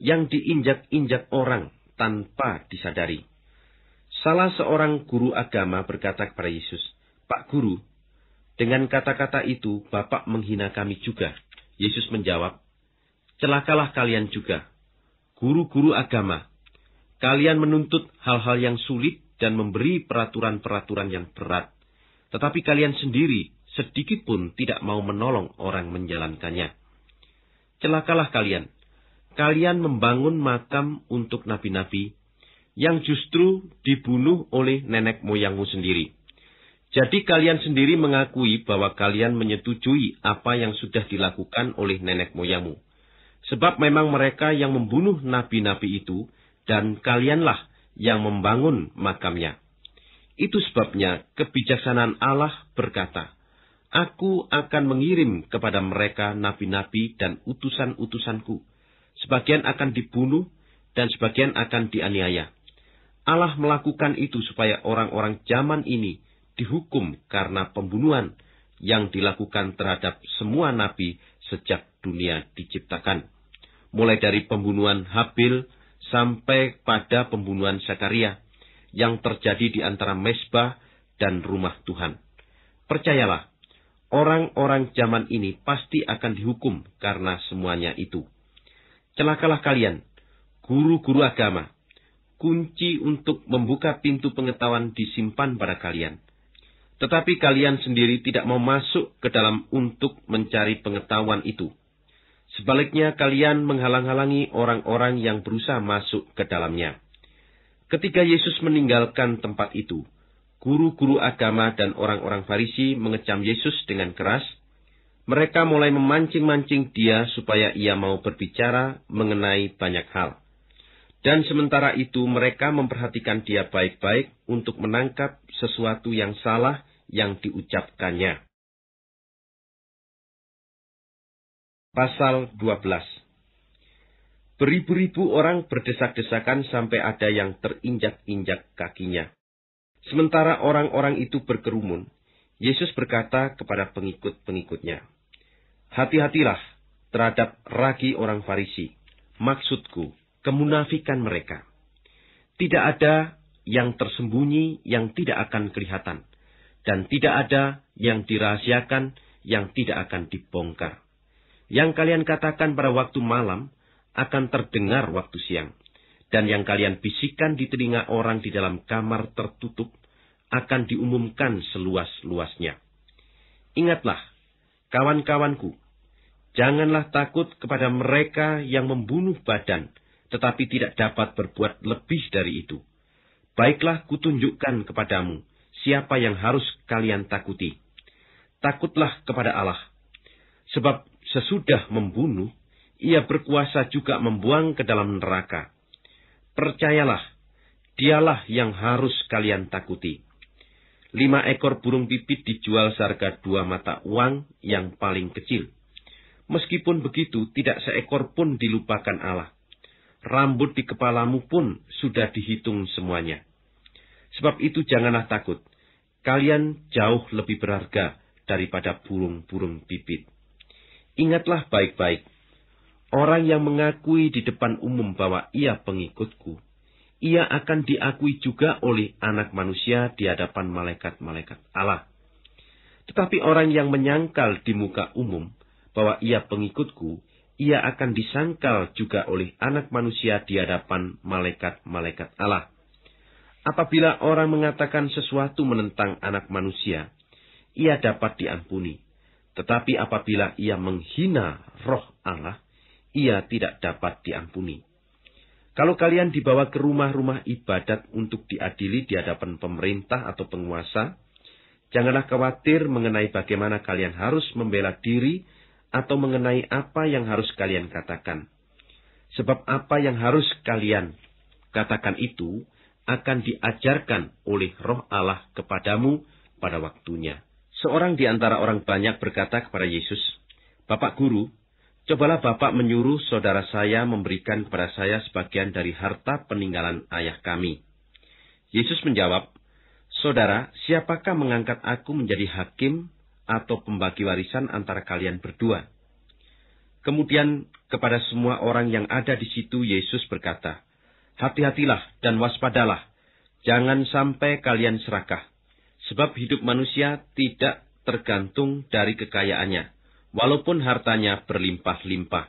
S1: yang diinjak-injak orang tanpa disadari. Salah seorang guru agama berkata kepada Yesus, Pak Guru, dengan kata-kata itu Bapak menghina kami juga. Yesus menjawab, Celakalah kalian juga, guru-guru agama, Kalian menuntut hal-hal yang sulit dan memberi peraturan-peraturan yang berat. Tetapi kalian sendiri sedikit pun tidak mau menolong orang menjalankannya. Celakalah kalian. Kalian membangun makam untuk nabi-nabi yang justru dibunuh oleh nenek moyangmu sendiri. Jadi kalian sendiri mengakui bahwa kalian menyetujui apa yang sudah dilakukan oleh nenek moyangmu. Sebab memang mereka yang membunuh nabi-nabi itu dan kalianlah yang membangun makamnya. Itu sebabnya kebijaksanaan Allah berkata, Aku akan mengirim kepada mereka nabi-nabi dan utusan-utusanku. Sebagian akan dibunuh dan sebagian akan dianiaya. Allah melakukan itu supaya orang-orang zaman ini dihukum karena pembunuhan yang dilakukan terhadap semua nabi sejak dunia diciptakan. Mulai dari pembunuhan Habil sampai pada pembunuhan Zakaria yang terjadi di antara Mesbah dan rumah Tuhan. Percayalah, orang-orang zaman ini pasti akan dihukum karena semuanya itu. Celakalah kalian, guru-guru agama. Kunci untuk membuka pintu pengetahuan disimpan pada kalian. Tetapi kalian sendiri tidak mau masuk ke dalam untuk mencari pengetahuan itu. Sebaliknya kalian menghalang-halangi orang-orang yang berusaha masuk ke dalamnya. Ketika Yesus meninggalkan tempat itu, guru-guru agama dan orang-orang Farisi mengecam Yesus dengan keras. Mereka mulai memancing-mancing dia supaya ia mau berbicara mengenai banyak hal. Dan sementara itu mereka memperhatikan dia baik-baik untuk menangkap
S2: sesuatu yang salah yang diucapkannya. Pasal 12 Beribu-ribu orang berdesak-desakan sampai ada yang terinjak-injak kakinya.
S1: Sementara orang-orang itu berkerumun, Yesus berkata kepada pengikut-pengikutnya, Hati-hatilah terhadap ragi orang Farisi, maksudku, kemunafikan mereka. Tidak ada yang tersembunyi yang tidak akan kelihatan, dan tidak ada yang dirahasiakan yang tidak akan dibongkar. Yang kalian katakan pada waktu malam akan terdengar waktu siang. Dan yang kalian bisikan di telinga orang di dalam kamar tertutup akan diumumkan seluas-luasnya. Ingatlah, kawan-kawanku, janganlah takut kepada mereka yang membunuh badan, tetapi tidak dapat berbuat lebih dari itu. Baiklah kutunjukkan kepadamu siapa yang harus kalian takuti. Takutlah kepada Allah, sebab Sesudah membunuh, ia berkuasa juga membuang ke dalam neraka. Percayalah, dialah yang harus kalian takuti. Lima ekor burung pipit dijual seharga dua mata uang yang paling kecil. Meskipun begitu, tidak seekor pun dilupakan Allah. Rambut di kepalamu pun sudah dihitung semuanya. Sebab itu janganlah takut. Kalian jauh lebih berharga daripada burung-burung pipit. Ingatlah baik-baik, orang yang mengakui di depan umum bahwa ia pengikutku, ia akan diakui juga oleh anak manusia di hadapan malaikat-malaikat Allah. Tetapi orang yang menyangkal di muka umum bahwa ia pengikutku, ia akan disangkal juga oleh anak manusia di hadapan malaikat-malaikat Allah. Apabila orang mengatakan sesuatu menentang anak manusia, ia dapat diampuni. Tetapi apabila ia menghina roh Allah, ia tidak dapat diampuni. Kalau kalian dibawa ke rumah-rumah ibadat untuk diadili di hadapan pemerintah atau penguasa, janganlah khawatir mengenai bagaimana kalian harus membela diri atau mengenai apa yang harus kalian katakan. Sebab apa yang harus kalian katakan itu akan diajarkan oleh roh Allah kepadamu pada waktunya. Seorang di antara orang banyak berkata kepada Yesus, Bapak Guru, cobalah Bapak menyuruh saudara saya memberikan kepada saya sebagian dari harta peninggalan ayah kami. Yesus menjawab, Saudara, siapakah mengangkat aku menjadi hakim atau pembagi warisan antara kalian berdua? Kemudian kepada semua orang yang ada di situ Yesus berkata, Hati-hatilah dan waspadalah, jangan sampai kalian serakah. Sebab hidup manusia tidak tergantung dari kekayaannya, walaupun hartanya berlimpah-limpah.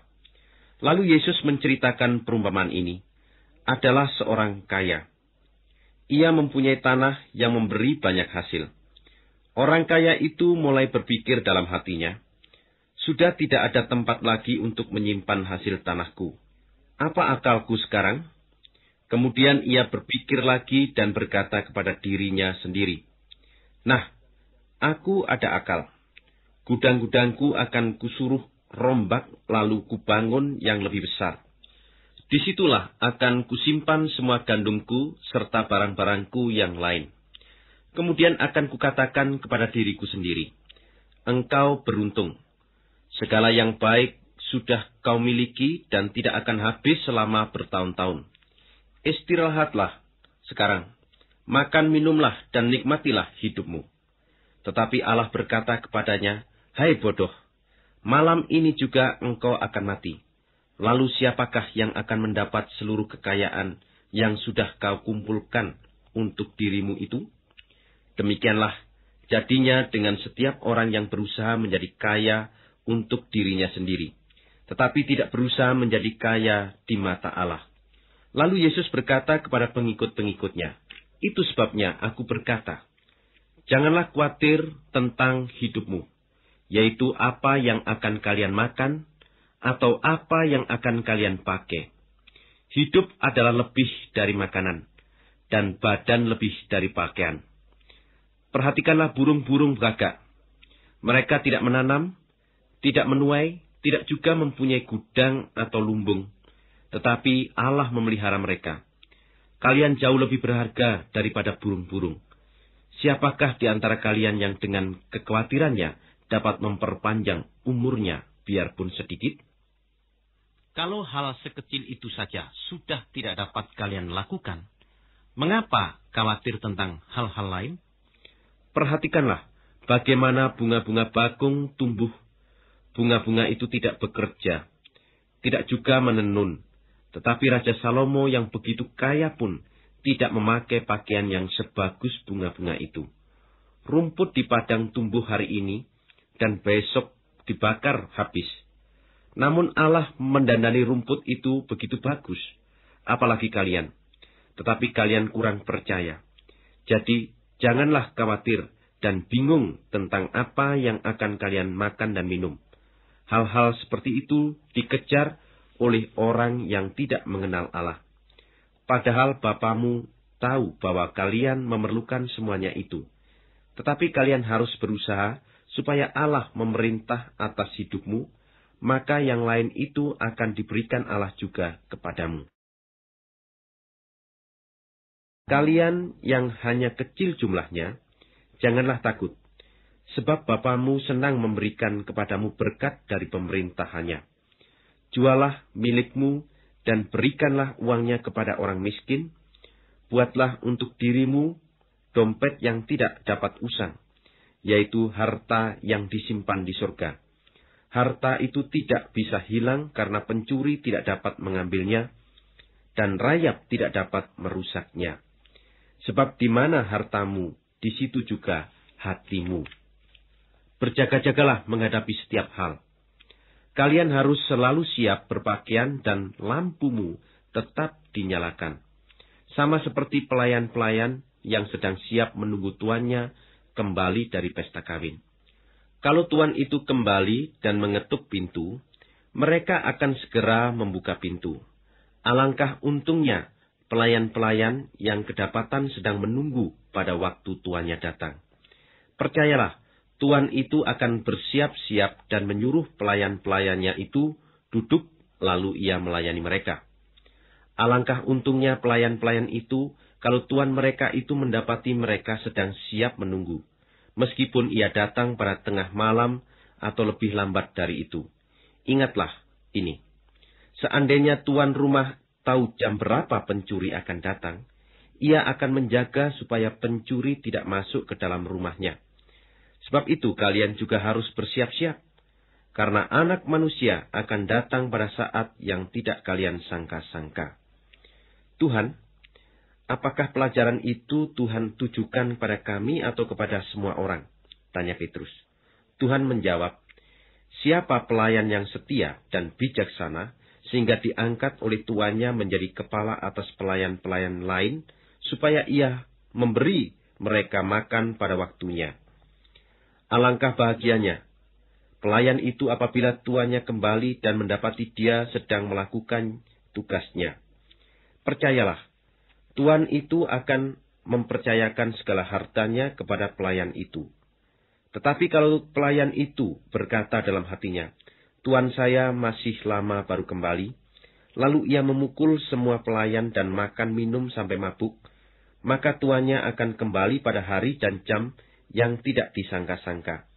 S1: Lalu Yesus menceritakan perumpamaan ini. Adalah seorang kaya. Ia mempunyai tanah yang memberi banyak hasil. Orang kaya itu mulai berpikir dalam hatinya, sudah tidak ada tempat lagi untuk menyimpan hasil tanahku. Apa akalku sekarang? Kemudian ia berpikir lagi dan berkata kepada dirinya sendiri, Nah, aku ada akal. Gudang-gudangku akan kusuruh rombak lalu kubangun yang lebih besar. Disitulah akan kusimpan semua gandumku serta barang-barangku yang lain. Kemudian akan kukatakan kepada diriku sendiri, Engkau beruntung. Segala yang baik sudah kau miliki dan tidak akan habis selama bertahun-tahun. Istirahatlah sekarang makan minumlah dan nikmatilah hidupmu. Tetapi Allah berkata kepadanya, Hai bodoh, malam ini juga engkau akan mati. Lalu siapakah yang akan mendapat seluruh kekayaan yang sudah kau kumpulkan untuk dirimu itu? Demikianlah jadinya dengan setiap orang yang berusaha menjadi kaya untuk dirinya sendiri, tetapi tidak berusaha menjadi kaya di mata Allah. Lalu Yesus berkata kepada pengikut-pengikutnya, itu sebabnya aku berkata, Janganlah khawatir tentang hidupmu, yaitu apa yang akan kalian makan, atau apa yang akan kalian pakai. Hidup adalah lebih dari makanan, dan badan lebih dari pakaian. Perhatikanlah burung-burung gagak. Mereka tidak menanam, tidak menuai, tidak juga mempunyai gudang atau lumbung. Tetapi Allah memelihara mereka. Kalian jauh lebih berharga daripada burung-burung. Siapakah di antara kalian yang dengan kekhawatirannya dapat memperpanjang umurnya biarpun sedikit? Kalau hal sekecil itu saja sudah tidak dapat kalian lakukan, mengapa khawatir tentang hal-hal lain? Perhatikanlah bagaimana bunga-bunga bakung tumbuh. Bunga-bunga itu tidak bekerja, tidak juga menenun, tetapi Raja Salomo yang begitu kaya pun tidak memakai pakaian yang sebagus bunga-bunga itu. Rumput di padang tumbuh hari ini dan besok dibakar habis. Namun Allah mendandani rumput itu begitu bagus, apalagi kalian. Tetapi kalian kurang percaya. Jadi janganlah khawatir dan bingung tentang apa yang akan kalian makan dan minum. Hal-hal seperti itu dikejar oleh orang yang tidak mengenal Allah. Padahal Bapamu tahu bahwa kalian memerlukan semuanya itu. Tetapi kalian harus berusaha supaya Allah memerintah atas
S2: hidupmu, maka yang lain itu akan diberikan Allah juga kepadamu. Kalian yang hanya kecil jumlahnya, janganlah takut, sebab Bapamu senang memberikan kepadamu
S1: berkat dari pemerintahannya jualah milikmu dan berikanlah uangnya kepada orang miskin, buatlah untuk dirimu dompet yang tidak dapat usang, yaitu harta yang disimpan di surga. Harta itu tidak bisa hilang karena pencuri tidak dapat mengambilnya, dan rayap tidak dapat merusaknya. Sebab di mana hartamu, di situ juga hatimu. Berjaga-jagalah menghadapi setiap hal Kalian harus selalu siap berpakaian dan lampumu tetap dinyalakan. Sama seperti pelayan-pelayan yang sedang siap menunggu tuannya kembali dari pesta kawin. Kalau tuan itu kembali dan mengetuk pintu, mereka akan segera membuka pintu. Alangkah untungnya pelayan-pelayan yang kedapatan sedang menunggu pada waktu tuannya datang. Percayalah, Tuhan itu akan bersiap-siap dan menyuruh pelayan-pelayannya itu duduk, lalu ia melayani mereka. Alangkah untungnya pelayan-pelayan itu kalau tuan mereka itu mendapati mereka sedang siap menunggu, meskipun ia datang pada tengah malam atau lebih lambat dari itu. Ingatlah ini, seandainya tuan rumah tahu jam berapa pencuri akan datang, ia akan menjaga supaya pencuri tidak masuk ke dalam rumahnya Sebab itu kalian juga harus bersiap-siap, karena anak manusia akan datang pada saat yang tidak kalian sangka-sangka. Tuhan, apakah pelajaran itu Tuhan tujukan kepada kami atau kepada semua orang? Tanya Petrus. Tuhan menjawab, Siapa pelayan yang setia dan bijaksana, sehingga diangkat oleh tuannya menjadi kepala atas pelayan-pelayan lain, supaya ia memberi mereka makan pada waktunya. Alangkah bahagianya pelayan itu apabila tuannya kembali dan mendapati dia sedang melakukan tugasnya. Percayalah, tuan itu akan mempercayakan segala hartanya kepada pelayan itu. Tetapi kalau pelayan itu berkata dalam hatinya, Tuan saya masih lama baru kembali, lalu ia memukul semua pelayan dan makan minum sampai mabuk, maka tuannya akan kembali pada hari dan jam yang tidak disangka-sangka.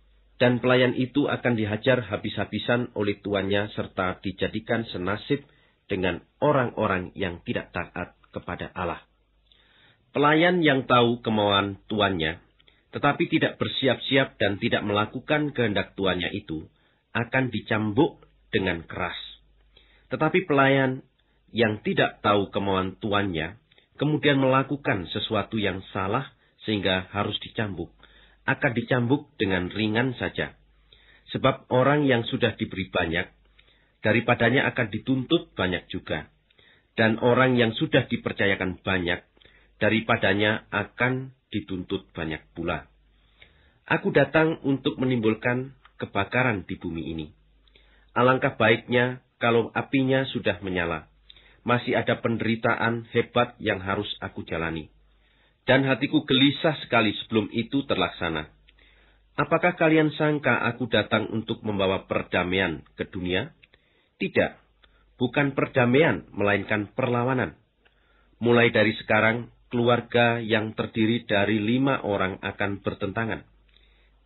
S1: Dan pelayan itu akan dihajar habis-habisan oleh tuannya serta dijadikan senasib dengan orang-orang yang tidak taat kepada Allah. Pelayan yang tahu kemauan tuannya, tetapi tidak bersiap-siap dan tidak melakukan kehendak tuannya itu, akan dicambuk dengan keras. Tetapi pelayan yang tidak tahu kemauan tuannya, kemudian melakukan sesuatu yang salah sehingga harus dicambuk akan dicambuk dengan ringan saja. Sebab orang yang sudah diberi banyak, daripadanya akan dituntut banyak juga. Dan orang yang sudah dipercayakan banyak, daripadanya akan dituntut banyak pula. Aku datang untuk menimbulkan kebakaran di bumi ini. Alangkah baiknya kalau apinya sudah menyala. Masih ada penderitaan hebat yang harus aku jalani dan hatiku gelisah sekali sebelum itu terlaksana. Apakah kalian sangka aku datang untuk membawa perdamaian ke dunia? Tidak, bukan perdamaian, melainkan perlawanan. Mulai dari sekarang, keluarga yang terdiri dari lima orang akan bertentangan.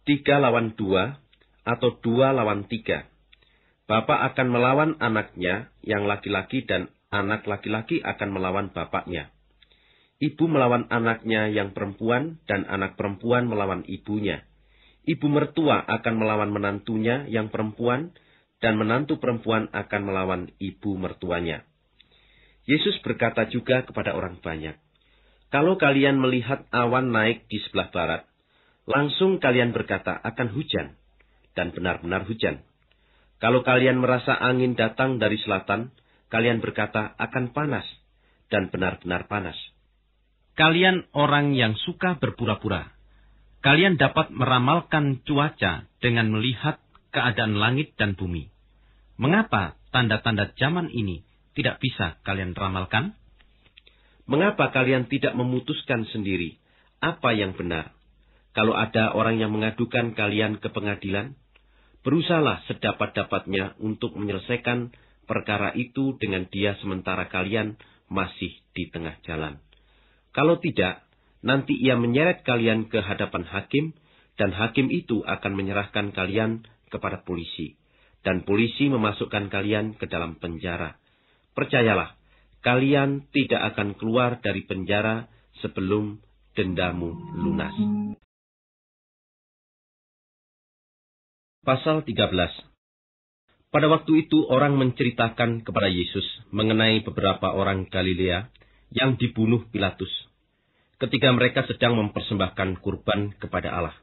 S1: Tiga lawan dua, atau dua lawan tiga. Bapak akan melawan anaknya yang laki-laki dan anak laki-laki akan melawan bapaknya. Ibu melawan anaknya yang perempuan dan anak perempuan melawan ibunya. Ibu mertua akan melawan menantunya yang perempuan dan menantu perempuan akan melawan ibu mertuanya. Yesus berkata juga kepada orang banyak, "Kalau kalian melihat awan naik di sebelah barat, langsung kalian berkata akan hujan, dan benar-benar hujan. Kalau kalian merasa angin datang dari selatan, kalian berkata akan panas, dan benar-benar panas. Kalian orang yang suka berpura-pura. Kalian dapat meramalkan cuaca dengan melihat keadaan langit dan bumi. Mengapa tanda-tanda zaman ini tidak bisa kalian ramalkan? Mengapa kalian tidak memutuskan sendiri apa yang benar? Kalau ada orang yang mengadukan kalian ke pengadilan, berusahalah sedapat-dapatnya untuk menyelesaikan perkara itu dengan dia sementara kalian masih di tengah jalan. Kalau tidak, nanti ia menyeret kalian ke hadapan hakim, dan hakim itu akan menyerahkan kalian kepada polisi, dan polisi memasukkan kalian ke dalam penjara. Percayalah, kalian
S2: tidak akan keluar dari penjara sebelum dendamu lunas. Pasal 13 Pada waktu itu orang menceritakan kepada Yesus mengenai beberapa orang
S1: Galilea yang dibunuh Pilatus ketika mereka sedang mempersembahkan kurban kepada Allah.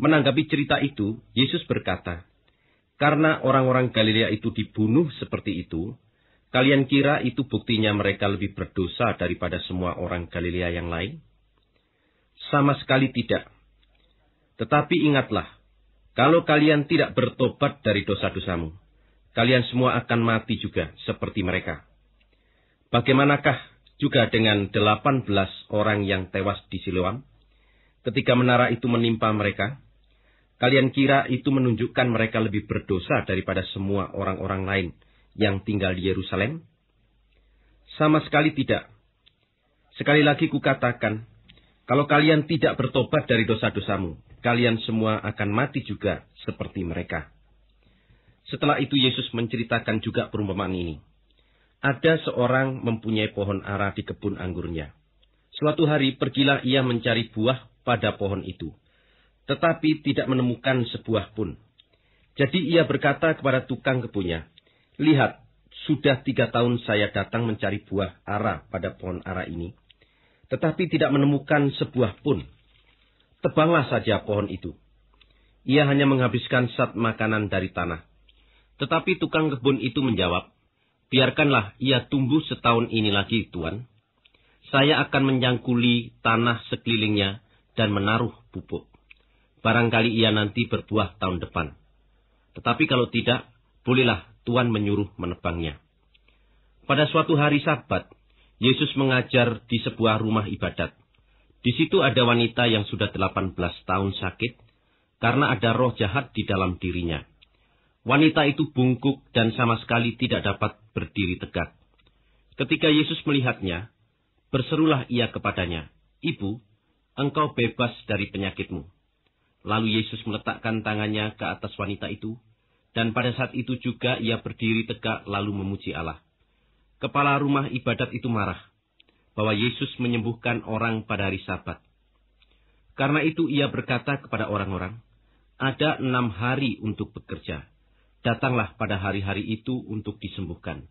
S1: Menanggapi cerita itu, Yesus berkata, "Karena orang-orang Galilea itu dibunuh seperti itu, kalian kira itu buktinya mereka lebih berdosa daripada semua orang Galilea yang lain?" Sama sekali tidak. Tetapi ingatlah, kalau kalian tidak bertobat dari dosa-dosamu, kalian semua akan mati juga seperti mereka. Bagaimanakah juga dengan 18 orang yang tewas di Siloam, ketika menara itu menimpa mereka, kalian kira itu menunjukkan mereka lebih berdosa daripada semua orang-orang lain yang tinggal di Yerusalem? Sama sekali tidak. Sekali lagi kukatakan, kalau kalian tidak bertobat dari dosa-dosamu, kalian semua akan mati juga seperti mereka. Setelah itu Yesus menceritakan juga perumpamaan ini. Ada seorang mempunyai pohon ara di kebun anggurnya. Suatu hari pergilah ia mencari buah pada pohon itu, tetapi tidak menemukan sebuah pun. Jadi ia berkata kepada tukang kebunnya, Lihat, sudah tiga tahun saya datang mencari buah ara pada pohon ara ini, tetapi tidak menemukan sebuah pun. Tebanglah saja pohon itu. Ia hanya menghabiskan sat makanan dari tanah. Tetapi tukang kebun itu menjawab, Biarkanlah ia tumbuh setahun ini lagi, Tuan. Saya akan menjangkuli tanah sekelilingnya dan menaruh pupuk. Barangkali ia nanti berbuah tahun depan. Tetapi kalau tidak, bolehlah tuan menyuruh menebangnya. Pada suatu hari sabat, Yesus mengajar di sebuah rumah ibadat. Di situ ada wanita yang sudah 18 tahun sakit karena ada roh jahat di dalam dirinya. Wanita itu bungkuk dan sama sekali tidak dapat berdiri tegak. Ketika Yesus melihatnya, berserulah ia kepadanya, Ibu, engkau bebas dari penyakitmu. Lalu Yesus meletakkan tangannya ke atas wanita itu, dan pada saat itu juga ia berdiri tegak lalu memuji Allah. Kepala rumah ibadat itu marah, bahwa Yesus menyembuhkan orang pada hari sabat. Karena itu ia berkata kepada orang-orang, ada enam hari untuk bekerja datanglah pada hari-hari itu untuk disembuhkan.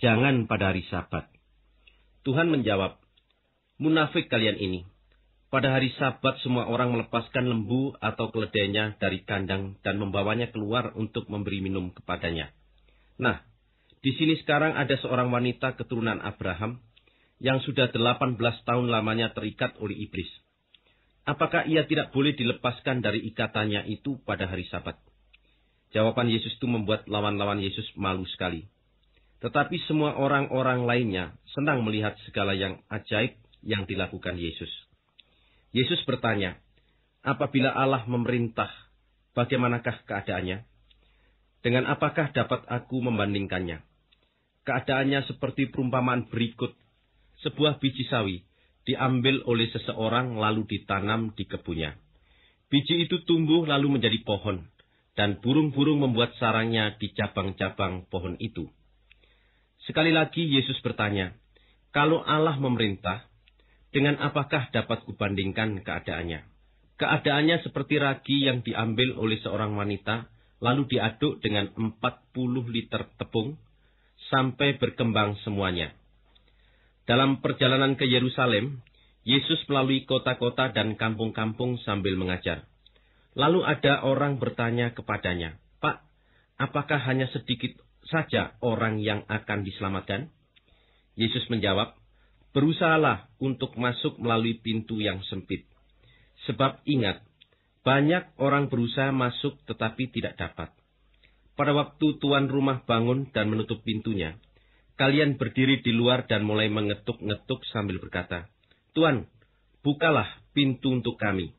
S1: Jangan pada hari sabat. Tuhan menjawab, Munafik kalian ini, pada hari sabat semua orang melepaskan lembu atau keledainya dari kandang dan membawanya keluar untuk memberi minum kepadanya. Nah, di sini sekarang ada seorang wanita keturunan Abraham yang sudah 18 tahun lamanya terikat oleh iblis. Apakah ia tidak boleh dilepaskan dari ikatannya itu pada hari sabat? Jawaban Yesus itu membuat lawan-lawan Yesus malu sekali. Tetapi semua orang-orang lainnya senang melihat segala yang ajaib yang dilakukan Yesus. Yesus bertanya, apabila Allah memerintah, bagaimanakah keadaannya? Dengan apakah dapat aku membandingkannya? Keadaannya seperti perumpamaan berikut. Sebuah biji sawi diambil oleh seseorang lalu ditanam di kebunnya. Biji itu tumbuh lalu menjadi pohon dan burung-burung membuat sarangnya di cabang-cabang pohon itu. Sekali lagi Yesus bertanya, kalau Allah memerintah, dengan apakah dapat kubandingkan keadaannya? Keadaannya seperti ragi yang diambil oleh seorang wanita, lalu diaduk dengan 40 liter tepung, sampai berkembang semuanya. Dalam perjalanan ke Yerusalem, Yesus melalui kota-kota dan kampung-kampung sambil mengajar. Lalu ada orang bertanya kepadanya, Pak, apakah hanya sedikit saja orang yang akan diselamatkan? Yesus menjawab, Berusahalah untuk masuk melalui pintu yang sempit. Sebab ingat, banyak orang berusaha masuk tetapi tidak dapat. Pada waktu tuan rumah bangun dan menutup pintunya, kalian berdiri di luar dan mulai mengetuk-ngetuk sambil berkata, Tuan, bukalah pintu untuk kami.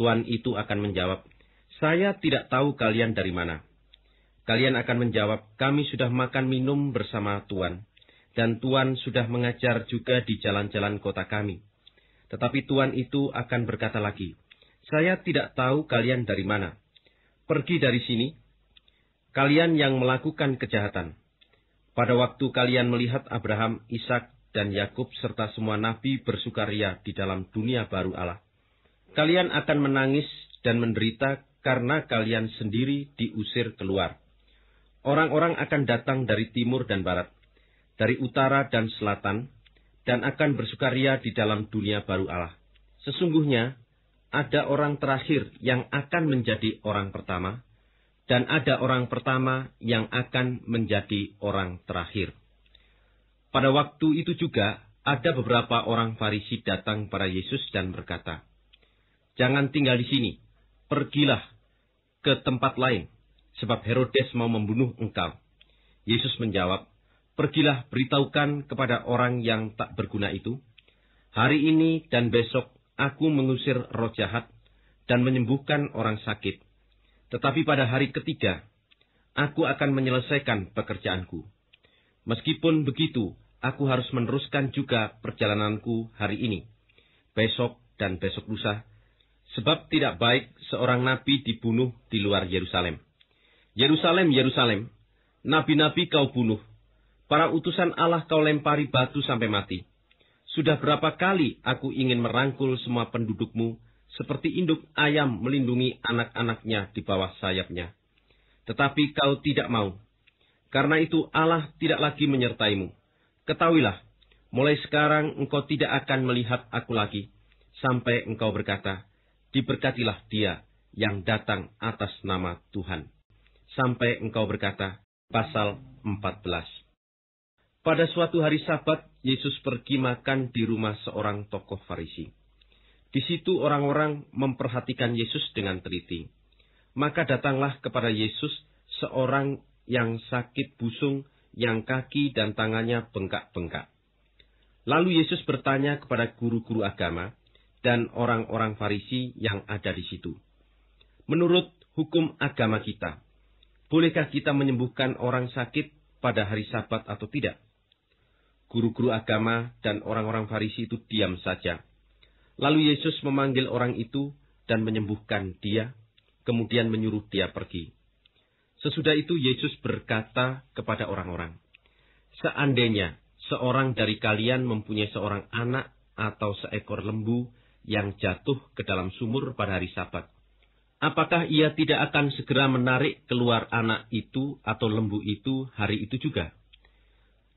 S1: Tuan itu akan menjawab, Saya tidak tahu kalian dari mana. Kalian akan menjawab, kami sudah makan minum bersama Tuan, dan Tuan sudah mengajar juga di jalan-jalan kota kami. Tetapi Tuan itu akan berkata lagi, Saya tidak tahu kalian dari mana. Pergi dari sini, kalian yang melakukan kejahatan. Pada waktu kalian melihat Abraham, Ishak, dan Yakub serta semua nabi bersukaria di dalam dunia baru Allah, Kalian akan menangis dan menderita karena kalian sendiri diusir keluar. Orang-orang akan datang dari timur dan barat, dari utara dan selatan, dan akan bersukaria di dalam dunia baru Allah. Sesungguhnya, ada orang terakhir yang akan menjadi orang pertama, dan ada orang pertama yang akan menjadi orang terakhir. Pada waktu itu juga, ada beberapa orang Farisi datang kepada Yesus dan berkata, Jangan tinggal di sini. Pergilah ke tempat lain, sebab Herodes mau membunuh engkau. Yesus menjawab, Pergilah beritahukan kepada orang yang tak berguna itu, Hari ini dan besok aku mengusir roh jahat dan menyembuhkan orang sakit. Tetapi pada hari ketiga, aku akan menyelesaikan pekerjaanku. Meskipun begitu, aku harus meneruskan juga perjalananku hari ini. Besok dan besok lusa, Sebab tidak baik seorang nabi dibunuh di luar Yerusalem. Yerusalem, Yerusalem, nabi-nabi kau bunuh. Para utusan Allah kau lempari batu sampai mati. Sudah berapa kali aku ingin merangkul semua pendudukmu seperti induk ayam melindungi anak-anaknya di bawah sayapnya. Tetapi kau tidak mau. Karena itu Allah tidak lagi menyertaimu. Ketahuilah, mulai sekarang engkau tidak akan melihat aku lagi, sampai engkau berkata, diberkatilah dia yang datang atas nama Tuhan. Sampai engkau berkata, pasal 14. Pada suatu hari sabat, Yesus pergi makan di rumah seorang tokoh farisi. Di situ orang-orang memperhatikan Yesus dengan teliti. Maka datanglah kepada Yesus seorang yang sakit busung, yang kaki dan tangannya bengkak-bengkak. Lalu Yesus bertanya kepada guru-guru agama, dan orang-orang Farisi yang ada di situ. Menurut hukum agama kita, bolehkah kita menyembuhkan orang sakit pada hari Sabat atau tidak? Guru-guru agama dan orang-orang Farisi itu diam saja. Lalu Yesus memanggil orang itu dan menyembuhkan dia, kemudian menyuruh dia pergi. Sesudah itu Yesus berkata kepada orang-orang, "Seandainya seorang dari kalian mempunyai seorang anak atau seekor lembu yang jatuh ke dalam sumur pada hari sabat. Apakah ia tidak akan segera menarik keluar anak itu atau lembu itu hari itu juga?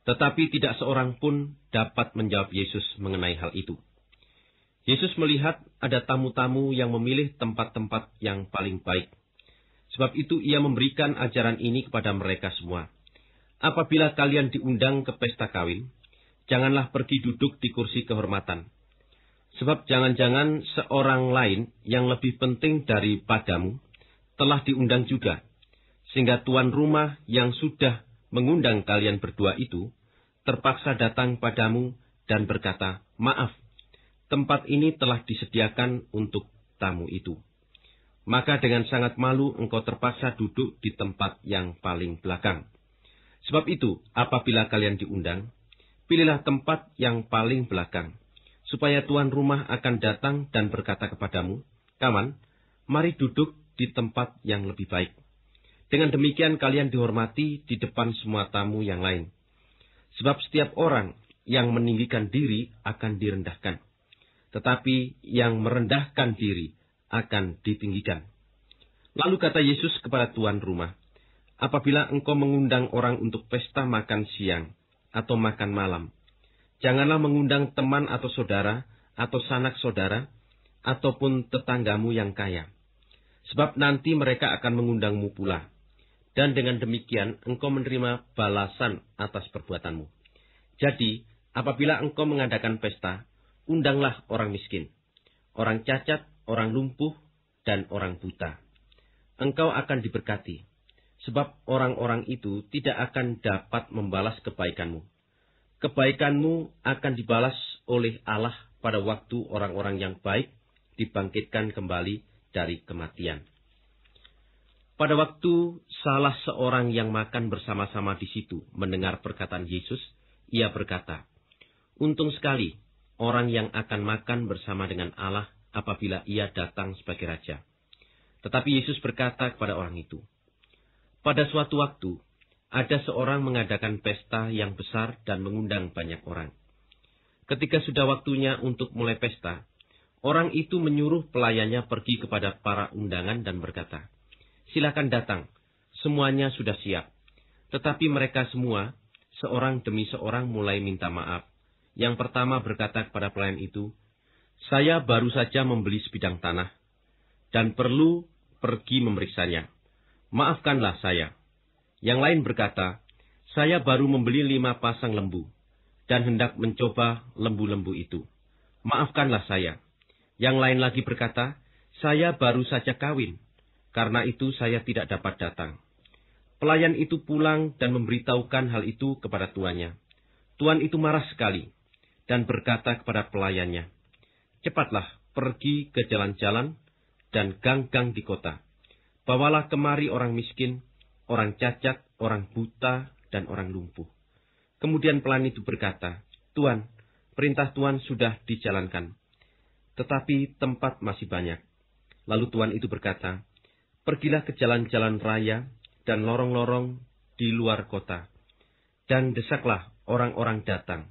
S1: Tetapi tidak seorang pun dapat menjawab Yesus mengenai hal itu. Yesus melihat ada tamu-tamu yang memilih tempat-tempat yang paling baik. Sebab itu ia memberikan ajaran ini kepada mereka semua. Apabila kalian diundang ke pesta kawin, janganlah pergi duduk di kursi kehormatan, Sebab jangan-jangan seorang lain yang lebih penting daripadamu telah diundang juga, sehingga tuan rumah yang sudah mengundang kalian berdua itu terpaksa datang padamu dan berkata, Maaf, tempat ini telah disediakan untuk tamu itu. Maka dengan sangat malu engkau terpaksa duduk di tempat yang paling belakang. Sebab itu, apabila kalian diundang, pilihlah tempat yang paling belakang supaya tuan rumah akan datang dan berkata kepadamu, Kaman, mari duduk di tempat yang lebih baik. Dengan demikian kalian dihormati di depan semua tamu yang lain. Sebab setiap orang yang meninggikan diri akan direndahkan. Tetapi yang merendahkan diri akan ditinggikan. Lalu kata Yesus kepada tuan rumah, Apabila engkau mengundang orang untuk pesta makan siang atau makan malam, Janganlah mengundang teman atau saudara, atau sanak saudara, ataupun tetanggamu yang kaya. Sebab nanti mereka akan mengundangmu pula. Dan dengan demikian engkau menerima balasan atas perbuatanmu. Jadi, apabila engkau mengadakan pesta, undanglah orang miskin, orang cacat, orang lumpuh, dan orang buta. Engkau akan diberkati, sebab orang-orang itu tidak akan dapat membalas kebaikanmu. Kebaikanmu akan dibalas oleh Allah pada waktu orang-orang yang baik dibangkitkan kembali dari kematian. Pada waktu salah seorang yang makan bersama-sama di situ mendengar perkataan Yesus, ia berkata, Untung sekali orang yang akan makan bersama dengan Allah apabila ia datang sebagai raja. Tetapi Yesus berkata kepada orang itu, Pada suatu waktu, ada seorang mengadakan pesta yang besar dan mengundang banyak orang. Ketika sudah waktunya untuk mulai pesta, orang itu menyuruh pelayannya pergi kepada para undangan dan berkata, Silakan datang, semuanya sudah siap. Tetapi mereka semua, seorang demi seorang mulai minta maaf. Yang pertama berkata kepada pelayan itu, Saya baru saja membeli sebidang tanah, dan perlu pergi memeriksanya. Maafkanlah saya. Yang lain berkata, saya baru membeli lima pasang lembu, dan hendak mencoba lembu-lembu itu. Maafkanlah saya. Yang lain lagi berkata, saya baru saja kawin, karena itu saya tidak dapat datang. Pelayan itu pulang dan memberitahukan hal itu kepada tuannya. Tuan itu marah sekali, dan berkata kepada pelayannya, Cepatlah pergi ke jalan-jalan dan gang-gang di kota. Bawalah kemari orang miskin, orang cacat, orang buta, dan orang lumpuh. Kemudian pelan itu berkata, Tuan, perintah Tuan sudah dijalankan, tetapi tempat masih banyak. Lalu Tuan itu berkata, Pergilah ke jalan-jalan raya dan lorong-lorong di luar kota, dan desaklah orang-orang datang,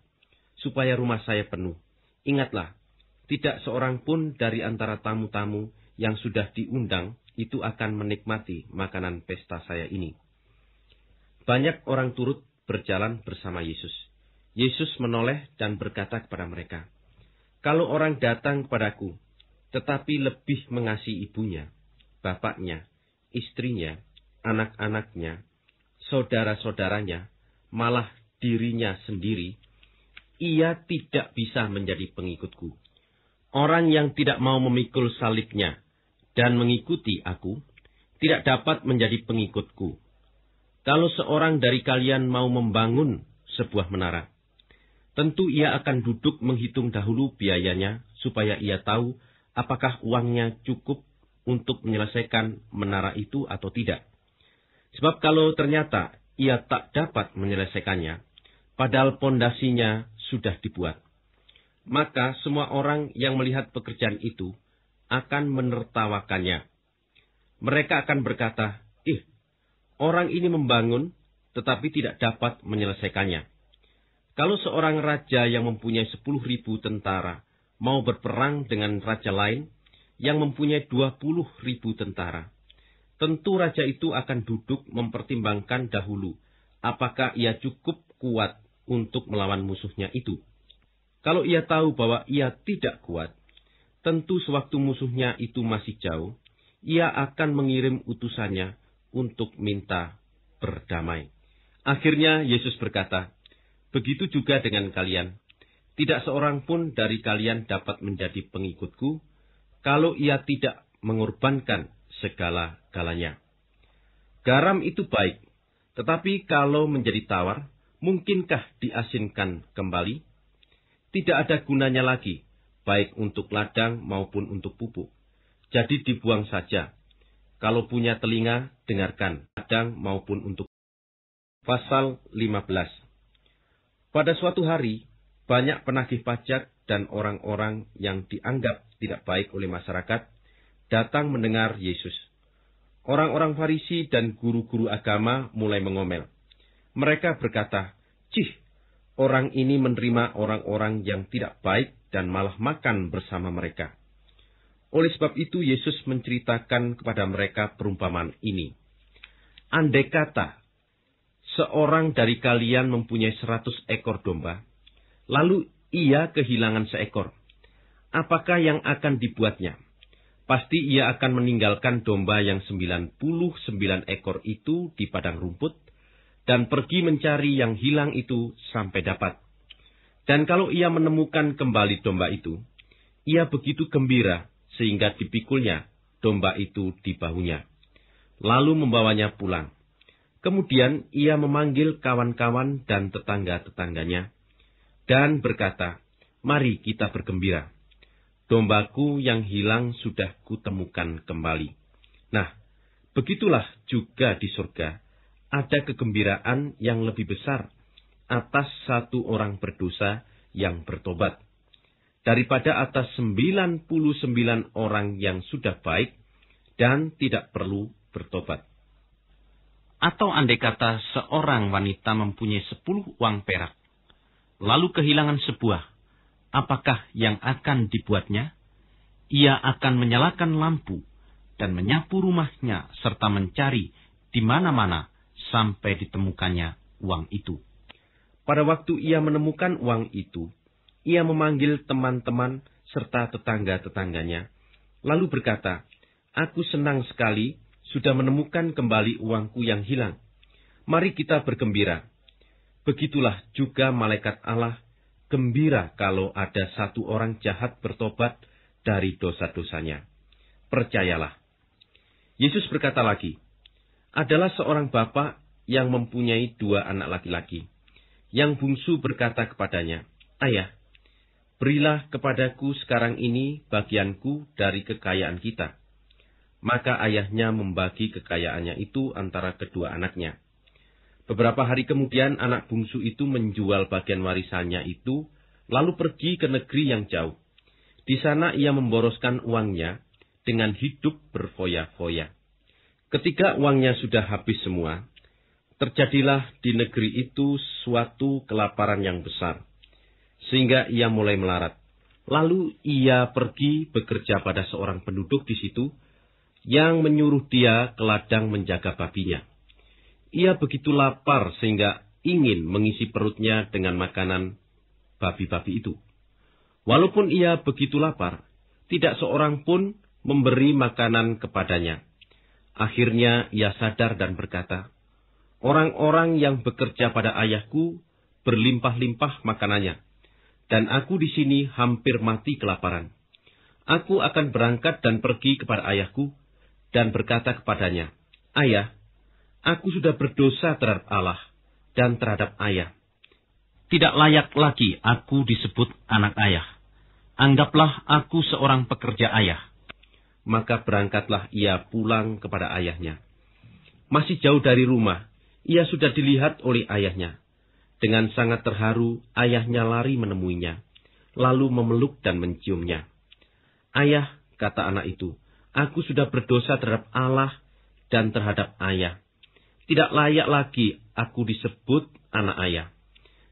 S1: supaya rumah saya penuh. Ingatlah, tidak seorang pun dari antara tamu-tamu yang sudah diundang itu akan menikmati makanan pesta saya ini. Banyak orang turut berjalan bersama Yesus. Yesus menoleh dan berkata kepada mereka, Kalau orang datang kepadaku, tetapi lebih mengasihi ibunya, bapaknya, istrinya, anak-anaknya, saudara-saudaranya, malah dirinya sendiri, ia tidak bisa menjadi pengikutku. Orang yang tidak mau memikul salibnya dan mengikuti aku, tidak dapat menjadi pengikutku. Kalau seorang dari kalian mau membangun sebuah menara, tentu ia akan duduk menghitung dahulu biayanya supaya ia tahu apakah uangnya cukup untuk menyelesaikan menara itu atau tidak. Sebab kalau ternyata ia tak dapat menyelesaikannya, padahal pondasinya sudah dibuat. Maka semua orang yang melihat pekerjaan itu akan menertawakannya. Mereka akan berkata, "Ih, orang ini membangun tetapi tidak dapat menyelesaikannya." Kalau seorang raja yang mempunyai sepuluh ribu tentara mau berperang dengan raja lain yang mempunyai dua puluh ribu tentara, tentu raja itu akan duduk mempertimbangkan dahulu apakah ia cukup kuat untuk melawan musuhnya itu. Kalau ia tahu bahwa ia tidak kuat, tentu sewaktu musuhnya itu masih jauh, ia akan mengirim utusannya untuk minta berdamai. Akhirnya Yesus berkata, Begitu juga dengan kalian. Tidak seorang pun dari kalian dapat menjadi pengikutku, kalau ia tidak mengorbankan segala galanya. Garam itu baik, tetapi kalau menjadi tawar, mungkinkah diasinkan kembali? Tidak ada gunanya lagi baik untuk ladang maupun untuk pupuk. Jadi dibuang saja. Kalau punya telinga, dengarkan, ladang maupun untuk Pasal 15 Pada suatu hari, banyak penagih pajak dan orang-orang yang dianggap tidak baik oleh masyarakat datang mendengar Yesus. Orang-orang Farisi dan guru-guru agama mulai mengomel. Mereka berkata, Cih, orang ini menerima orang-orang yang tidak baik dan malah makan bersama mereka. Oleh sebab itu, Yesus menceritakan kepada mereka perumpamaan ini. Andai kata, seorang dari kalian mempunyai seratus ekor domba, lalu ia kehilangan seekor. Apakah yang akan dibuatnya? Pasti ia akan meninggalkan domba yang sembilan puluh sembilan ekor itu di padang rumput, dan pergi mencari yang hilang itu sampai dapat. Dan kalau ia menemukan kembali domba itu, ia begitu gembira sehingga dipikulnya domba itu di bahunya. Lalu membawanya pulang. Kemudian ia memanggil kawan-kawan dan tetangga-tetangganya dan berkata, Mari kita bergembira. Dombaku yang hilang sudah kutemukan kembali. Nah, begitulah juga di surga. Ada kegembiraan yang lebih besar atas satu orang berdosa yang bertobat. Daripada atas 99 orang yang sudah baik dan tidak perlu bertobat. Atau andai kata seorang wanita mempunyai 10 uang perak, lalu kehilangan sebuah, apakah yang akan dibuatnya? Ia akan menyalakan lampu dan menyapu rumahnya serta mencari di mana-mana sampai ditemukannya uang itu. Pada waktu ia menemukan uang itu, ia memanggil teman-teman serta tetangga-tetangganya, lalu berkata, Aku senang sekali sudah menemukan kembali uangku yang hilang. Mari kita bergembira. Begitulah juga malaikat Allah gembira kalau ada satu orang jahat bertobat dari dosa-dosanya. Percayalah. Yesus berkata lagi, adalah seorang bapak yang mempunyai dua anak laki-laki. Yang bungsu berkata kepadanya, Ayah, berilah kepadaku sekarang ini bagianku dari kekayaan kita. Maka ayahnya membagi kekayaannya itu antara kedua anaknya. Beberapa hari kemudian anak bungsu itu menjual bagian warisannya itu, lalu pergi ke negeri yang jauh. Di sana ia memboroskan uangnya dengan hidup berfoya-foya. Ketika uangnya sudah habis semua, terjadilah di negeri itu suatu kelaparan yang besar, sehingga ia mulai melarat. Lalu ia pergi bekerja pada seorang penduduk di situ, yang menyuruh dia ke ladang menjaga babinya. Ia begitu lapar sehingga ingin mengisi perutnya dengan makanan babi-babi itu. Walaupun ia begitu lapar, tidak seorang pun memberi makanan kepadanya. Akhirnya ia sadar dan berkata, Orang-orang yang bekerja pada ayahku berlimpah-limpah makanannya, dan aku di sini hampir mati kelaparan. Aku akan berangkat dan pergi kepada ayahku, dan berkata kepadanya, Ayah, aku sudah berdosa terhadap Allah dan terhadap ayah. Tidak layak lagi aku disebut anak ayah. Anggaplah aku seorang pekerja ayah. Maka berangkatlah ia pulang kepada ayahnya. Masih jauh dari rumah, ia sudah dilihat oleh ayahnya. Dengan sangat terharu, ayahnya lari menemuinya, lalu memeluk dan menciumnya. Ayah, kata anak itu, aku sudah berdosa terhadap Allah dan terhadap ayah. Tidak layak lagi aku disebut anak ayah.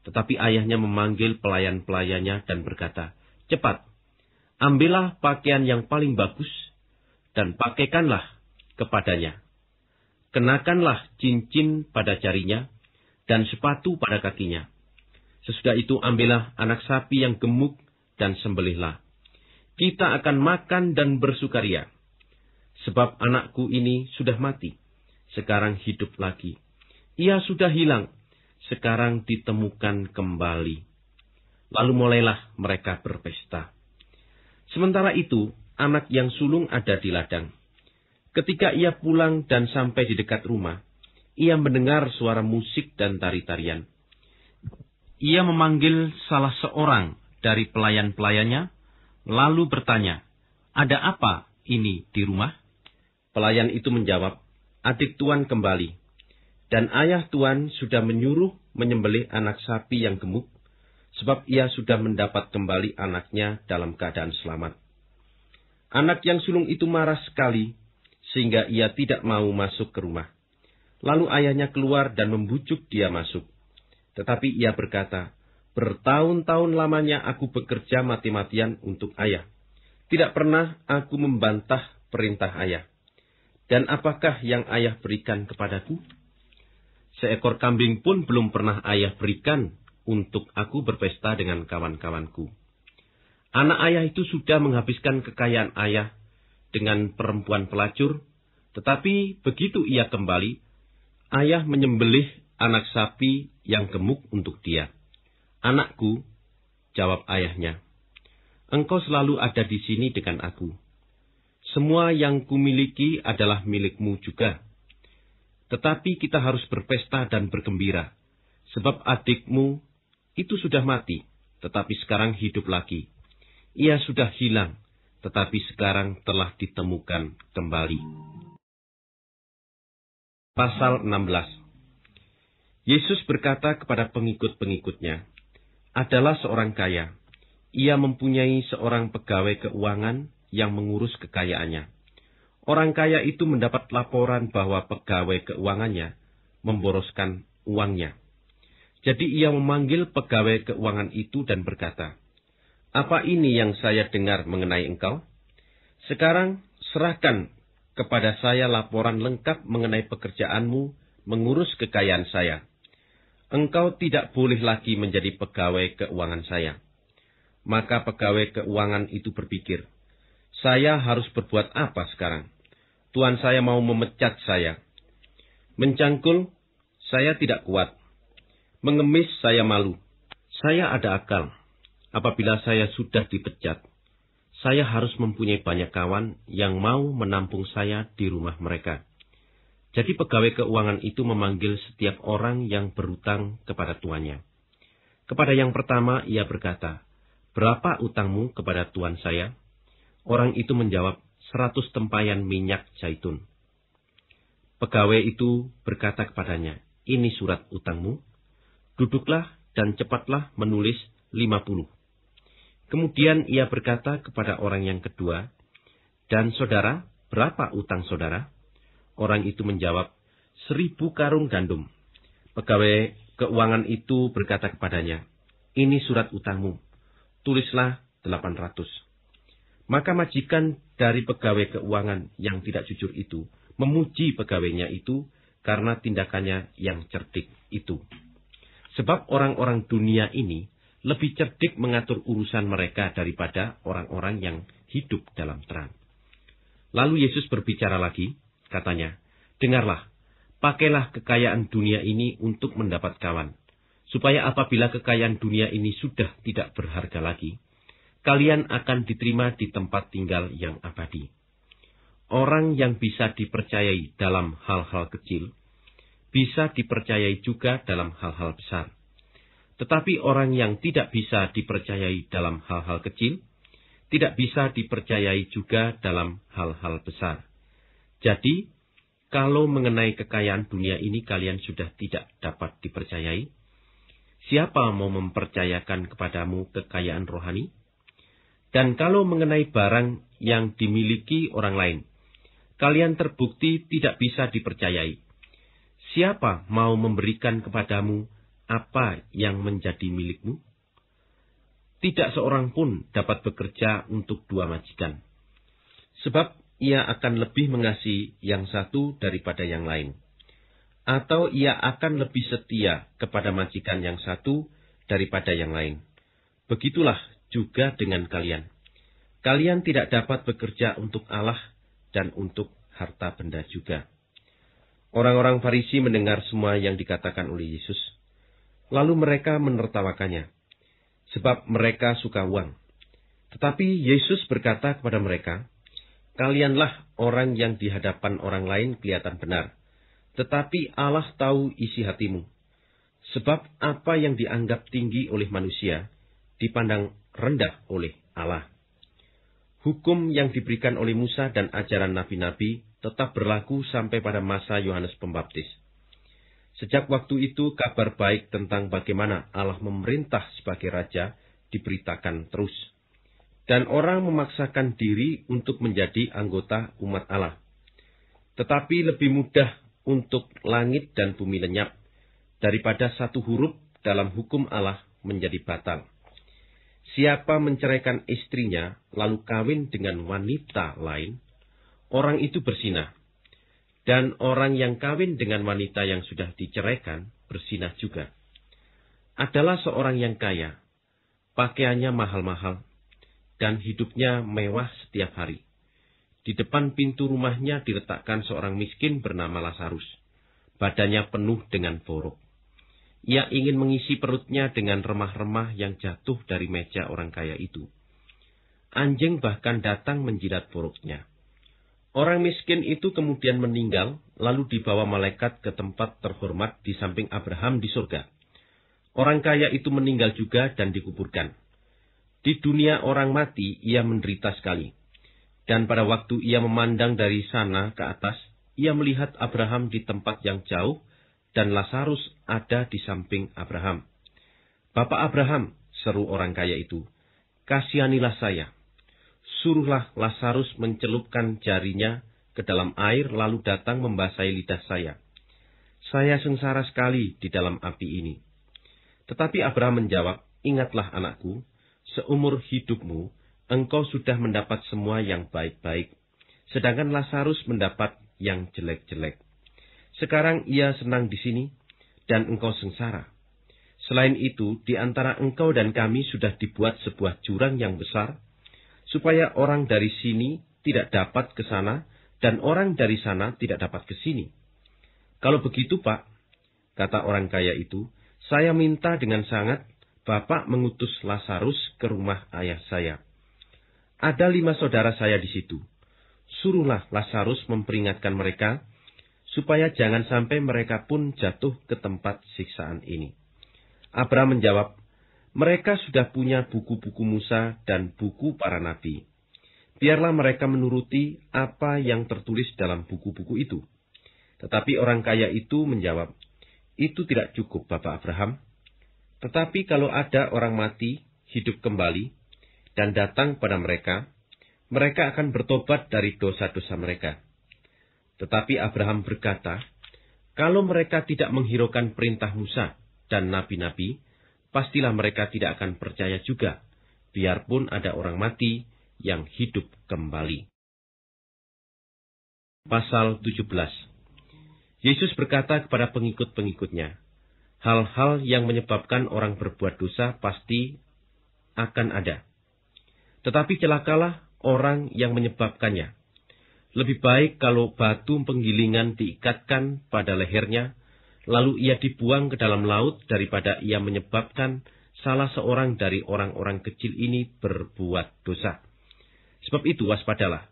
S1: Tetapi ayahnya memanggil pelayan-pelayannya dan berkata, Cepat, ambillah pakaian yang paling bagus dan pakaikanlah kepadanya kenakanlah cincin pada jarinya dan sepatu pada kakinya. Sesudah itu ambillah anak sapi yang gemuk dan sembelihlah. Kita akan makan dan bersukaria. Sebab anakku ini sudah mati, sekarang hidup lagi. Ia sudah hilang, sekarang ditemukan kembali. Lalu mulailah mereka berpesta. Sementara itu, anak yang sulung ada di ladang. Ketika ia pulang dan sampai di dekat rumah, ia mendengar suara musik dan tari-tarian. Ia memanggil salah seorang dari pelayan-pelayannya, lalu bertanya, "Ada apa ini di rumah?" Pelayan itu menjawab, "Adik tuan kembali, dan ayah tuan sudah menyuruh menyembelih anak sapi yang gemuk, sebab ia sudah mendapat kembali anaknya dalam keadaan selamat." Anak yang sulung itu marah sekali sehingga ia tidak mau masuk ke rumah. Lalu ayahnya keluar dan membujuk dia masuk. Tetapi ia berkata, Bertahun-tahun lamanya aku bekerja mati-matian untuk ayah. Tidak pernah aku membantah perintah ayah. Dan apakah yang ayah berikan kepadaku? Seekor kambing pun belum pernah ayah berikan untuk aku berpesta dengan kawan-kawanku. Anak ayah itu sudah menghabiskan kekayaan ayah dengan perempuan pelacur, tetapi begitu ia kembali, ayah menyembelih anak sapi yang gemuk untuk dia. Anakku, jawab ayahnya, engkau selalu ada di sini dengan aku. Semua yang kumiliki adalah milikmu juga. Tetapi kita harus berpesta dan bergembira, sebab adikmu itu sudah mati, tetapi sekarang hidup lagi. Ia sudah hilang, tetapi sekarang telah ditemukan
S2: kembali. Pasal 16 Yesus berkata kepada pengikut-pengikutnya, adalah seorang kaya.
S1: Ia mempunyai seorang pegawai keuangan yang mengurus kekayaannya. Orang kaya itu mendapat laporan bahwa pegawai keuangannya memboroskan uangnya. Jadi ia memanggil pegawai keuangan itu dan berkata, apa ini yang saya dengar mengenai engkau? Sekarang serahkan kepada saya laporan lengkap mengenai pekerjaanmu mengurus kekayaan saya. Engkau tidak boleh lagi menjadi pegawai keuangan saya. Maka pegawai keuangan itu berpikir, saya harus berbuat apa sekarang? Tuhan saya mau memecat saya. Mencangkul, saya tidak kuat. Mengemis, saya malu. Saya ada akal apabila saya sudah dipecat, saya harus mempunyai banyak kawan yang mau menampung saya di rumah mereka. Jadi pegawai keuangan itu memanggil setiap orang yang berutang kepada tuannya. Kepada yang pertama ia berkata, Berapa utangmu kepada tuan saya? Orang itu menjawab, seratus tempayan minyak zaitun. Pegawai itu berkata kepadanya, ini surat utangmu. Duduklah dan cepatlah menulis lima puluh. Kemudian ia berkata kepada orang yang kedua, Dan saudara, berapa utang saudara? Orang itu menjawab, seribu karung gandum. Pegawai keuangan itu berkata kepadanya, Ini surat utangmu, tulislah delapan ratus. Maka majikan dari pegawai keuangan yang tidak jujur itu memuji pegawainya itu karena tindakannya yang cerdik itu. Sebab orang-orang dunia ini lebih cerdik mengatur urusan mereka daripada orang-orang yang hidup dalam terang. Lalu Yesus berbicara lagi, katanya, Dengarlah, pakailah kekayaan dunia ini untuk mendapat kawan, supaya apabila kekayaan dunia ini sudah tidak berharga lagi, kalian akan diterima di tempat tinggal yang abadi. Orang yang bisa dipercayai dalam hal-hal kecil, bisa dipercayai juga dalam hal-hal besar. Tetapi orang yang tidak bisa dipercayai dalam hal-hal kecil, tidak bisa dipercayai juga dalam hal-hal besar. Jadi, kalau mengenai kekayaan dunia ini kalian sudah tidak dapat dipercayai, siapa mau mempercayakan kepadamu kekayaan rohani? Dan kalau mengenai barang yang dimiliki orang lain, kalian terbukti tidak bisa dipercayai. Siapa mau memberikan kepadamu apa yang menjadi milikmu? Tidak seorang pun dapat bekerja untuk dua majikan. Sebab ia akan lebih mengasihi yang satu daripada yang lain. Atau ia akan lebih setia kepada majikan yang satu daripada yang lain. Begitulah juga dengan kalian. Kalian tidak dapat bekerja untuk Allah dan untuk harta benda juga. Orang-orang Farisi mendengar semua yang dikatakan oleh Yesus. Lalu mereka menertawakannya, sebab mereka suka uang. Tetapi Yesus berkata kepada mereka, Kalianlah orang yang dihadapan orang lain kelihatan benar, tetapi Allah tahu isi hatimu. Sebab apa yang dianggap tinggi oleh manusia, dipandang rendah oleh Allah. Hukum yang diberikan oleh Musa dan ajaran nabi-nabi tetap berlaku sampai pada masa Yohanes Pembaptis. Sejak waktu itu kabar baik tentang bagaimana Allah memerintah sebagai raja diberitakan terus. Dan orang memaksakan diri untuk menjadi anggota umat Allah. Tetapi lebih mudah untuk langit dan bumi lenyap daripada satu huruf dalam hukum Allah menjadi batal. Siapa menceraikan istrinya lalu kawin dengan wanita lain, orang itu bersinah dan orang yang kawin dengan wanita yang sudah diceraikan bersinah juga. Adalah seorang yang kaya, pakaiannya mahal-mahal, dan hidupnya mewah setiap hari. Di depan pintu rumahnya diletakkan seorang miskin bernama Lazarus. Badannya penuh dengan borok. Ia ingin mengisi perutnya dengan remah-remah yang jatuh dari meja orang kaya itu. Anjing bahkan datang menjilat boroknya. Orang miskin itu kemudian meninggal, lalu dibawa malaikat ke tempat terhormat di samping Abraham di surga. Orang kaya itu meninggal juga dan dikuburkan. Di dunia orang mati, ia menderita sekali. Dan pada waktu ia memandang dari sana ke atas, ia melihat Abraham di tempat yang jauh, dan Lazarus ada di samping Abraham. Bapak Abraham, seru orang kaya itu, kasihanilah saya suruhlah Lazarus mencelupkan jarinya ke dalam air lalu datang membasahi lidah saya. Saya sengsara sekali di dalam api ini. Tetapi Abraham menjawab, ingatlah anakku, seumur hidupmu engkau sudah mendapat semua yang baik-baik, sedangkan Lazarus mendapat yang jelek-jelek. Sekarang ia senang di sini, dan engkau sengsara. Selain itu, di antara engkau dan kami sudah dibuat sebuah jurang yang besar, supaya orang dari sini tidak dapat ke sana dan orang dari sana tidak dapat ke sini. Kalau begitu, Pak, kata orang kaya itu, saya minta dengan sangat Bapak mengutus Lazarus ke rumah ayah saya. Ada lima saudara saya di situ. Suruhlah Lazarus memperingatkan mereka, supaya jangan sampai mereka pun jatuh ke tempat siksaan ini. Abraham menjawab, mereka sudah punya buku-buku Musa dan buku para nabi. Biarlah mereka menuruti apa yang tertulis dalam buku-buku itu. Tetapi orang kaya itu menjawab, itu tidak cukup Bapak Abraham. Tetapi kalau ada orang mati, hidup kembali, dan datang pada mereka, mereka akan bertobat dari dosa-dosa mereka. Tetapi Abraham berkata, kalau mereka tidak menghiraukan perintah Musa dan nabi-nabi, pastilah mereka tidak akan percaya juga,
S2: biarpun ada orang mati yang hidup kembali. Pasal 17 Yesus berkata kepada pengikut-pengikutnya,
S1: Hal-hal yang menyebabkan orang berbuat dosa pasti akan ada. Tetapi celakalah orang yang menyebabkannya. Lebih baik kalau batu penggilingan diikatkan pada lehernya Lalu ia dibuang ke dalam laut daripada ia menyebabkan salah seorang dari orang-orang kecil ini berbuat dosa. Sebab itu waspadalah.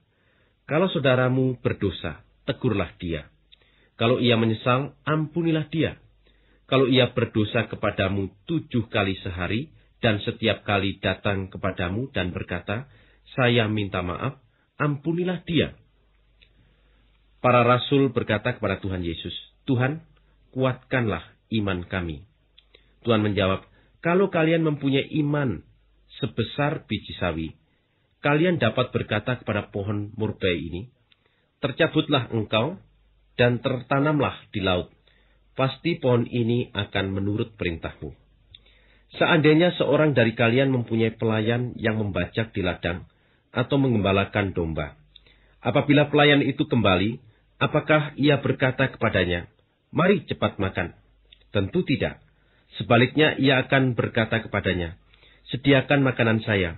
S1: Kalau saudaramu berdosa, tegurlah dia. Kalau ia menyesal, ampunilah dia. Kalau ia berdosa kepadamu tujuh kali sehari, dan setiap kali datang kepadamu dan berkata, saya minta maaf, ampunilah dia. Para rasul berkata kepada Tuhan Yesus, Tuhan, kuatkanlah iman kami. Tuhan menjawab, kalau kalian mempunyai iman sebesar biji sawi, kalian dapat berkata kepada pohon murbei ini, tercabutlah engkau dan tertanamlah di laut. Pasti pohon ini akan menurut perintahmu. Seandainya seorang dari kalian mempunyai pelayan yang membajak di ladang atau mengembalakan domba. Apabila pelayan itu kembali, apakah ia berkata kepadanya, mari cepat makan. Tentu tidak. Sebaliknya ia akan berkata kepadanya, sediakan makanan saya,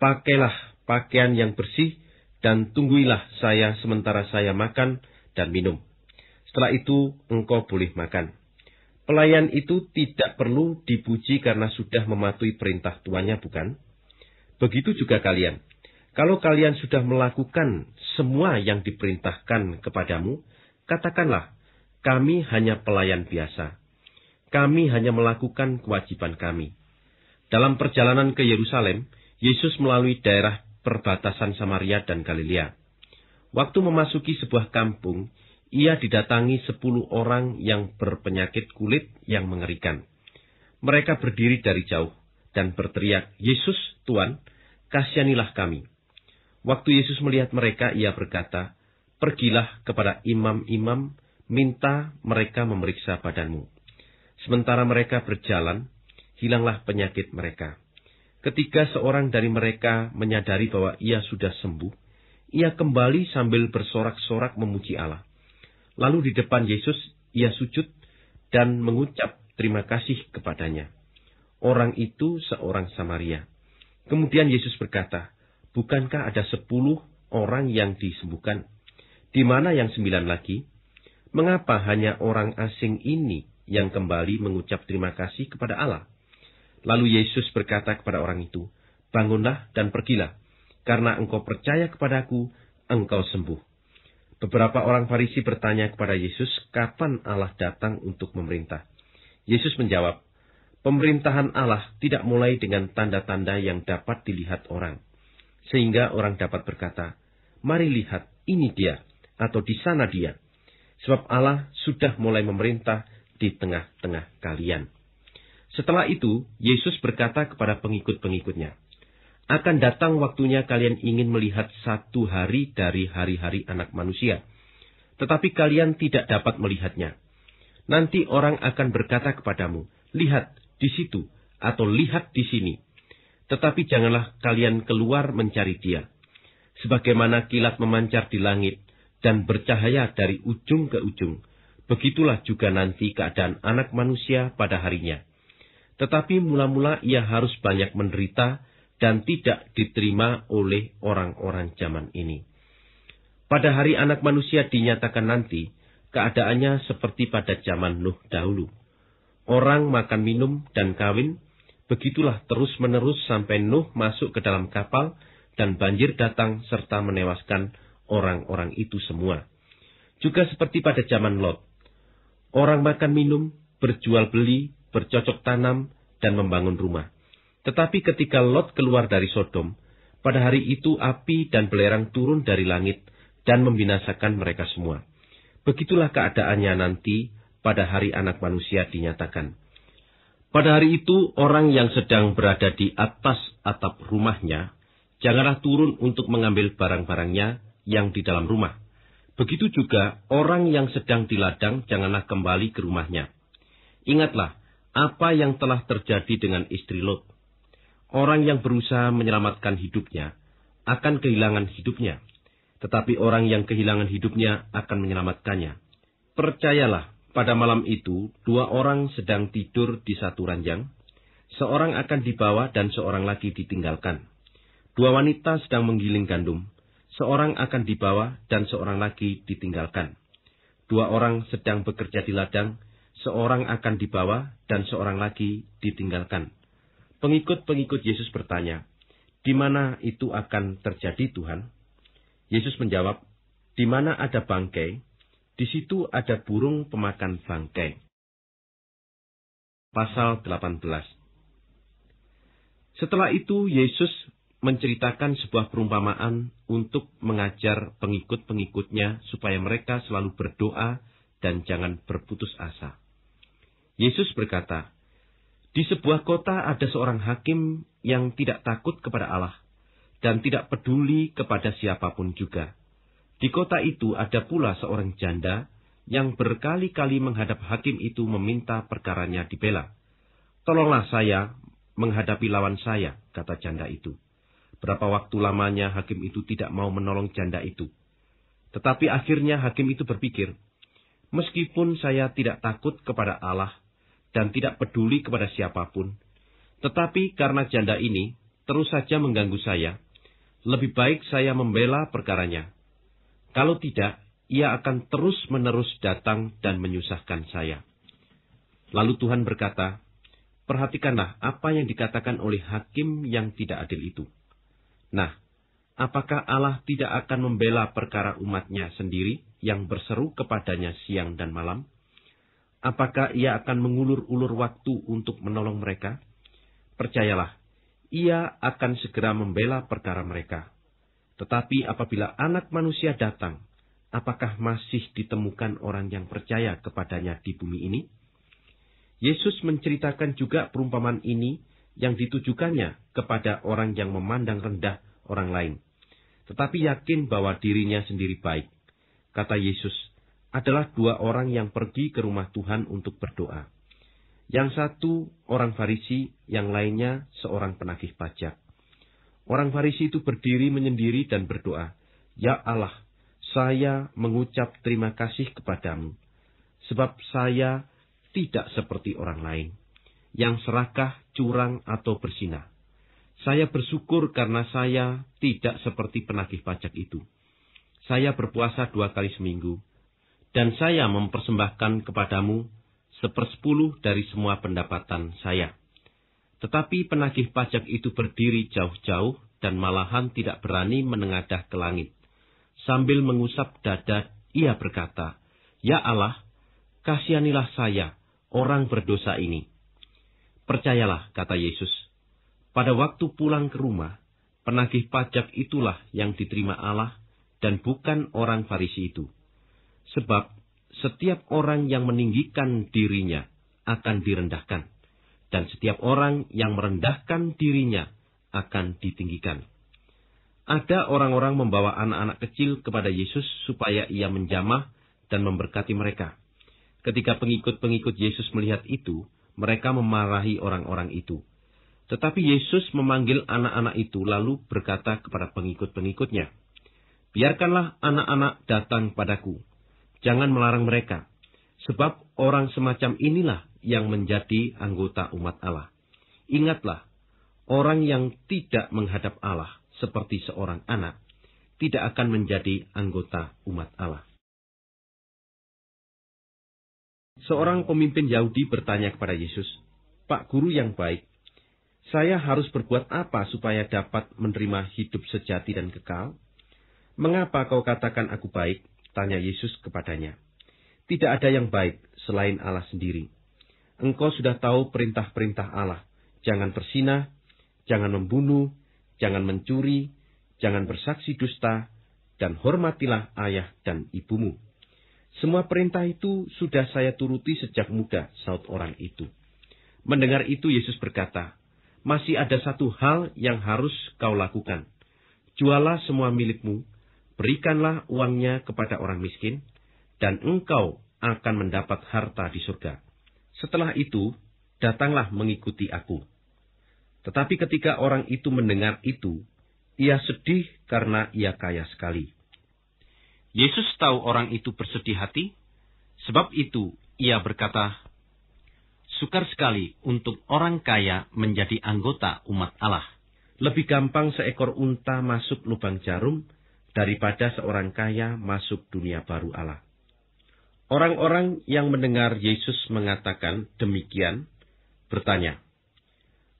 S1: pakailah pakaian yang bersih, dan tunggulah saya sementara saya makan dan minum. Setelah itu engkau boleh makan. Pelayan itu tidak perlu dipuji karena sudah mematuhi perintah tuannya, bukan? Begitu juga kalian. Kalau kalian sudah melakukan semua yang diperintahkan kepadamu, katakanlah, kami hanya pelayan biasa. Kami hanya melakukan kewajiban kami. Dalam perjalanan ke Yerusalem, Yesus melalui daerah perbatasan Samaria dan Galilea. Waktu memasuki sebuah kampung, ia didatangi sepuluh orang yang berpenyakit kulit yang mengerikan. Mereka berdiri dari jauh dan berteriak, Yesus, Tuhan, kasihanilah kami. Waktu Yesus melihat mereka, ia berkata, Pergilah kepada imam-imam minta mereka memeriksa badanmu. Sementara mereka berjalan, hilanglah penyakit mereka. Ketika seorang dari mereka menyadari bahwa ia sudah sembuh, ia kembali sambil bersorak-sorak memuji Allah. Lalu di depan Yesus, ia sujud dan mengucap terima kasih kepadanya. Orang itu seorang Samaria. Kemudian Yesus berkata, Bukankah ada sepuluh orang yang disembuhkan? Di mana yang sembilan lagi? mengapa hanya orang asing ini yang kembali mengucap terima kasih kepada Allah? Lalu Yesus berkata kepada orang itu, Bangunlah dan pergilah, karena engkau percaya kepadaku, engkau sembuh. Beberapa orang Farisi bertanya kepada Yesus, kapan Allah datang untuk memerintah? Yesus menjawab, pemerintahan Allah tidak mulai dengan tanda-tanda yang dapat dilihat orang. Sehingga orang dapat berkata, mari lihat, ini dia, atau di sana dia. Sebab Allah sudah mulai memerintah di tengah-tengah kalian. Setelah itu, Yesus berkata kepada pengikut-pengikutnya, Akan datang waktunya kalian ingin melihat satu hari dari hari-hari anak manusia. Tetapi kalian tidak dapat melihatnya. Nanti orang akan berkata kepadamu, Lihat di situ, atau lihat di sini. Tetapi janganlah kalian keluar mencari dia. Sebagaimana kilat memancar di langit, dan bercahaya dari ujung ke ujung. Begitulah juga nanti keadaan anak manusia pada harinya. Tetapi mula-mula ia harus banyak menderita dan tidak diterima oleh orang-orang zaman ini. Pada hari anak manusia dinyatakan nanti, keadaannya seperti pada zaman Nuh dahulu. Orang makan minum dan kawin, begitulah terus-menerus sampai Nuh masuk ke dalam kapal dan banjir datang serta menewaskan orang-orang itu semua. Juga seperti pada zaman Lot. Orang makan minum, berjual beli, bercocok tanam, dan membangun rumah. Tetapi ketika Lot keluar dari Sodom, pada hari itu api dan belerang turun dari langit dan membinasakan mereka semua. Begitulah keadaannya nanti pada hari anak manusia dinyatakan. Pada hari itu, orang yang sedang berada di atas atap rumahnya, janganlah turun untuk mengambil barang-barangnya, yang di dalam rumah. Begitu juga orang yang sedang di ladang janganlah kembali ke rumahnya. Ingatlah apa yang telah terjadi dengan istri Lot. Orang yang berusaha menyelamatkan hidupnya akan kehilangan hidupnya, tetapi orang yang kehilangan hidupnya akan menyelamatkannya. Percayalah, pada malam itu dua orang sedang tidur di satu ranjang, seorang akan dibawa dan seorang lagi ditinggalkan. Dua wanita sedang menggiling gandum seorang akan dibawa dan seorang lagi ditinggalkan. Dua orang sedang bekerja di ladang, seorang akan dibawa dan seorang lagi ditinggalkan. Pengikut-pengikut Yesus bertanya, "Di mana itu akan terjadi, Tuhan?" Yesus menjawab, "Di mana ada bangkai, di situ ada burung pemakan bangkai." Pasal 18. Setelah itu Yesus menceritakan sebuah perumpamaan untuk mengajar pengikut-pengikutnya supaya mereka selalu berdoa dan jangan berputus asa. Yesus berkata, di sebuah kota ada seorang hakim yang tidak takut kepada Allah dan tidak peduli kepada siapapun juga. Di kota itu ada pula seorang janda yang berkali-kali menghadap hakim itu meminta perkaranya dibela. Tolonglah saya menghadapi lawan saya, kata janda itu. Berapa waktu lamanya hakim itu tidak mau menolong janda itu. Tetapi akhirnya hakim itu berpikir, meskipun saya tidak takut kepada Allah dan tidak peduli kepada siapapun, tetapi karena janda ini terus saja mengganggu saya, lebih baik saya membela perkaranya. Kalau tidak, ia akan terus-menerus datang dan menyusahkan saya. Lalu Tuhan berkata, Perhatikanlah apa yang dikatakan oleh hakim yang tidak adil itu. Nah, apakah Allah tidak akan membela perkara umatnya sendiri yang berseru kepadanya siang dan malam? Apakah ia akan mengulur-ulur waktu untuk menolong mereka? Percayalah, ia akan segera membela perkara mereka. Tetapi apabila anak manusia datang, apakah masih ditemukan orang yang percaya kepadanya di bumi ini? Yesus menceritakan juga perumpamaan ini yang ditujukannya kepada orang yang memandang rendah orang lain, tetapi yakin bahwa dirinya sendiri baik. Kata Yesus, adalah dua orang yang pergi ke rumah Tuhan untuk berdoa. Yang satu orang Farisi, yang lainnya seorang penagih pajak. Orang Farisi itu berdiri menyendiri dan berdoa, Ya Allah, saya mengucap terima kasih kepadamu, sebab saya tidak seperti orang lain yang serakah, curang, atau bersinah. Saya bersyukur karena saya tidak seperti penagih pajak itu. Saya berpuasa dua kali seminggu, dan saya mempersembahkan kepadamu sepersepuluh dari semua pendapatan saya. Tetapi penagih pajak itu berdiri jauh-jauh dan malahan tidak berani menengadah ke langit. Sambil mengusap dada, ia berkata, Ya Allah, kasihanilah saya, orang berdosa ini. Percayalah, kata Yesus, pada waktu pulang ke rumah, penagih pajak itulah yang diterima Allah dan bukan orang Farisi itu. Sebab setiap orang yang meninggikan dirinya akan direndahkan, dan setiap orang yang merendahkan dirinya akan ditinggikan. Ada orang-orang membawa anak-anak kecil kepada Yesus supaya ia menjamah dan memberkati mereka. Ketika pengikut-pengikut Yesus melihat itu, mereka memarahi orang-orang itu. Tetapi Yesus memanggil anak-anak itu lalu berkata kepada pengikut-pengikutnya, Biarkanlah anak-anak datang padaku, jangan melarang mereka, sebab orang semacam inilah yang menjadi anggota umat Allah. Ingatlah, orang yang tidak
S2: menghadap Allah seperti seorang anak, tidak akan menjadi anggota umat Allah. Seorang pemimpin Yahudi bertanya kepada Yesus, Pak Guru yang baik, saya harus berbuat apa supaya
S1: dapat menerima hidup sejati dan kekal? Mengapa kau katakan aku baik? Tanya Yesus kepadanya. Tidak ada yang baik selain Allah sendiri. Engkau sudah tahu perintah-perintah Allah. Jangan bersinah, jangan membunuh, jangan mencuri, jangan bersaksi dusta, dan hormatilah ayah dan ibumu. Semua perintah itu sudah saya turuti sejak muda, saut orang itu. Mendengar itu Yesus berkata, Masih ada satu hal yang harus kau lakukan. Jualah semua milikmu, berikanlah uangnya kepada orang miskin, dan engkau akan mendapat harta di surga. Setelah itu, datanglah mengikuti aku. Tetapi ketika orang itu mendengar itu, ia sedih karena ia kaya sekali. Yesus tahu orang itu bersedih hati, sebab itu ia berkata, Sukar sekali untuk orang kaya menjadi anggota umat Allah. Lebih gampang seekor unta masuk lubang jarum daripada seorang kaya masuk dunia baru Allah. Orang-orang yang mendengar Yesus mengatakan demikian bertanya,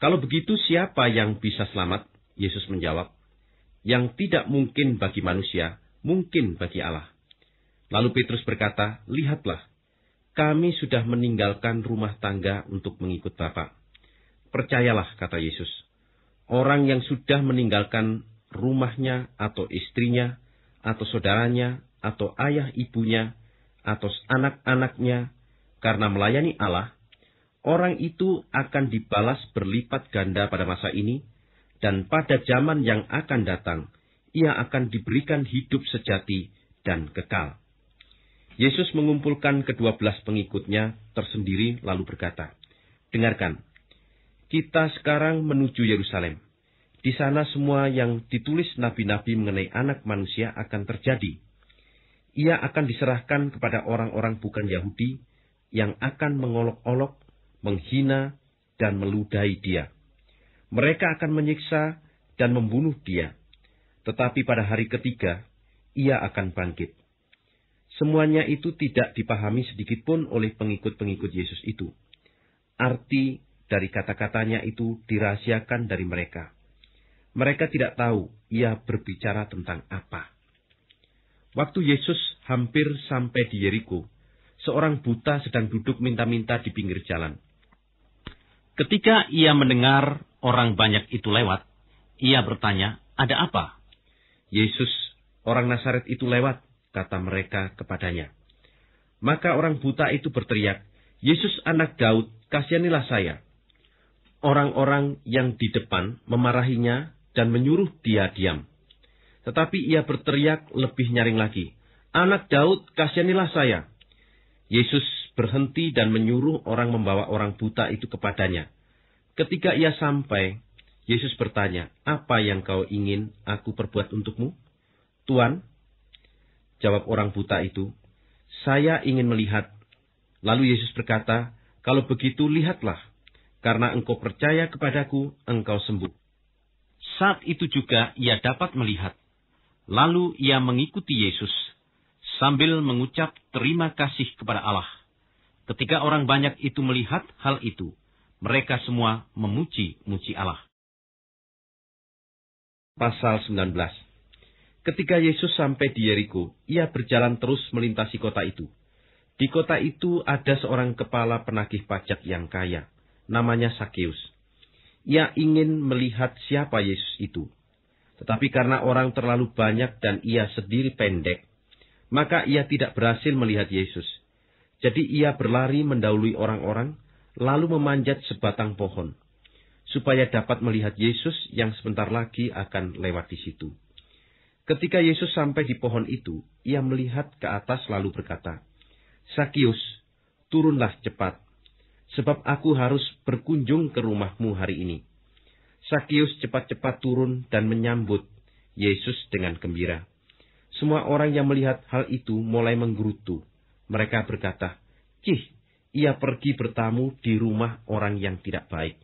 S1: "Kalau begitu, siapa yang bisa selamat?" Yesus menjawab, "Yang tidak mungkin bagi manusia." mungkin bagi Allah. Lalu Petrus berkata, Lihatlah, kami sudah meninggalkan rumah tangga untuk mengikut Bapa. Percayalah, kata Yesus, orang yang sudah meninggalkan rumahnya atau istrinya, atau saudaranya, atau ayah ibunya, atau anak-anaknya, karena melayani Allah, orang itu akan dibalas berlipat ganda pada masa ini, dan pada zaman yang akan datang, ia akan diberikan hidup sejati dan kekal. Yesus mengumpulkan kedua belas pengikutnya tersendiri lalu berkata, Dengarkan, kita sekarang menuju Yerusalem. Di sana semua yang ditulis nabi-nabi mengenai anak manusia akan terjadi. Ia akan diserahkan kepada orang-orang bukan Yahudi yang akan mengolok-olok, menghina, dan meludahi dia. Mereka akan menyiksa dan membunuh dia tetapi pada hari ketiga, ia akan bangkit. Semuanya itu tidak dipahami sedikitpun oleh pengikut-pengikut Yesus itu. Arti dari kata-katanya itu dirahasiakan dari mereka. Mereka tidak tahu ia berbicara tentang apa. Waktu Yesus hampir sampai di Yeriko, seorang buta sedang duduk minta-minta di pinggir jalan. Ketika ia mendengar orang banyak itu lewat, ia bertanya, "Ada apa?" Yesus, orang Nasaret itu lewat, kata mereka kepadanya. Maka orang buta itu berteriak, Yesus anak Daud, kasihanilah saya. Orang-orang yang di depan memarahinya dan menyuruh dia diam. Tetapi ia berteriak lebih nyaring lagi, Anak Daud, kasihanilah saya. Yesus berhenti dan menyuruh orang membawa orang buta itu kepadanya. Ketika ia sampai, Yesus bertanya, apa yang kau ingin aku perbuat untukmu? Tuan, jawab orang buta itu, saya ingin melihat. Lalu Yesus berkata, kalau begitu lihatlah, karena engkau percaya kepadaku, engkau sembuh. Saat itu juga ia dapat melihat. Lalu ia mengikuti Yesus, sambil mengucap terima kasih kepada Allah. Ketika orang banyak itu melihat
S2: hal itu, mereka semua memuji-muji Allah pasal 19. Ketika Yesus sampai di Yeriko, ia berjalan
S1: terus melintasi kota itu. Di kota itu ada seorang kepala penagih pajak yang kaya, namanya Sakeus. Ia ingin melihat siapa Yesus itu. Tetapi karena orang terlalu banyak dan ia sendiri pendek, maka ia tidak berhasil melihat Yesus. Jadi ia berlari mendahului orang-orang, lalu memanjat sebatang pohon supaya dapat melihat Yesus yang sebentar lagi akan lewat di situ. Ketika Yesus sampai di pohon itu, ia melihat ke atas lalu berkata, Sakius, turunlah cepat, sebab aku harus berkunjung ke rumahmu hari ini. Sakius cepat-cepat turun dan menyambut Yesus dengan gembira. Semua orang yang melihat hal itu mulai menggerutu. Mereka berkata, Cih, ia pergi bertamu di rumah orang yang tidak baik.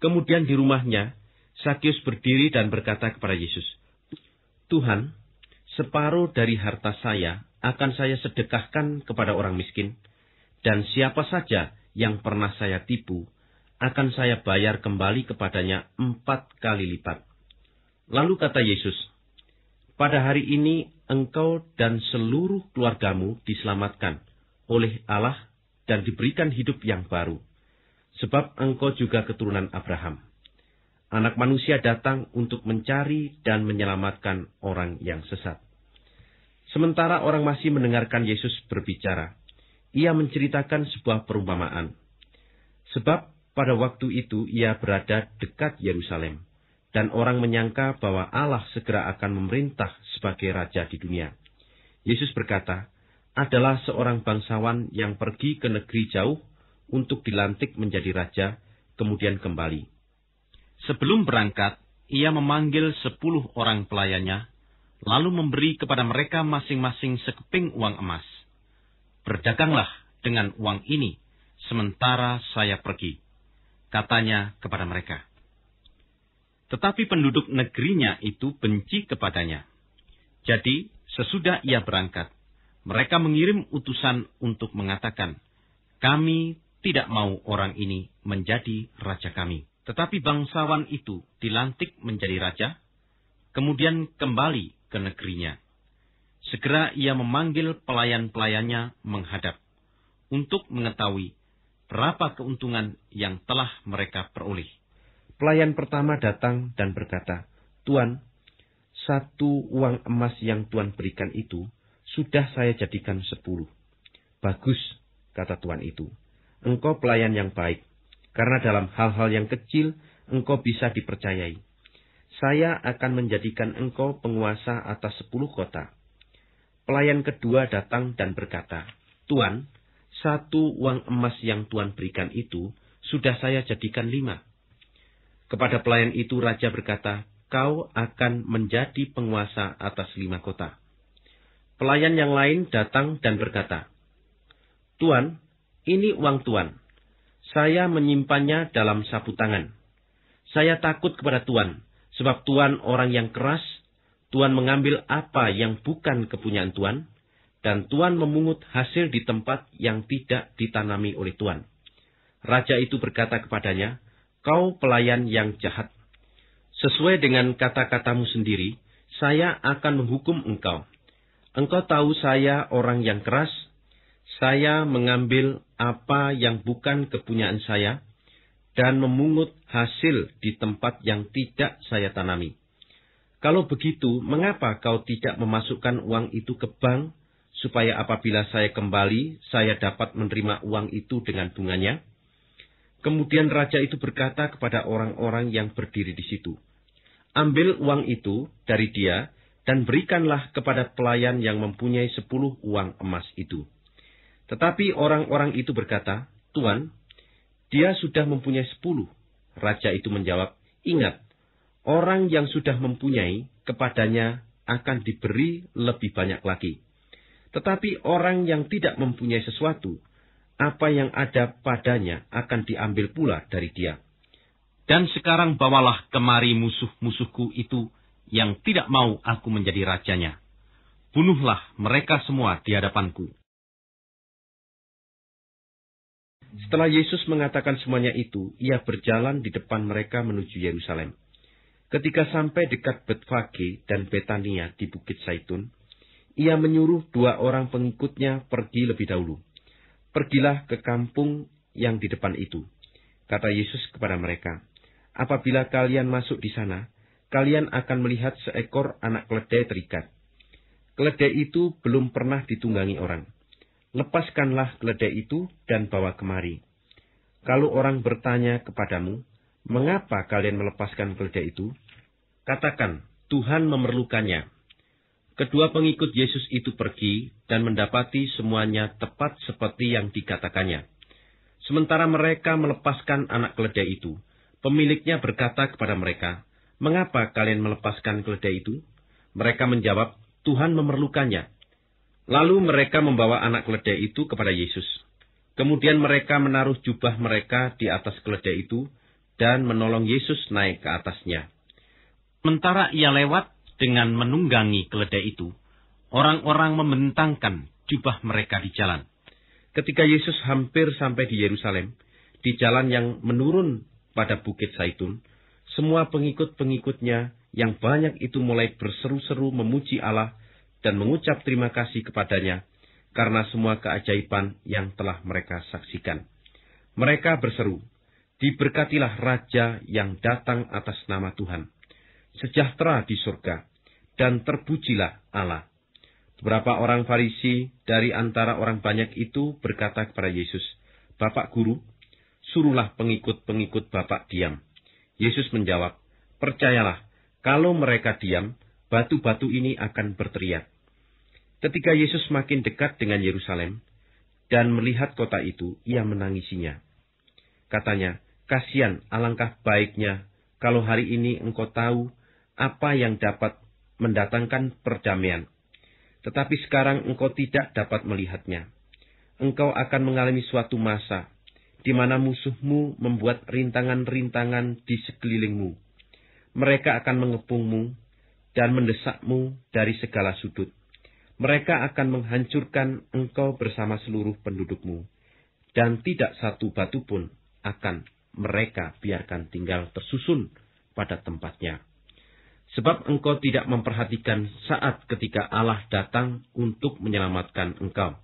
S1: Kemudian di rumahnya, Sakyus berdiri dan berkata kepada Yesus, Tuhan, separuh dari harta saya akan saya sedekahkan kepada orang miskin, dan siapa saja yang pernah saya tipu, akan saya bayar kembali kepadanya empat kali lipat. Lalu kata Yesus, Pada hari ini engkau dan seluruh keluargamu diselamatkan oleh Allah dan diberikan hidup yang baru.' sebab engkau juga keturunan Abraham. Anak manusia datang untuk mencari dan menyelamatkan orang yang sesat. Sementara orang masih mendengarkan Yesus berbicara, ia menceritakan sebuah perumpamaan. Sebab pada waktu itu ia berada dekat Yerusalem, dan orang menyangka bahwa Allah segera akan memerintah sebagai raja di dunia. Yesus berkata, adalah seorang bangsawan yang pergi ke negeri jauh untuk dilantik menjadi raja, kemudian kembali. Sebelum berangkat, ia memanggil sepuluh orang pelayannya, lalu memberi kepada mereka masing-masing sekeping uang emas. Berdaganglah dengan uang ini, sementara saya pergi, katanya kepada mereka. Tetapi penduduk negerinya itu benci kepadanya. Jadi, sesudah ia berangkat, mereka mengirim utusan untuk mengatakan, kami tidak mau orang ini menjadi raja kami. Tetapi bangsawan itu dilantik menjadi raja, kemudian kembali ke negerinya. Segera ia memanggil pelayan-pelayannya menghadap, untuk mengetahui berapa keuntungan yang telah mereka peroleh. Pelayan pertama datang dan berkata, Tuan, satu uang emas yang Tuan berikan itu, sudah saya jadikan sepuluh. Bagus, kata Tuan itu engkau pelayan yang baik, karena dalam hal-hal yang kecil engkau bisa dipercayai. Saya akan menjadikan engkau penguasa atas sepuluh kota. Pelayan kedua datang dan berkata, Tuan, satu uang emas yang Tuan berikan itu sudah saya jadikan lima. Kepada pelayan itu raja berkata, Kau akan menjadi penguasa atas lima kota. Pelayan yang lain datang dan berkata, Tuan, ini uang tuan, Saya menyimpannya dalam sapu tangan. Saya takut kepada tuan, sebab tuan orang yang keras, Tuan mengambil apa yang bukan kepunyaan tuan, dan tuan memungut hasil di tempat yang tidak ditanami oleh tuan. Raja itu berkata kepadanya, Kau pelayan yang jahat. Sesuai dengan kata-katamu sendiri, saya akan menghukum engkau. Engkau tahu saya orang yang keras, saya mengambil apa yang bukan kepunyaan saya dan memungut hasil di tempat yang tidak saya tanami. Kalau begitu, mengapa kau tidak memasukkan uang itu ke bank supaya apabila saya kembali, saya dapat menerima uang itu dengan bunganya? Kemudian raja itu berkata kepada orang-orang yang berdiri di situ, Ambil uang itu dari dia, dan berikanlah kepada pelayan yang mempunyai sepuluh uang emas itu. Tetapi orang-orang itu berkata, Tuan, dia sudah mempunyai sepuluh. Raja itu menjawab, Ingat, orang yang sudah mempunyai, kepadanya akan diberi lebih banyak lagi. Tetapi orang yang tidak mempunyai sesuatu, apa yang ada padanya akan diambil pula dari dia. Dan sekarang bawalah kemari musuh-musuhku
S2: itu yang tidak mau aku menjadi rajanya. Bunuhlah mereka semua di hadapanku. Setelah Yesus mengatakan semuanya itu, ia berjalan di depan mereka menuju Yerusalem. Ketika
S1: sampai dekat Betfage dan Betania di Bukit Saitun, ia menyuruh dua orang pengikutnya pergi lebih dahulu. Pergilah ke kampung yang di depan itu, kata Yesus kepada mereka. Apabila kalian masuk di sana, kalian akan melihat seekor anak keledai terikat. Keledai itu belum pernah ditunggangi orang lepaskanlah keledai itu dan bawa kemari. Kalau orang bertanya kepadamu, mengapa kalian melepaskan keledai itu? Katakan, Tuhan memerlukannya. Kedua pengikut Yesus itu pergi dan mendapati semuanya tepat seperti yang dikatakannya. Sementara mereka melepaskan anak keledai itu, pemiliknya berkata kepada mereka, Mengapa kalian melepaskan keledai itu? Mereka menjawab, Tuhan memerlukannya. Lalu mereka membawa anak keledai itu kepada Yesus. Kemudian mereka menaruh jubah mereka di atas keledai itu dan menolong Yesus naik ke atasnya. Sementara ia lewat dengan menunggangi keledai itu, orang-orang membentangkan jubah mereka di jalan. Ketika Yesus hampir sampai di Yerusalem, di jalan yang menurun pada Bukit saitun, semua pengikut-pengikutnya yang banyak itu mulai berseru-seru memuji Allah dan mengucap terima kasih kepadanya karena semua keajaiban yang telah mereka saksikan. Mereka berseru, Diberkatilah Raja yang datang atas nama Tuhan. Sejahtera di surga, dan terpujilah Allah. Beberapa orang Farisi dari antara orang banyak itu berkata kepada Yesus, Bapak Guru, suruhlah pengikut-pengikut Bapak diam. Yesus menjawab, Percayalah, kalau mereka diam, batu-batu ini akan berteriak. Ketika Yesus makin dekat dengan Yerusalem dan melihat kota itu, ia menangisinya. Katanya, kasihan alangkah baiknya kalau hari ini engkau tahu apa yang dapat mendatangkan perdamaian. Tetapi sekarang engkau tidak dapat melihatnya. Engkau akan mengalami suatu masa di mana musuhmu membuat rintangan-rintangan di sekelilingmu. Mereka akan mengepungmu dan mendesakmu dari segala sudut. Mereka akan menghancurkan engkau bersama seluruh pendudukmu, dan tidak satu batu pun akan mereka biarkan tinggal tersusun pada tempatnya. Sebab engkau tidak memperhatikan saat ketika Allah datang untuk menyelamatkan engkau.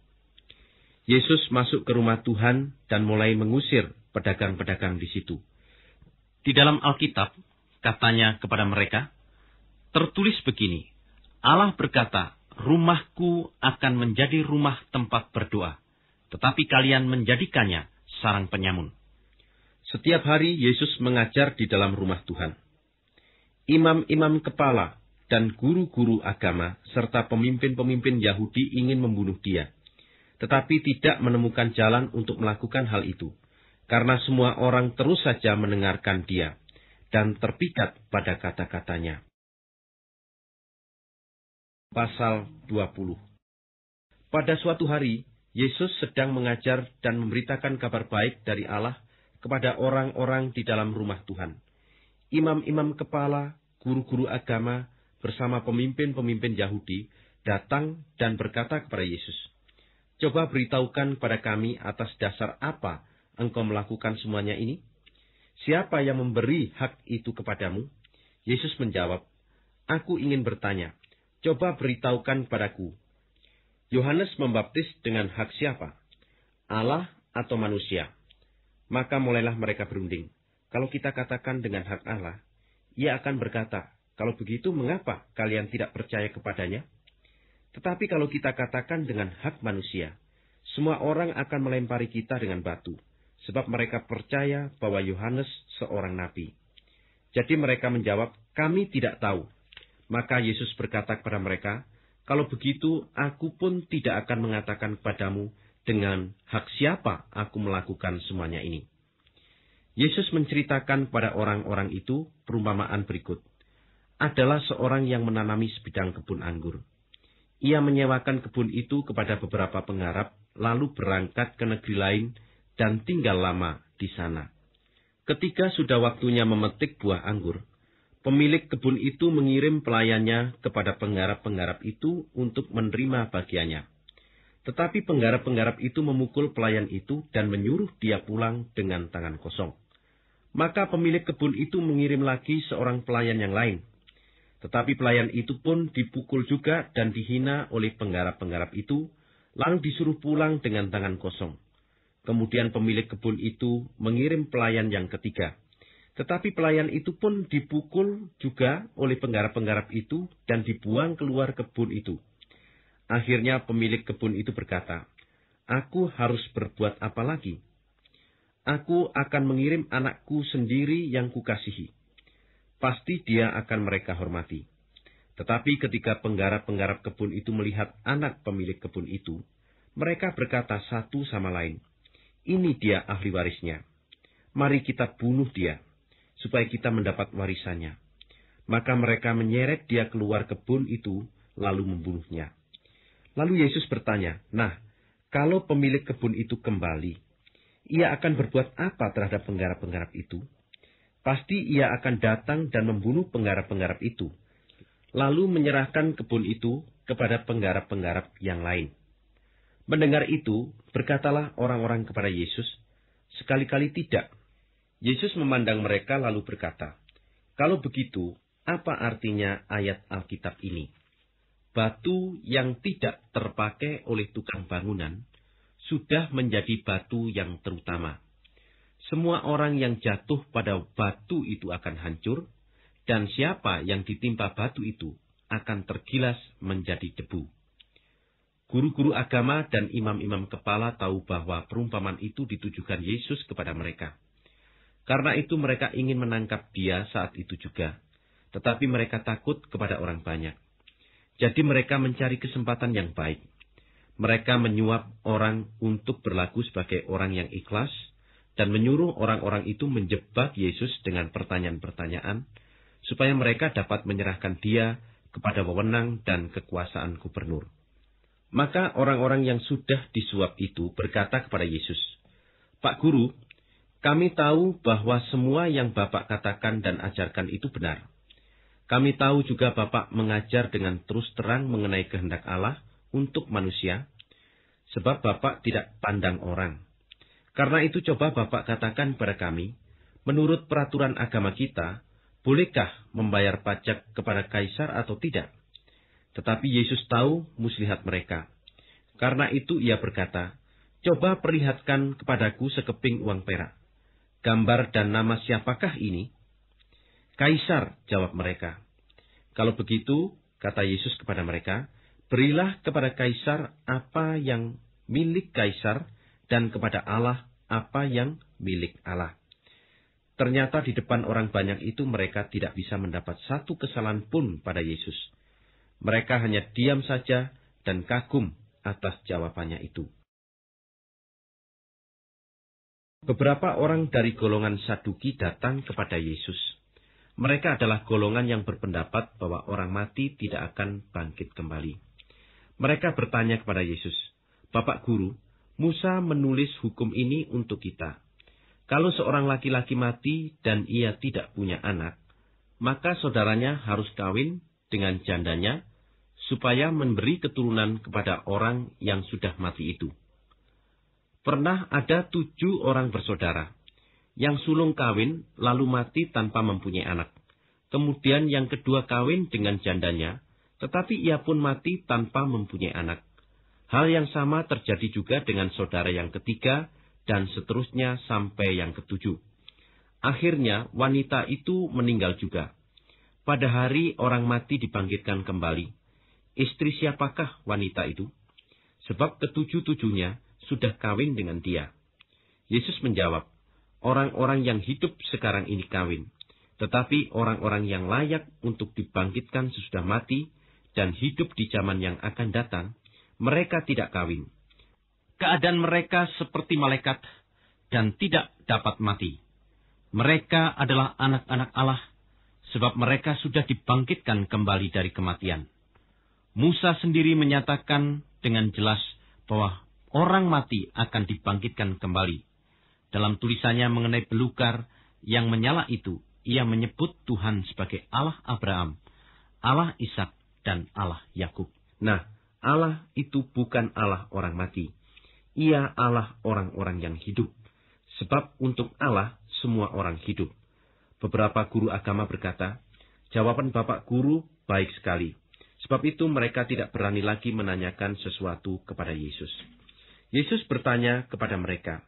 S1: Yesus masuk ke rumah Tuhan dan mulai mengusir pedagang-pedagang di situ. Di dalam Alkitab, katanya kepada mereka, Tertulis begini, Allah berkata, rumahku akan menjadi rumah tempat berdoa, tetapi kalian menjadikannya sarang penyamun. Setiap hari Yesus mengajar di dalam rumah Tuhan. Imam-imam kepala dan guru-guru agama serta pemimpin-pemimpin Yahudi ingin membunuh dia, tetapi tidak menemukan jalan untuk melakukan hal itu, karena
S2: semua orang terus saja mendengarkan dia dan terpikat pada kata-katanya pasal 20. Pada suatu hari, Yesus sedang mengajar dan memberitakan kabar baik dari Allah
S1: kepada orang-orang di dalam rumah Tuhan. Imam-imam kepala, guru-guru agama, bersama pemimpin-pemimpin Yahudi, datang dan berkata kepada Yesus, Coba beritahukan kepada kami atas dasar apa engkau melakukan semuanya ini? Siapa yang memberi hak itu kepadamu? Yesus menjawab, Aku ingin bertanya, Coba beritahukan padaku, Yohanes membaptis dengan hak siapa? Allah atau manusia? Maka mulailah mereka berunding. Kalau kita katakan dengan hak Allah, ia akan berkata, kalau begitu mengapa kalian tidak percaya kepadanya? Tetapi kalau kita katakan dengan hak manusia, semua orang akan melempari kita dengan batu, sebab mereka percaya bahwa Yohanes seorang nabi. Jadi mereka menjawab, kami tidak tahu. Maka Yesus berkata kepada mereka, Kalau begitu, aku pun tidak akan mengatakan kepadamu dengan hak siapa aku melakukan semuanya ini. Yesus menceritakan kepada orang-orang itu perumpamaan berikut. Adalah seorang yang menanami sebidang kebun anggur. Ia menyewakan kebun itu kepada beberapa pengharap, lalu berangkat ke negeri lain dan tinggal lama di sana. Ketika sudah waktunya memetik buah anggur, pemilik kebun itu mengirim pelayannya kepada penggarap-penggarap itu untuk menerima bagiannya. Tetapi penggarap-penggarap itu memukul pelayan itu dan menyuruh dia pulang dengan tangan kosong. Maka pemilik kebun itu mengirim lagi seorang pelayan yang lain. Tetapi pelayan itu pun dipukul juga dan dihina oleh penggarap-penggarap itu, lang disuruh pulang dengan tangan kosong. Kemudian pemilik kebun itu mengirim pelayan yang ketiga. Tetapi pelayan itu pun dipukul juga oleh penggarap-penggarap itu dan dibuang keluar kebun itu. Akhirnya pemilik kebun itu berkata, Aku harus berbuat apa lagi? Aku akan mengirim anakku sendiri yang kukasihi. Pasti dia akan mereka hormati. Tetapi ketika penggarap-penggarap kebun itu melihat anak pemilik kebun itu, mereka berkata satu sama lain, Ini dia ahli warisnya. Mari kita bunuh dia supaya kita mendapat warisannya. Maka mereka menyeret dia keluar kebun itu, lalu membunuhnya. Lalu Yesus bertanya, Nah, kalau pemilik kebun itu kembali, ia akan berbuat apa terhadap penggarap-penggarap itu? Pasti ia akan datang dan membunuh penggarap-penggarap itu, lalu menyerahkan kebun itu kepada penggarap-penggarap yang lain. Mendengar itu, berkatalah orang-orang kepada Yesus, Sekali-kali tidak, Yesus memandang mereka lalu berkata, Kalau begitu, apa artinya ayat Alkitab ini? Batu yang tidak terpakai oleh tukang bangunan sudah menjadi batu yang terutama. Semua orang yang jatuh pada batu itu akan hancur, dan siapa yang ditimpa batu itu akan tergilas menjadi debu. Guru-guru agama dan imam-imam kepala tahu bahwa perumpamaan itu ditujukan Yesus kepada mereka. Karena itu mereka ingin menangkap dia saat itu juga. Tetapi mereka takut kepada orang banyak. Jadi mereka mencari kesempatan yang baik. Mereka menyuap orang untuk berlaku sebagai orang yang ikhlas dan menyuruh orang-orang itu menjebak Yesus dengan pertanyaan-pertanyaan supaya mereka dapat menyerahkan dia kepada wewenang dan kekuasaan gubernur. Maka orang-orang yang sudah disuap itu berkata kepada Yesus, Pak Guru, kami tahu bahwa semua yang Bapak katakan dan ajarkan itu benar. Kami tahu juga Bapak mengajar dengan terus terang mengenai kehendak Allah untuk manusia, sebab Bapak tidak pandang orang. Karena itu coba Bapak katakan pada kami, menurut peraturan agama kita, bolehkah membayar pajak kepada kaisar atau tidak? Tetapi Yesus tahu muslihat mereka. Karena itu ia berkata, Coba perlihatkan kepadaku sekeping uang perak Gambar dan nama siapakah ini? Kaisar, jawab mereka. Kalau begitu, kata Yesus kepada mereka, berilah kepada Kaisar apa yang milik Kaisar dan kepada Allah apa yang milik Allah. Ternyata di depan orang banyak itu mereka tidak bisa mendapat satu kesalahan
S2: pun pada Yesus. Mereka hanya diam saja dan kagum atas jawabannya itu. Beberapa orang dari golongan Saduki datang kepada Yesus. Mereka adalah golongan yang berpendapat
S1: bahwa orang mati tidak akan bangkit kembali. Mereka bertanya kepada Yesus, Bapak Guru, Musa menulis hukum ini untuk kita. Kalau seorang laki-laki mati dan ia tidak punya anak, maka saudaranya harus kawin dengan jandanya, supaya memberi keturunan kepada orang yang sudah mati itu. Pernah ada tujuh orang bersaudara, yang sulung kawin lalu mati tanpa mempunyai anak. Kemudian yang kedua kawin dengan jandanya, tetapi ia pun mati tanpa mempunyai anak. Hal yang sama terjadi juga dengan saudara yang ketiga, dan seterusnya sampai yang ketujuh. Akhirnya wanita itu meninggal juga. Pada hari orang mati dibangkitkan kembali. Istri siapakah wanita itu? Sebab ketujuh-tujuhnya sudah kawin dengan dia. Yesus menjawab, orang-orang yang hidup sekarang ini kawin, tetapi orang-orang yang layak untuk dibangkitkan sesudah mati dan hidup di zaman yang akan datang, mereka tidak kawin. Keadaan mereka seperti malaikat dan tidak dapat mati. Mereka adalah anak-anak Allah, sebab mereka sudah dibangkitkan kembali dari kematian. Musa sendiri menyatakan dengan jelas bahwa orang mati akan dibangkitkan kembali. Dalam tulisannya mengenai belukar yang menyala itu, ia menyebut Tuhan sebagai Allah Abraham, Allah Ishak, dan Allah Yakub. Nah, Allah itu bukan Allah orang mati. Ia Allah orang-orang yang hidup. Sebab untuk Allah semua orang hidup. Beberapa guru agama berkata, jawaban Bapak Guru baik sekali. Sebab itu mereka tidak berani lagi menanyakan sesuatu kepada Yesus. Yesus bertanya kepada mereka,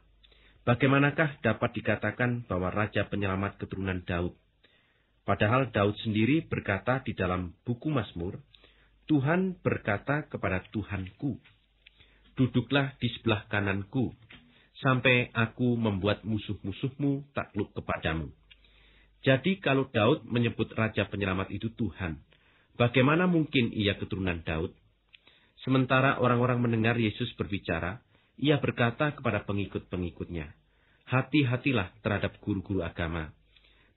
S1: Bagaimanakah dapat dikatakan bahwa Raja Penyelamat keturunan Daud? Padahal Daud sendiri berkata di dalam buku Mazmur, Tuhan berkata kepada Tuhanku, Duduklah di sebelah kananku, sampai aku membuat musuh-musuhmu takluk kepadamu. Jadi kalau Daud menyebut Raja Penyelamat itu Tuhan, bagaimana mungkin ia keturunan Daud? Sementara orang-orang mendengar Yesus berbicara, ia berkata kepada pengikut-pengikutnya, Hati-hatilah terhadap guru-guru agama.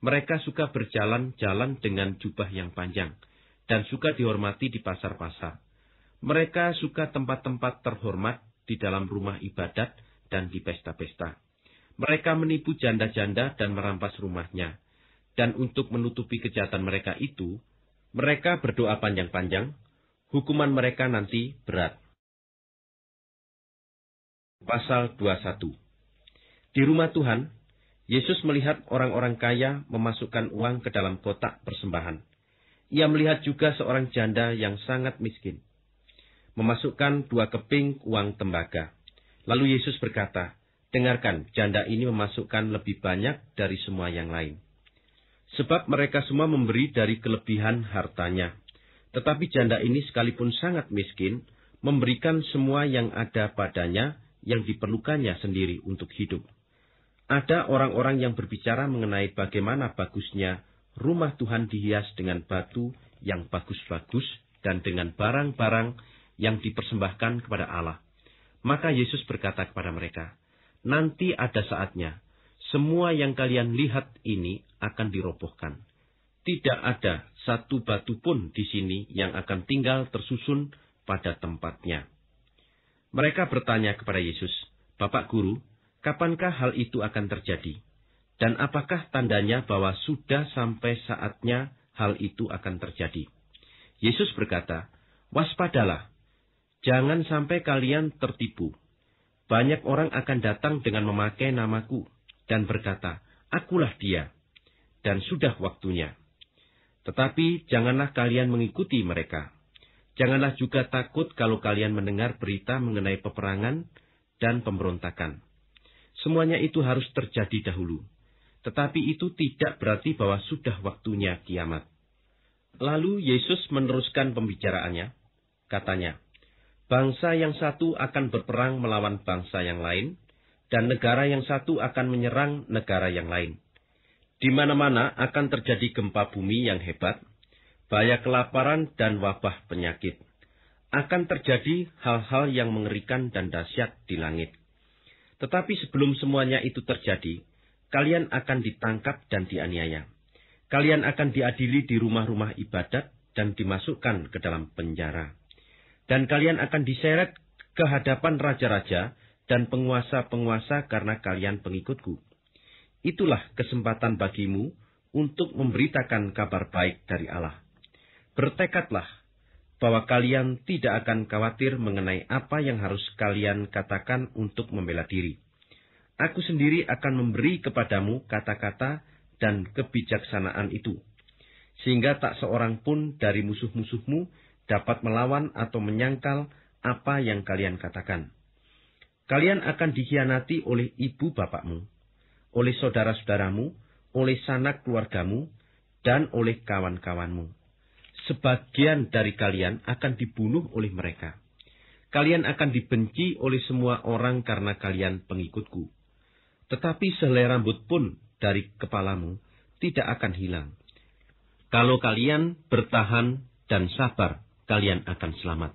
S1: Mereka suka berjalan-jalan dengan jubah yang panjang, dan suka dihormati di pasar-pasar. Mereka suka tempat-tempat terhormat di dalam rumah ibadat dan di pesta-pesta. Mereka menipu janda-janda dan merampas rumahnya. Dan untuk menutupi kejahatan mereka itu,
S2: mereka berdoa panjang-panjang, hukuman mereka nanti berat. Pasal 21 Di rumah Tuhan,
S1: Yesus melihat orang-orang kaya memasukkan uang ke dalam kotak persembahan. Ia melihat juga seorang janda yang sangat miskin. Memasukkan dua keping uang tembaga. Lalu Yesus berkata, Dengarkan, janda ini memasukkan lebih banyak dari semua yang lain. Sebab mereka semua memberi dari kelebihan hartanya. Tetapi janda ini sekalipun sangat miskin, memberikan semua yang ada padanya, yang diperlukannya sendiri untuk hidup. Ada orang-orang yang berbicara mengenai bagaimana bagusnya rumah Tuhan dihias dengan batu yang bagus-bagus dan dengan barang-barang yang dipersembahkan kepada Allah. Maka Yesus berkata kepada mereka, Nanti ada saatnya, semua yang kalian lihat ini akan dirobohkan. Tidak ada satu batu pun di sini yang akan tinggal tersusun pada tempatnya. Mereka bertanya kepada Yesus, Bapak Guru, kapankah hal itu akan terjadi? Dan apakah tandanya bahwa sudah sampai saatnya hal itu akan terjadi? Yesus berkata, Waspadalah, jangan sampai kalian tertipu. Banyak orang akan datang dengan memakai namaku dan berkata, Akulah dia, dan sudah waktunya. Tetapi janganlah kalian mengikuti mereka.' Janganlah juga takut kalau kalian mendengar berita mengenai peperangan dan pemberontakan. Semuanya itu harus terjadi dahulu. Tetapi itu tidak berarti bahwa sudah waktunya kiamat. Lalu Yesus meneruskan pembicaraannya. Katanya, bangsa yang satu akan berperang melawan bangsa yang lain, dan negara yang satu akan menyerang negara yang lain. Di mana-mana akan terjadi gempa bumi yang hebat, bahaya kelaparan dan wabah penyakit. Akan terjadi hal-hal yang mengerikan dan dahsyat di langit. Tetapi sebelum semuanya itu terjadi, kalian akan ditangkap dan dianiaya. Kalian akan diadili di rumah-rumah ibadat dan dimasukkan ke dalam penjara. Dan kalian akan diseret ke hadapan raja-raja dan penguasa-penguasa karena kalian pengikutku. Itulah kesempatan bagimu untuk memberitakan kabar baik dari Allah. Bertekadlah bahwa kalian tidak akan khawatir mengenai apa yang harus kalian katakan untuk membela diri. Aku sendiri akan memberi kepadamu kata-kata dan kebijaksanaan itu, sehingga tak seorang pun dari musuh-musuhmu dapat melawan atau menyangkal apa yang kalian katakan. Kalian akan dikhianati oleh ibu bapakmu, oleh saudara-saudaramu, oleh sanak keluargamu, dan oleh kawan-kawanmu sebagian dari kalian akan dibunuh oleh mereka. Kalian akan dibenci oleh semua orang karena kalian pengikutku. Tetapi sehelai rambut pun dari kepalamu tidak akan hilang. Kalau kalian bertahan dan sabar, kalian akan selamat.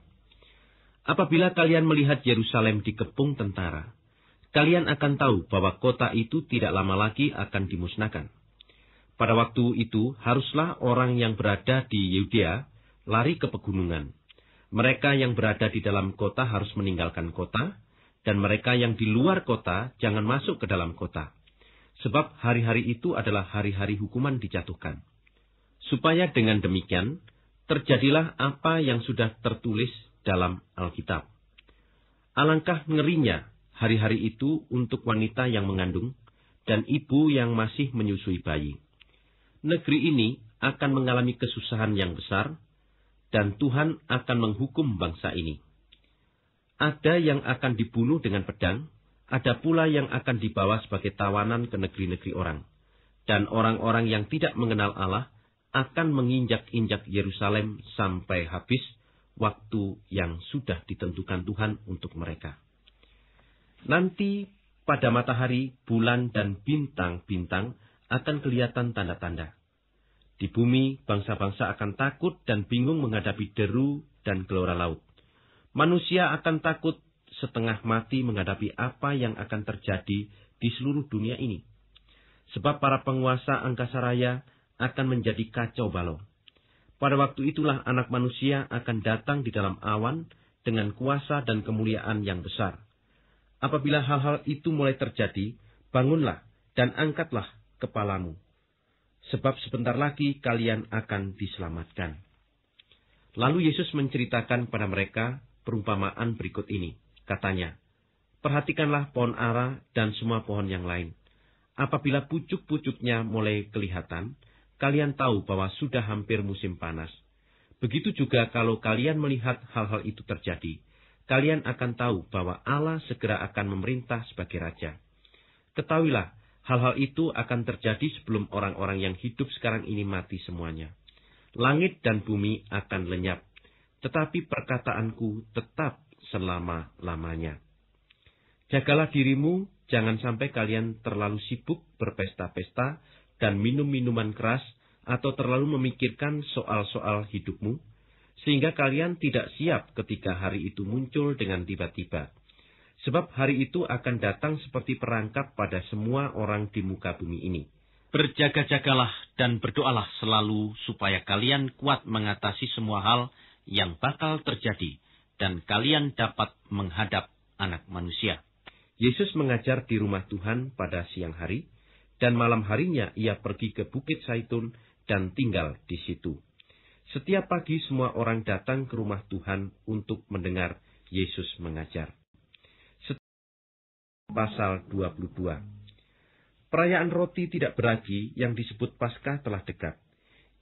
S1: Apabila kalian melihat Yerusalem dikepung tentara, kalian akan tahu bahwa kota itu tidak lama lagi akan dimusnahkan. Pada waktu itu haruslah orang yang berada di Yudea lari ke pegunungan. Mereka yang berada di dalam kota harus meninggalkan kota, dan mereka yang di luar kota jangan masuk ke dalam kota. Sebab hari-hari itu adalah hari-hari hukuman dijatuhkan. Supaya dengan demikian, terjadilah apa yang sudah tertulis dalam Alkitab. Alangkah ngerinya hari-hari itu untuk wanita yang mengandung dan ibu yang masih menyusui bayi negeri ini akan mengalami kesusahan yang besar, dan Tuhan akan menghukum bangsa ini. Ada yang akan dibunuh dengan pedang, ada pula yang akan dibawa sebagai tawanan ke negeri-negeri orang. Dan orang-orang yang tidak mengenal Allah akan menginjak-injak Yerusalem sampai habis waktu yang sudah ditentukan Tuhan untuk mereka. Nanti pada matahari, bulan, dan bintang-bintang akan kelihatan tanda-tanda. Di bumi, bangsa-bangsa akan takut dan bingung menghadapi deru dan gelora laut. Manusia akan takut setengah mati menghadapi apa yang akan terjadi di seluruh dunia ini. Sebab para penguasa angkasa raya akan menjadi kacau balau. Pada waktu itulah anak manusia akan datang di dalam awan dengan kuasa dan kemuliaan yang besar. Apabila hal-hal itu mulai terjadi, bangunlah dan angkatlah kepalamu, sebab sebentar lagi kalian akan diselamatkan. Lalu Yesus menceritakan pada mereka perumpamaan berikut ini. Katanya, Perhatikanlah pohon ara dan semua pohon yang lain. Apabila pucuk-pucuknya mulai kelihatan, kalian tahu bahwa sudah hampir musim panas. Begitu juga kalau kalian melihat hal-hal itu terjadi, kalian akan tahu bahwa Allah segera akan memerintah sebagai Raja. Ketahuilah Hal-hal itu akan terjadi sebelum orang-orang yang hidup sekarang ini mati semuanya. Langit dan bumi akan lenyap, tetapi perkataanku tetap selama-lamanya. Jagalah dirimu, jangan sampai kalian terlalu sibuk berpesta-pesta dan minum minuman keras atau terlalu memikirkan soal-soal hidupmu, sehingga kalian tidak siap ketika hari itu muncul dengan tiba-tiba. Sebab hari itu akan datang seperti perangkap pada semua orang di muka bumi ini. Berjaga-jagalah dan berdoalah selalu supaya kalian kuat mengatasi semua hal yang bakal terjadi dan kalian dapat menghadap anak manusia. Yesus mengajar di rumah Tuhan pada siang hari dan malam harinya ia pergi ke Bukit Saitun dan tinggal di situ. Setiap pagi semua orang datang ke rumah Tuhan untuk mendengar Yesus mengajar pasal 22. Perayaan roti tidak beragi yang disebut Paskah telah dekat.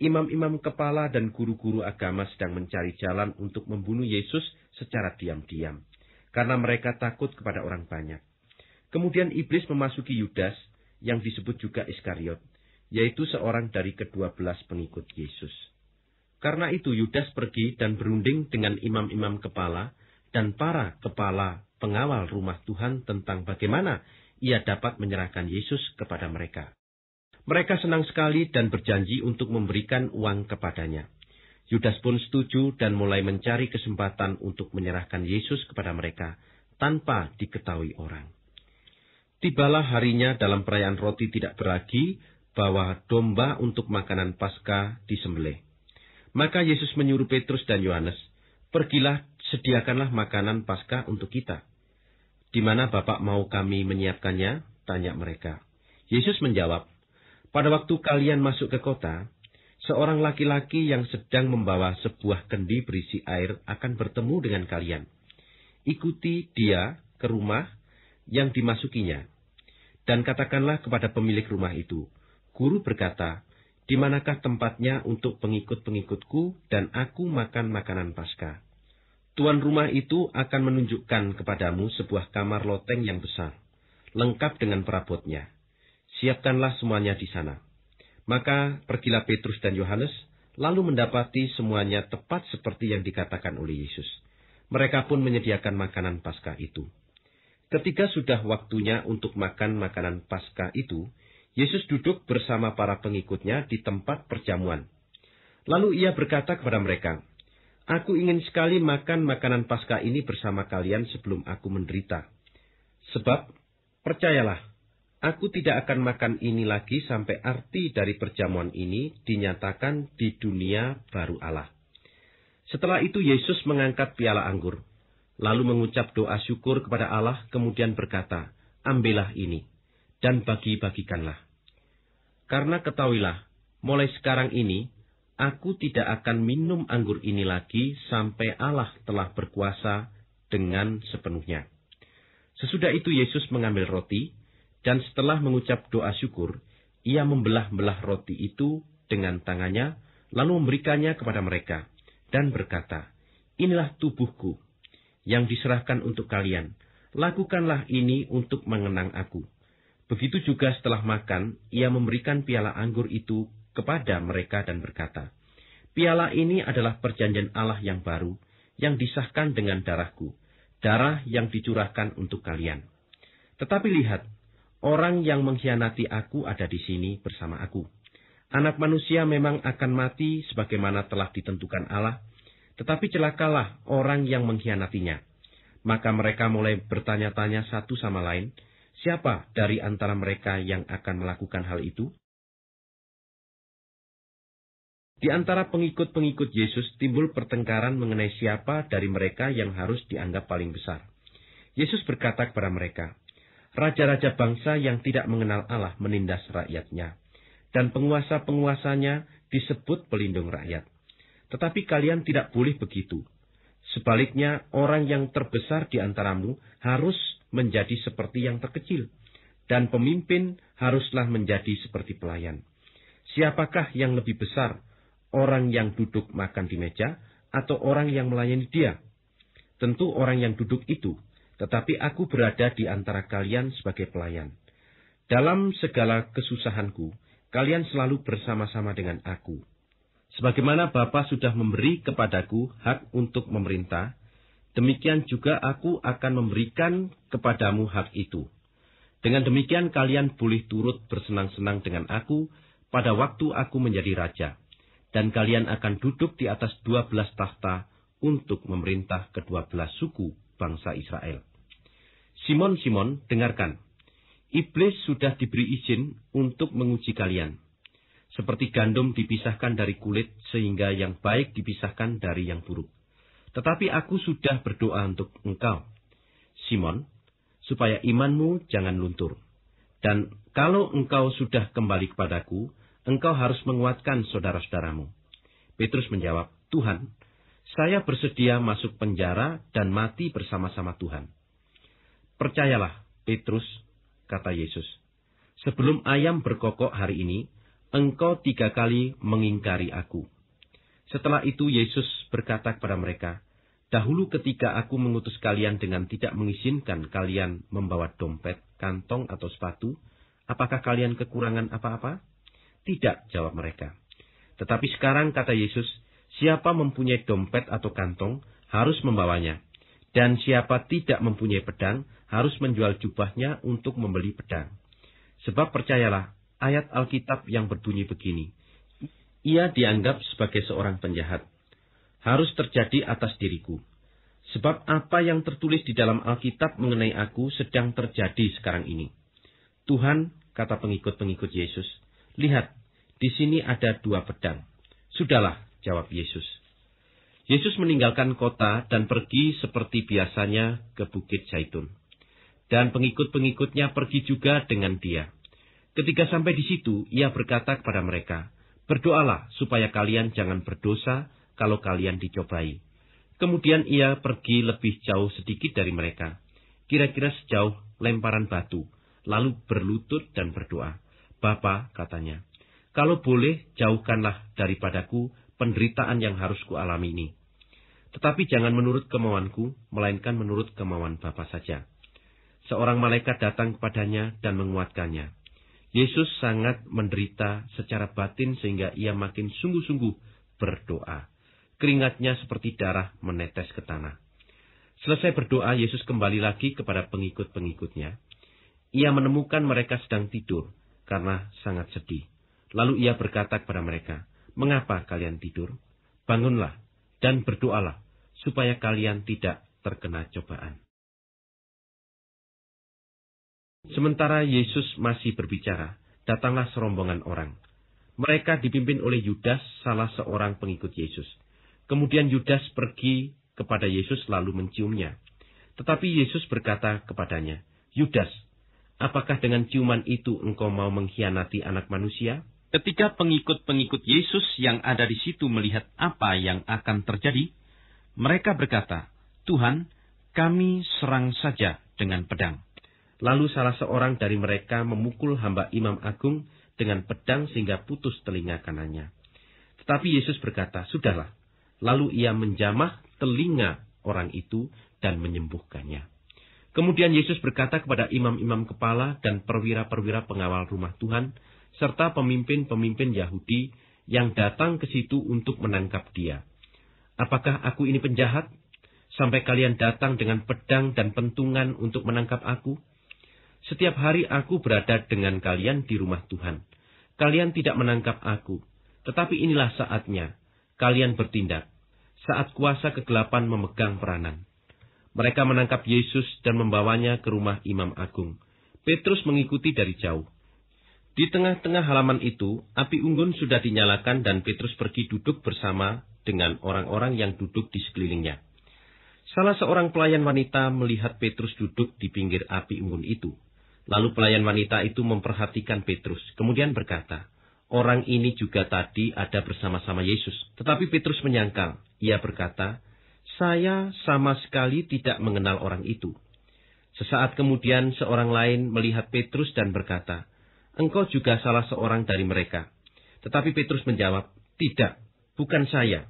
S1: Imam-imam kepala dan guru-guru agama sedang mencari jalan untuk membunuh Yesus secara diam-diam, karena mereka takut kepada orang banyak. Kemudian iblis memasuki Yudas, yang disebut juga Iskariot, yaitu seorang dari kedua belas pengikut Yesus. Karena itu Yudas pergi dan berunding dengan imam-imam kepala dan para kepala pengawal rumah Tuhan tentang bagaimana ia dapat menyerahkan Yesus kepada mereka. Mereka senang sekali dan berjanji untuk memberikan uang kepadanya. Yudas pun setuju dan mulai mencari kesempatan untuk menyerahkan Yesus kepada mereka tanpa diketahui orang. Tibalah harinya dalam perayaan roti tidak beragi bahwa domba untuk makanan pasca disembelih. Maka Yesus menyuruh Petrus dan Yohanes, "Pergilah, sediakanlah makanan pasca untuk kita." Di mana Bapak mau kami menyiapkannya? Tanya mereka. Yesus menjawab, Pada waktu kalian masuk ke kota, seorang laki-laki yang sedang membawa sebuah kendi berisi air akan bertemu dengan kalian. Ikuti dia ke rumah yang dimasukinya. Dan katakanlah kepada pemilik rumah itu, Guru berkata, di manakah tempatnya untuk pengikut-pengikutku dan aku makan makanan Paskah? Tuan rumah itu akan menunjukkan kepadamu sebuah kamar loteng yang besar, lengkap dengan perabotnya. Siapkanlah semuanya di sana. Maka pergilah Petrus dan Yohanes, lalu mendapati semuanya tepat seperti yang dikatakan oleh Yesus. Mereka pun menyediakan makanan Paskah itu. Ketika sudah waktunya untuk makan makanan Paskah itu, Yesus duduk bersama para pengikutnya di tempat perjamuan. Lalu ia berkata kepada mereka, Aku ingin sekali makan makanan pasca ini bersama kalian sebelum aku menderita. Sebab, percayalah, aku tidak akan makan ini lagi sampai arti dari perjamuan ini dinyatakan di dunia baru Allah. Setelah itu Yesus mengangkat piala anggur, lalu mengucap doa syukur kepada Allah, kemudian berkata, Ambillah ini, dan bagi-bagikanlah. Karena ketahuilah, mulai sekarang ini, Aku tidak akan minum anggur ini lagi sampai Allah telah berkuasa dengan sepenuhnya. Sesudah itu Yesus mengambil roti, dan setelah mengucap doa syukur, ia membelah-belah roti itu dengan tangannya, lalu memberikannya kepada mereka, dan berkata, Inilah tubuhku, yang diserahkan untuk kalian. Lakukanlah ini untuk mengenang aku. Begitu juga setelah makan, ia memberikan piala anggur itu kepada mereka dan berkata, Piala ini adalah perjanjian Allah yang baru, yang disahkan dengan darahku, darah yang dicurahkan untuk kalian. Tetapi lihat, orang yang mengkhianati aku ada di sini bersama aku. Anak manusia memang akan mati sebagaimana telah ditentukan Allah, tetapi celakalah orang yang mengkhianatinya. Maka mereka mulai
S2: bertanya-tanya satu sama lain, siapa dari antara mereka yang akan melakukan hal itu? Di antara pengikut-pengikut Yesus timbul pertengkaran mengenai siapa dari mereka yang harus dianggap paling besar.
S1: Yesus berkata kepada mereka, Raja-raja bangsa yang tidak mengenal Allah menindas rakyatnya, dan penguasa-penguasanya disebut pelindung rakyat. Tetapi kalian tidak boleh begitu. Sebaliknya, orang yang terbesar di antaramu harus menjadi seperti yang terkecil, dan pemimpin haruslah menjadi seperti pelayan. Siapakah yang lebih besar, orang yang duduk makan di meja, atau orang yang melayani dia. Tentu orang yang duduk itu, tetapi aku berada di antara kalian sebagai pelayan. Dalam segala kesusahanku, kalian selalu bersama-sama dengan aku. Sebagaimana Bapa sudah memberi kepadaku hak untuk memerintah, demikian juga aku akan memberikan kepadamu hak itu. Dengan demikian kalian boleh turut bersenang-senang dengan aku pada waktu aku menjadi raja.' dan kalian akan duduk di atas dua belas tahta untuk memerintah kedua belas suku bangsa Israel. Simon, Simon, dengarkan. Iblis sudah diberi izin untuk menguji kalian. Seperti gandum dipisahkan dari kulit, sehingga yang baik dipisahkan dari yang buruk. Tetapi aku sudah berdoa untuk engkau, Simon, supaya imanmu jangan luntur. Dan kalau engkau sudah kembali kepadaku, engkau harus menguatkan saudara-saudaramu. Petrus menjawab, Tuhan, saya bersedia masuk penjara dan mati bersama-sama Tuhan. Percayalah, Petrus, kata Yesus, sebelum ayam berkokok hari ini, engkau tiga kali mengingkari aku. Setelah itu Yesus berkata kepada mereka, Dahulu ketika aku mengutus kalian dengan tidak mengizinkan kalian membawa dompet, kantong, atau sepatu, apakah kalian kekurangan apa-apa? Tidak, jawab mereka. Tetapi sekarang, kata Yesus, siapa mempunyai dompet atau kantong harus membawanya. Dan siapa tidak mempunyai pedang harus menjual jubahnya untuk membeli pedang. Sebab percayalah, ayat Alkitab yang berbunyi begini. Ia dianggap sebagai seorang penjahat. Harus terjadi atas diriku. Sebab apa yang tertulis di dalam Alkitab mengenai aku sedang terjadi sekarang ini. Tuhan, kata pengikut-pengikut Yesus, Lihat, di sini ada dua pedang. Sudahlah, jawab Yesus. Yesus meninggalkan kota dan pergi seperti biasanya ke Bukit Zaitun. Dan pengikut-pengikutnya pergi juga dengan dia. Ketika sampai di situ, ia berkata kepada mereka, Berdoalah supaya kalian jangan berdosa kalau kalian dicobai. Kemudian ia pergi lebih jauh sedikit dari mereka, kira-kira sejauh lemparan batu, lalu berlutut dan berdoa. Bapa, katanya, kalau boleh jauhkanlah daripadaku penderitaan yang harus ku alami ini. Tetapi jangan menurut kemauanku, melainkan menurut kemauan Bapa saja. Seorang malaikat datang kepadanya dan menguatkannya. Yesus sangat menderita secara batin sehingga ia makin sungguh-sungguh berdoa. Keringatnya seperti darah menetes ke tanah. Selesai berdoa, Yesus kembali lagi kepada pengikut-pengikutnya. Ia menemukan mereka sedang tidur karena sangat sedih. Lalu ia berkata kepada mereka, Mengapa kalian tidur? Bangunlah
S2: dan berdoalah, supaya kalian tidak terkena cobaan. Sementara Yesus masih berbicara, datanglah
S1: serombongan orang. Mereka dipimpin oleh Yudas, salah seorang pengikut Yesus. Kemudian Yudas pergi kepada Yesus lalu menciumnya. Tetapi Yesus berkata kepadanya, Yudas, Apakah dengan ciuman itu engkau mau mengkhianati anak manusia? Ketika pengikut-pengikut Yesus yang ada di situ melihat apa yang akan terjadi, mereka berkata, Tuhan, kami serang saja dengan pedang. Lalu salah seorang dari mereka memukul hamba Imam Agung dengan pedang sehingga putus telinga kanannya. Tetapi Yesus berkata, Sudahlah. Lalu ia menjamah telinga orang itu dan menyembuhkannya. Kemudian Yesus berkata kepada imam-imam kepala dan perwira-perwira pengawal rumah Tuhan, serta pemimpin-pemimpin Yahudi yang datang ke situ untuk menangkap dia. Apakah aku ini penjahat? Sampai kalian datang dengan pedang dan pentungan untuk menangkap aku? Setiap hari aku berada dengan kalian di rumah Tuhan. Kalian tidak menangkap aku, tetapi inilah saatnya. Kalian bertindak. Saat kuasa kegelapan memegang peranan. Mereka menangkap Yesus dan membawanya ke rumah Imam Agung. Petrus mengikuti dari jauh. Di tengah-tengah halaman itu, api unggun sudah dinyalakan dan Petrus pergi duduk bersama dengan orang-orang yang duduk di sekelilingnya. Salah seorang pelayan wanita melihat Petrus duduk di pinggir api unggun itu. Lalu pelayan wanita itu memperhatikan Petrus, kemudian berkata, Orang ini juga tadi ada bersama-sama Yesus. Tetapi Petrus menyangkal. Ia berkata, saya sama sekali tidak mengenal orang itu. Sesaat kemudian seorang lain melihat Petrus dan berkata, Engkau juga salah seorang dari mereka. Tetapi Petrus menjawab, Tidak, bukan saya.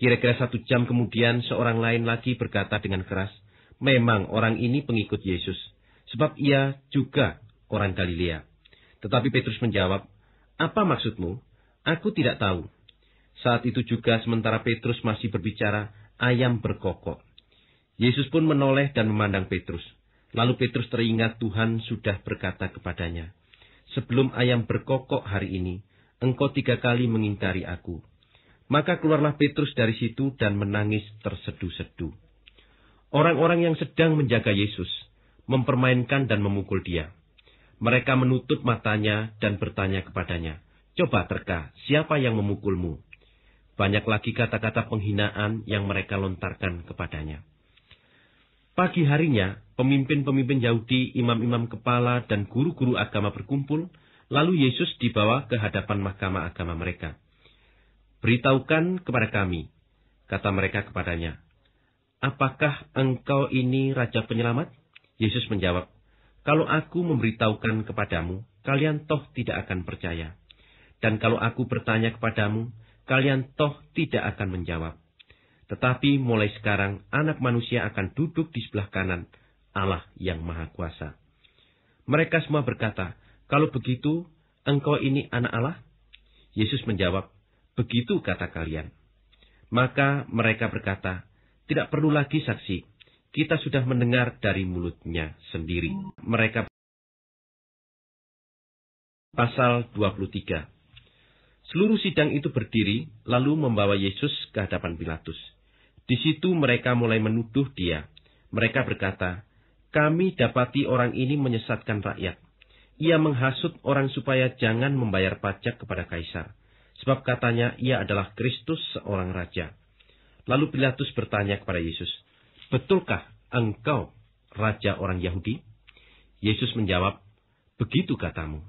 S1: Kira-kira satu jam kemudian seorang lain lagi berkata dengan keras, Memang orang ini pengikut Yesus, sebab ia juga orang Galilea. Tetapi Petrus menjawab, Apa maksudmu? Aku tidak tahu. Saat itu juga sementara Petrus masih berbicara, ayam berkokok. Yesus pun menoleh dan memandang Petrus. Lalu Petrus teringat Tuhan sudah berkata kepadanya, Sebelum ayam berkokok hari ini, engkau tiga kali mengintari aku. Maka keluarlah Petrus dari situ dan menangis tersedu-sedu. Orang-orang yang sedang menjaga Yesus mempermainkan dan memukul dia. Mereka menutup matanya dan bertanya kepadanya, Coba terka, siapa yang memukulmu? Banyak lagi kata-kata penghinaan yang mereka lontarkan kepadanya. Pagi harinya, pemimpin-pemimpin Yahudi, imam-imam kepala, dan guru-guru agama berkumpul, lalu Yesus dibawa ke hadapan mahkamah agama mereka. Beritahukan kepada kami, kata mereka kepadanya, apakah engkau ini Raja Penyelamat? Yesus menjawab, kalau aku memberitahukan kepadamu, kalian toh tidak akan percaya. Dan kalau aku bertanya kepadamu, kalian toh tidak akan menjawab. Tetapi mulai sekarang anak manusia akan duduk di sebelah kanan Allah yang Maha Kuasa. Mereka semua berkata, kalau begitu, engkau ini anak Allah? Yesus menjawab, begitu kata kalian.
S2: Maka mereka berkata, tidak perlu lagi saksi, kita sudah mendengar dari mulutnya sendiri. Mereka Pasal 23 Seluruh sidang itu berdiri, lalu membawa Yesus ke hadapan
S1: Pilatus. Di situ mereka mulai menuduh dia. Mereka berkata, kami dapati orang ini menyesatkan rakyat. Ia menghasut orang supaya jangan membayar pajak kepada Kaisar. Sebab katanya ia adalah Kristus seorang raja. Lalu Pilatus bertanya kepada Yesus, Betulkah engkau raja orang Yahudi? Yesus menjawab, Begitu katamu.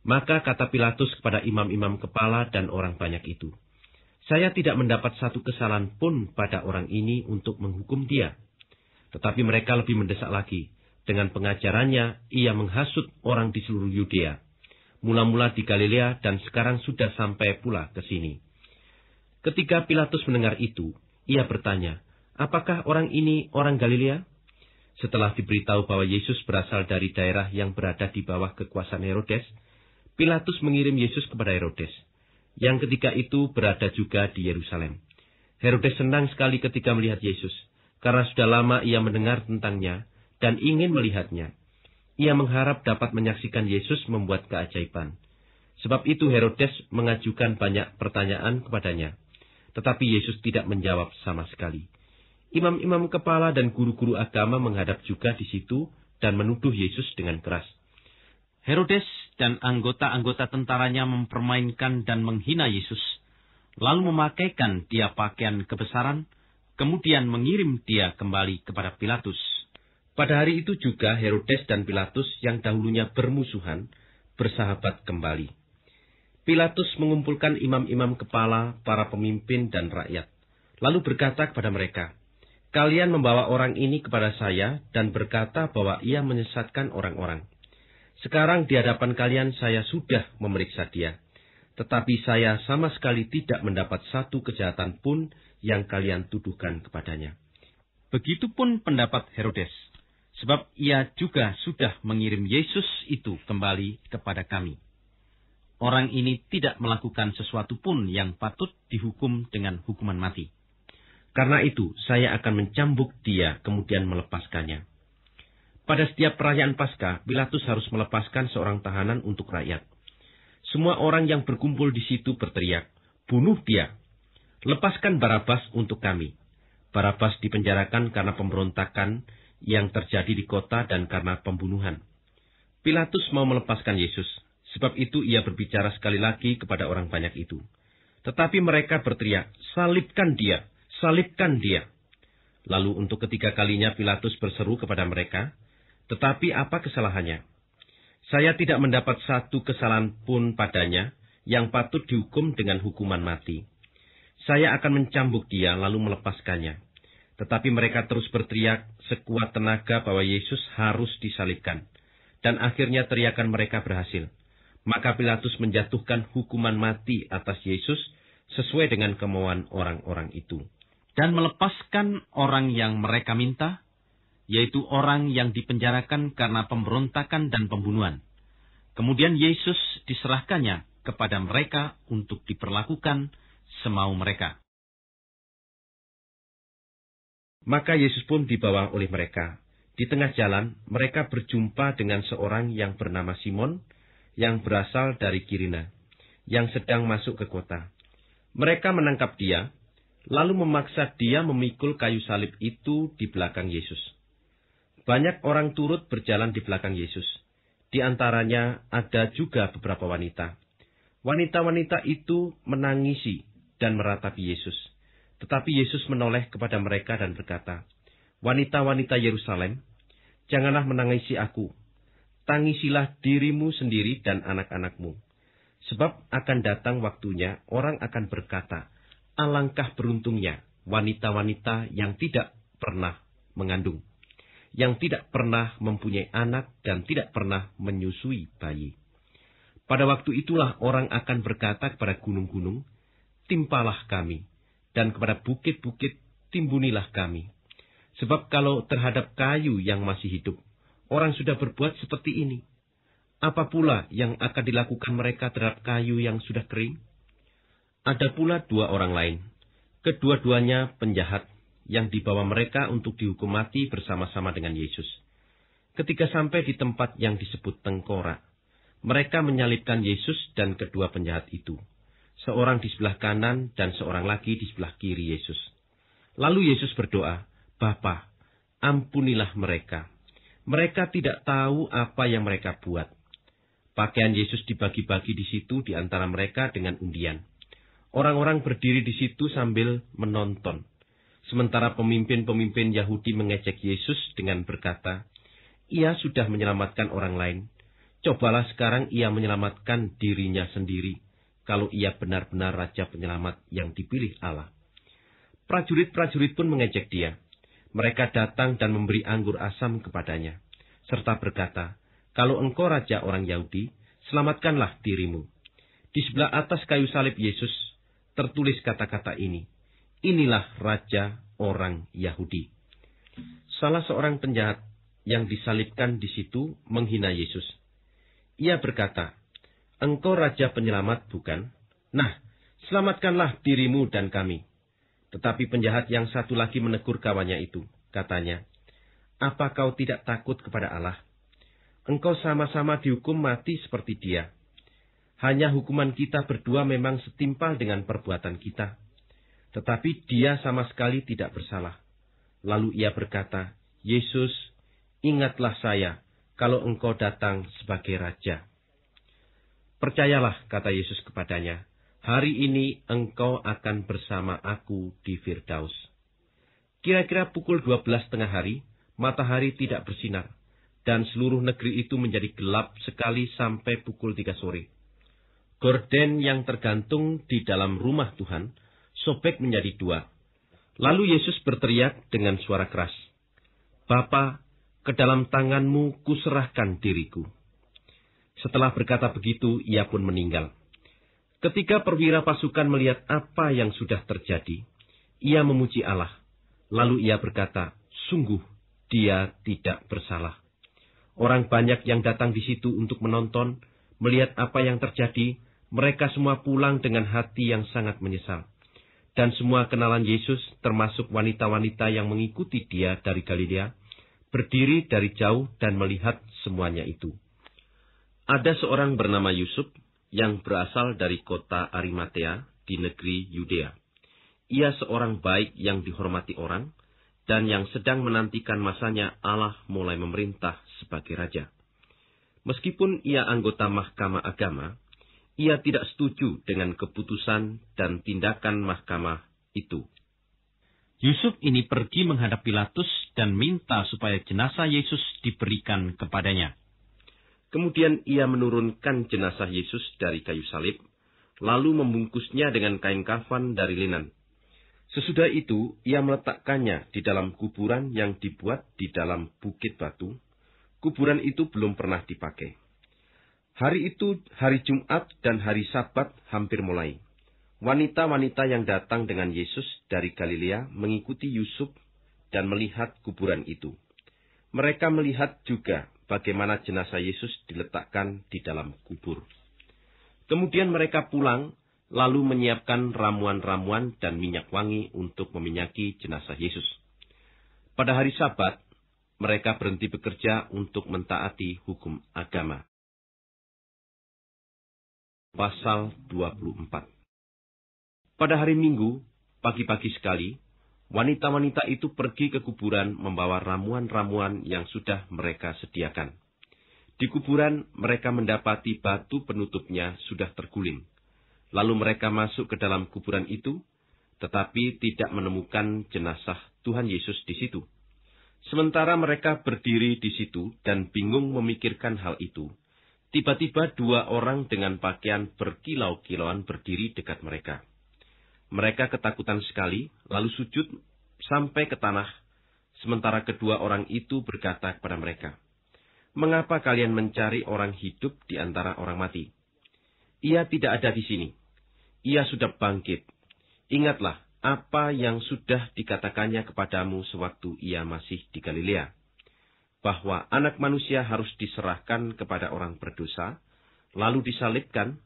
S1: Maka kata Pilatus kepada imam-imam kepala dan orang banyak itu, Saya tidak mendapat satu kesalahan pun pada orang ini untuk menghukum dia. Tetapi mereka lebih mendesak lagi. Dengan pengajarannya, ia menghasut orang di seluruh Yudea. Mula-mula di Galilea dan sekarang sudah sampai pula ke sini. Ketika Pilatus mendengar itu, ia bertanya, Apakah orang ini orang Galilea? Setelah diberitahu bahwa Yesus berasal dari daerah yang berada di bawah kekuasaan Herodes, Pilatus mengirim Yesus kepada Herodes, yang ketika itu berada juga di Yerusalem. Herodes senang sekali ketika melihat Yesus, karena sudah lama ia mendengar tentangnya dan ingin melihatnya. Ia mengharap dapat menyaksikan Yesus membuat keajaiban. Sebab itu Herodes mengajukan banyak pertanyaan kepadanya. Tetapi Yesus tidak menjawab sama sekali. Imam-imam kepala dan guru-guru agama menghadap juga di situ dan menuduh Yesus dengan keras. Herodes dan anggota-anggota tentaranya mempermainkan dan menghina Yesus, lalu memakaikan dia pakaian kebesaran, kemudian mengirim dia kembali kepada Pilatus. Pada hari itu juga Herodes dan Pilatus yang dahulunya bermusuhan, bersahabat kembali. Pilatus mengumpulkan imam-imam kepala, para pemimpin dan rakyat, lalu berkata kepada mereka, Kalian membawa orang ini kepada saya dan berkata bahwa ia menyesatkan orang-orang. Sekarang di hadapan kalian saya sudah memeriksa dia. Tetapi saya sama sekali tidak mendapat satu kejahatan pun yang kalian tuduhkan kepadanya. Begitupun pendapat Herodes, sebab ia juga sudah mengirim Yesus itu kembali kepada kami. Orang ini tidak melakukan sesuatu pun yang patut dihukum dengan hukuman mati. Karena itu, saya akan mencambuk dia, kemudian melepaskannya. Pada setiap perayaan Paskah, Pilatus harus melepaskan seorang tahanan untuk rakyat. Semua orang yang berkumpul di situ berteriak, "Bunuh dia! Lepaskan Barabas untuk kami!" Barabas dipenjarakan karena pemberontakan yang terjadi di kota dan karena pembunuhan. Pilatus mau melepaskan Yesus, sebab itu ia berbicara sekali lagi kepada orang banyak itu. Tetapi mereka berteriak, "Salibkan dia! Salibkan dia!" Lalu untuk ketiga kalinya Pilatus berseru kepada mereka, tetapi apa kesalahannya? Saya tidak mendapat satu kesalahan pun padanya yang patut dihukum dengan hukuman mati. Saya akan mencambuk dia lalu melepaskannya. Tetapi mereka terus berteriak sekuat tenaga bahwa Yesus harus disalibkan. Dan akhirnya teriakan mereka berhasil. Maka Pilatus menjatuhkan hukuman mati atas Yesus sesuai dengan kemauan orang-orang itu. Dan melepaskan orang yang mereka minta, yaitu orang yang dipenjarakan karena pemberontakan dan pembunuhan. Kemudian Yesus
S2: diserahkannya kepada mereka untuk diperlakukan semau mereka. Maka Yesus pun dibawa oleh mereka. Di tengah jalan, mereka berjumpa dengan seorang yang bernama Simon, yang berasal dari
S1: Kirina, yang sedang masuk ke kota. Mereka menangkap dia, lalu memaksa dia memikul kayu salib itu di belakang Yesus. Banyak orang turut berjalan di belakang Yesus. Di antaranya ada juga beberapa wanita. Wanita-wanita itu menangisi dan meratapi Yesus. Tetapi Yesus menoleh kepada mereka dan berkata, Wanita-wanita Yerusalem, janganlah menangisi aku. Tangisilah dirimu sendiri dan anak-anakmu. Sebab akan datang waktunya orang akan berkata, Alangkah beruntungnya wanita-wanita yang tidak pernah mengandung yang tidak pernah mempunyai anak dan tidak pernah menyusui bayi. Pada waktu itulah orang akan berkata kepada gunung-gunung, timpalah kami, dan kepada bukit-bukit timbunilah kami. Sebab kalau terhadap kayu yang masih hidup, orang sudah berbuat seperti ini. Apa pula yang akan dilakukan mereka terhadap kayu yang sudah kering? Ada pula dua orang lain. Kedua-duanya penjahat yang dibawa mereka untuk dihukum mati bersama-sama dengan Yesus. Ketika sampai di tempat yang disebut tengkorak, mereka menyalibkan Yesus dan kedua penjahat itu, seorang di sebelah kanan dan seorang lagi di sebelah kiri Yesus. Lalu Yesus berdoa, Bapa, ampunilah mereka. Mereka tidak tahu apa yang mereka buat. Pakaian Yesus dibagi-bagi di situ di antara mereka dengan undian. Orang-orang berdiri di situ sambil menonton. Sementara pemimpin-pemimpin Yahudi mengecek Yesus dengan berkata, Ia sudah menyelamatkan orang lain. Cobalah sekarang ia menyelamatkan dirinya sendiri, kalau ia benar-benar Raja Penyelamat yang dipilih Allah. Prajurit-prajurit pun mengecek dia. Mereka datang dan memberi anggur asam kepadanya, serta berkata, Kalau engkau Raja orang Yahudi, selamatkanlah dirimu. Di sebelah atas kayu salib Yesus, tertulis kata-kata ini, Inilah raja orang Yahudi. Salah seorang penjahat yang disalibkan di situ menghina Yesus. Ia berkata, Engkau raja penyelamat bukan? Nah, selamatkanlah dirimu dan kami. Tetapi penjahat yang satu lagi menegur kawannya itu. Katanya, apa kau tidak takut kepada Allah? Engkau sama-sama dihukum mati seperti dia. Hanya hukuman kita berdua memang setimpal dengan perbuatan kita. Tetapi dia sama sekali tidak bersalah. Lalu ia berkata, Yesus, ingatlah saya kalau engkau datang sebagai raja. Percayalah, kata Yesus kepadanya, hari ini engkau akan bersama aku di Firdaus. Kira-kira pukul dua belas tengah hari, matahari tidak bersinar, dan seluruh negeri itu menjadi gelap sekali sampai pukul tiga sore. Gorden yang tergantung di dalam rumah Tuhan sobek menjadi dua. Lalu Yesus berteriak dengan suara keras, Bapa, ke dalam tanganmu kuserahkan diriku. Setelah berkata begitu, ia pun meninggal. Ketika perwira pasukan melihat apa yang sudah terjadi, ia memuji Allah. Lalu ia berkata, sungguh dia tidak bersalah. Orang banyak yang datang di situ untuk menonton, melihat apa yang terjadi, mereka semua pulang dengan hati yang sangat menyesal dan semua kenalan Yesus, termasuk wanita-wanita yang mengikuti dia dari Galilea, berdiri dari jauh dan melihat semuanya itu. Ada seorang bernama Yusuf yang berasal dari kota Arimatea di negeri Yudea. Ia seorang baik yang dihormati orang, dan yang sedang menantikan masanya Allah mulai memerintah sebagai raja. Meskipun ia anggota mahkamah agama, ia tidak setuju dengan keputusan dan tindakan mahkamah itu. Yusuf ini pergi menghadap Pilatus dan minta supaya jenazah Yesus diberikan kepadanya. Kemudian ia menurunkan jenazah Yesus dari kayu salib, lalu membungkusnya dengan kain kafan dari linen. Sesudah itu, ia meletakkannya di dalam kuburan yang dibuat di dalam bukit batu. Kuburan itu belum pernah dipakai. Hari itu hari Jumat dan hari Sabat hampir mulai. Wanita-wanita yang datang dengan Yesus dari Galilea mengikuti Yusuf dan melihat kuburan itu. Mereka melihat juga bagaimana jenazah Yesus diletakkan di dalam kubur. Kemudian mereka pulang, lalu menyiapkan ramuan-ramuan dan minyak wangi untuk
S2: meminyaki jenazah Yesus. Pada hari Sabat, mereka berhenti bekerja untuk mentaati hukum agama. Pasal 24 Pada hari Minggu, pagi-pagi sekali,
S1: wanita-wanita itu pergi ke kuburan membawa ramuan-ramuan yang sudah mereka sediakan. Di kuburan, mereka mendapati batu penutupnya sudah terguling. Lalu mereka masuk ke dalam kuburan itu, tetapi tidak menemukan jenazah Tuhan Yesus di situ. Sementara mereka berdiri di situ dan bingung memikirkan hal itu, Tiba-tiba dua orang dengan pakaian berkilau-kilauan berdiri dekat mereka. Mereka ketakutan sekali, lalu sujud sampai ke tanah, sementara kedua orang itu berkata kepada mereka, Mengapa kalian mencari orang hidup di antara orang mati? Ia tidak ada di sini. Ia sudah bangkit. Ingatlah apa yang sudah dikatakannya kepadamu sewaktu ia masih di Galilea bahwa anak manusia harus diserahkan kepada orang berdosa, lalu disalibkan,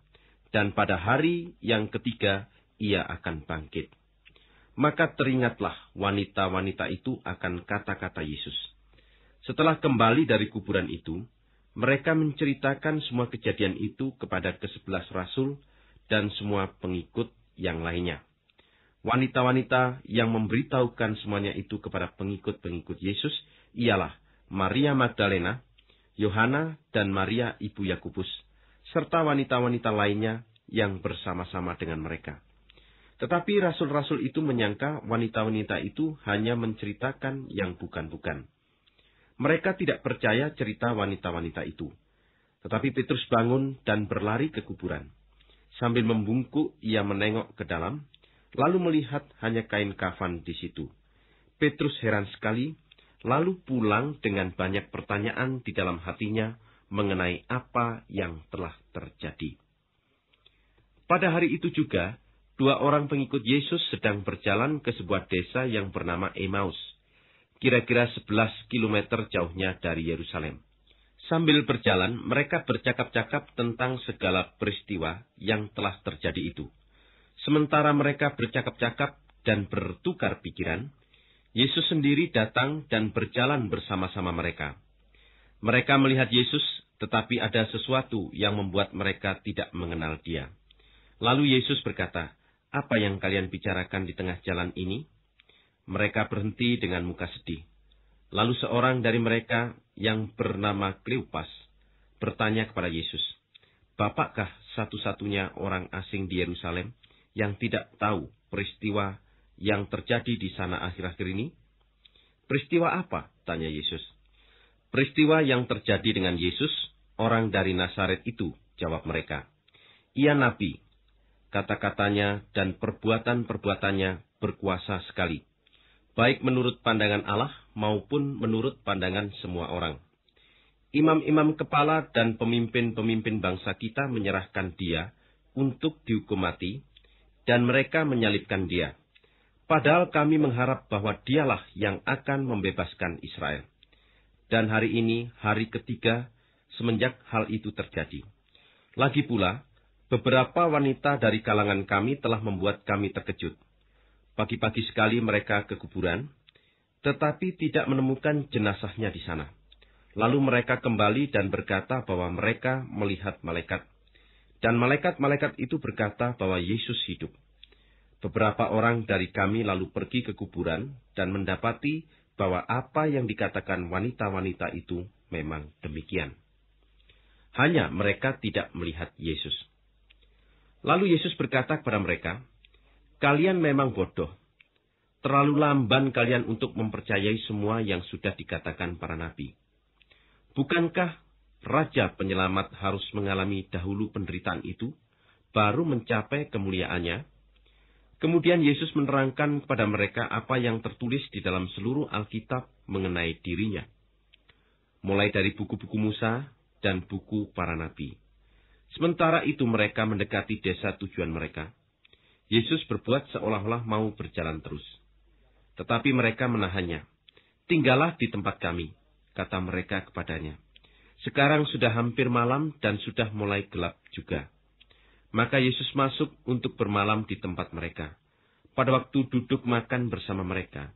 S1: dan pada hari yang ketiga ia akan bangkit. Maka teringatlah wanita-wanita itu akan kata-kata Yesus. Setelah kembali dari kuburan itu, mereka menceritakan semua kejadian itu kepada kesebelas rasul dan semua pengikut yang lainnya. Wanita-wanita yang memberitahukan semuanya itu kepada pengikut-pengikut Yesus ialah Maria Magdalena, Yohana dan Maria ibu Yakubus, serta wanita-wanita lainnya yang bersama-sama dengan mereka. Tetapi rasul-rasul itu menyangka wanita-wanita itu hanya menceritakan yang bukan-bukan. Mereka tidak percaya cerita wanita-wanita itu. Tetapi Petrus bangun dan berlari ke kuburan. Sambil membungkuk, ia menengok ke dalam, lalu melihat hanya kain kafan di situ. Petrus heran sekali lalu pulang dengan banyak pertanyaan di dalam hatinya mengenai apa yang telah terjadi. Pada hari itu juga, dua orang pengikut Yesus sedang berjalan ke sebuah desa yang bernama Emmaus, kira-kira 11 kilometer jauhnya dari Yerusalem. Sambil berjalan, mereka bercakap-cakap tentang segala peristiwa yang telah terjadi itu. Sementara mereka bercakap-cakap dan bertukar pikiran, Yesus sendiri datang dan berjalan bersama-sama mereka. Mereka melihat Yesus, tetapi ada sesuatu yang membuat mereka tidak mengenal dia. Lalu Yesus berkata, apa yang kalian bicarakan di tengah jalan ini? Mereka berhenti dengan muka sedih. Lalu seorang dari mereka yang bernama Kleopas bertanya kepada Yesus, Bapakkah satu-satunya orang asing di Yerusalem yang tidak tahu peristiwa yang terjadi di sana akhir-akhir ini? Peristiwa apa? Tanya Yesus. Peristiwa yang terjadi dengan Yesus, orang dari Nazaret itu, jawab mereka. Ia nabi, kata-katanya dan perbuatan-perbuatannya berkuasa sekali, baik menurut pandangan Allah maupun menurut pandangan semua orang. Imam-imam kepala dan pemimpin-pemimpin bangsa kita menyerahkan dia untuk dihukum mati, dan mereka menyalibkan dia. Padahal kami mengharap bahwa dialah yang akan membebaskan Israel. Dan hari ini, hari ketiga, semenjak hal itu terjadi. Lagi pula, beberapa wanita dari kalangan kami telah membuat kami terkejut. Pagi-pagi sekali mereka ke kuburan, tetapi tidak menemukan jenazahnya di sana. Lalu mereka kembali dan berkata bahwa mereka melihat malaikat. Dan malaikat-malaikat itu berkata bahwa Yesus hidup. Beberapa orang dari kami lalu pergi ke kuburan dan mendapati bahwa apa yang dikatakan wanita-wanita itu memang demikian. Hanya mereka tidak melihat Yesus. Lalu Yesus berkata kepada mereka, Kalian memang bodoh. Terlalu lamban kalian untuk mempercayai semua yang sudah dikatakan para nabi. Bukankah Raja Penyelamat harus mengalami dahulu penderitaan itu, baru mencapai kemuliaannya? Kemudian Yesus menerangkan kepada mereka apa yang tertulis di dalam seluruh Alkitab mengenai dirinya. Mulai dari buku-buku Musa dan buku para nabi. Sementara itu mereka mendekati desa tujuan mereka. Yesus berbuat seolah-olah mau berjalan terus. Tetapi mereka menahannya. Tinggallah di tempat kami, kata mereka kepadanya. Sekarang sudah hampir malam dan sudah mulai gelap juga. Maka Yesus masuk untuk bermalam di tempat mereka. Pada waktu duduk makan bersama mereka,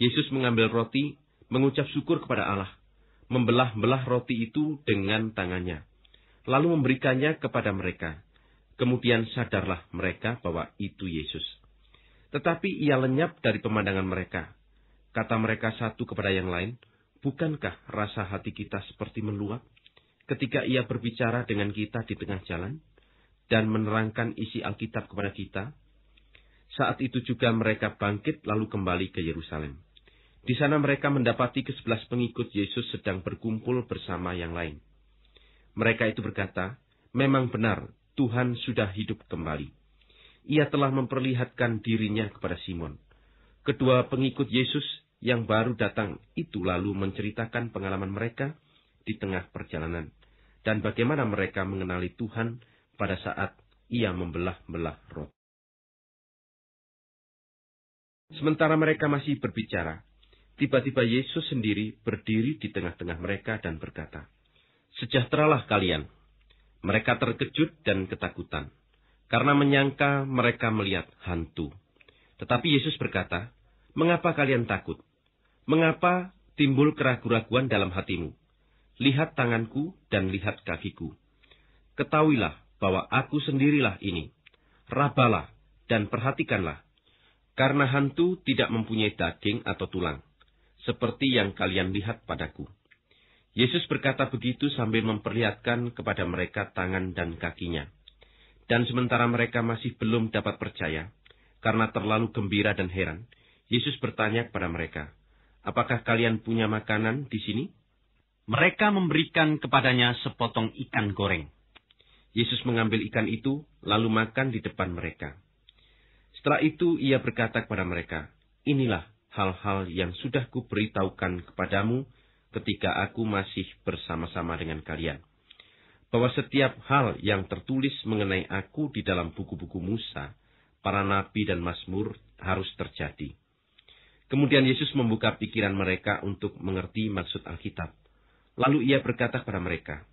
S1: Yesus mengambil roti, mengucap syukur kepada Allah, membelah-belah roti itu dengan tangannya, lalu memberikannya kepada mereka. Kemudian sadarlah mereka bahwa itu Yesus. Tetapi ia lenyap dari pemandangan mereka. Kata mereka satu kepada yang lain, Bukankah rasa hati kita seperti meluap ketika ia berbicara dengan kita di tengah jalan? dan menerangkan isi Alkitab kepada kita. Saat itu juga mereka bangkit lalu kembali ke Yerusalem. Di sana mereka mendapati ke sebelas pengikut Yesus sedang berkumpul bersama yang lain. Mereka itu berkata, memang benar, Tuhan sudah hidup kembali. Ia telah memperlihatkan dirinya kepada Simon. Kedua pengikut Yesus yang baru datang itu lalu menceritakan pengalaman mereka
S2: di tengah perjalanan, dan bagaimana mereka mengenali Tuhan pada saat ia membelah-belah roti. Sementara mereka masih berbicara, tiba-tiba Yesus sendiri berdiri di tengah-tengah mereka
S1: dan berkata, Sejahteralah kalian. Mereka terkejut dan ketakutan, karena menyangka mereka melihat hantu. Tetapi Yesus berkata, Mengapa kalian takut? Mengapa timbul keraguan-keraguan dalam hatimu? Lihat tanganku dan lihat kakiku. Ketahuilah bahwa aku sendirilah ini. Rabalah dan perhatikanlah, karena hantu tidak mempunyai daging atau tulang, seperti yang kalian lihat padaku. Yesus berkata begitu sambil memperlihatkan kepada mereka tangan dan kakinya. Dan sementara mereka masih belum dapat percaya, karena terlalu gembira dan heran, Yesus bertanya kepada mereka, Apakah kalian punya makanan di sini? Mereka memberikan kepadanya sepotong ikan goreng. Yesus mengambil ikan itu, lalu makan di depan mereka. Setelah itu ia berkata kepada mereka, Inilah hal-hal yang sudah kuberitahukan kepadamu ketika aku masih bersama-sama dengan kalian. Bahwa setiap hal yang tertulis mengenai aku di dalam buku-buku Musa, para nabi dan Mazmur harus terjadi. Kemudian Yesus membuka pikiran mereka untuk mengerti maksud Alkitab. Lalu ia berkata kepada mereka,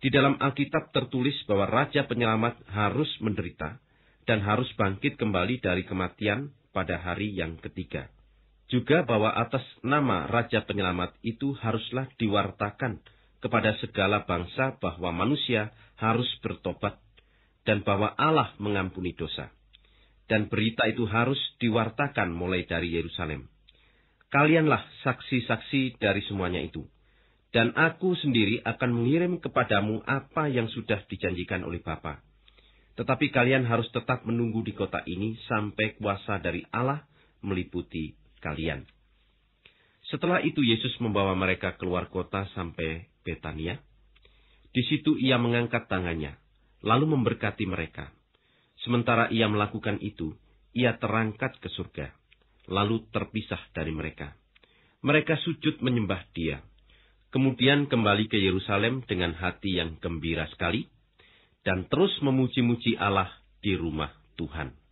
S1: di dalam Alkitab tertulis bahwa Raja Penyelamat harus menderita dan harus bangkit kembali dari kematian pada hari yang ketiga. Juga bahwa atas nama Raja Penyelamat itu haruslah diwartakan kepada segala bangsa bahwa manusia harus bertobat dan bahwa Allah mengampuni dosa. Dan berita itu harus diwartakan mulai dari Yerusalem. Kalianlah saksi-saksi dari semuanya itu. Dan aku sendiri akan mengirim kepadamu apa yang sudah dijanjikan oleh Bapa. Tetapi kalian harus tetap menunggu di kota ini sampai kuasa dari Allah meliputi kalian. Setelah itu Yesus membawa mereka keluar kota sampai Betania. Di situ ia mengangkat tangannya, lalu memberkati mereka. Sementara ia melakukan itu, ia terangkat ke surga, lalu terpisah dari mereka. Mereka sujud menyembah dia kemudian kembali ke Yerusalem dengan hati yang gembira sekali, dan terus memuji-muji Allah di rumah Tuhan.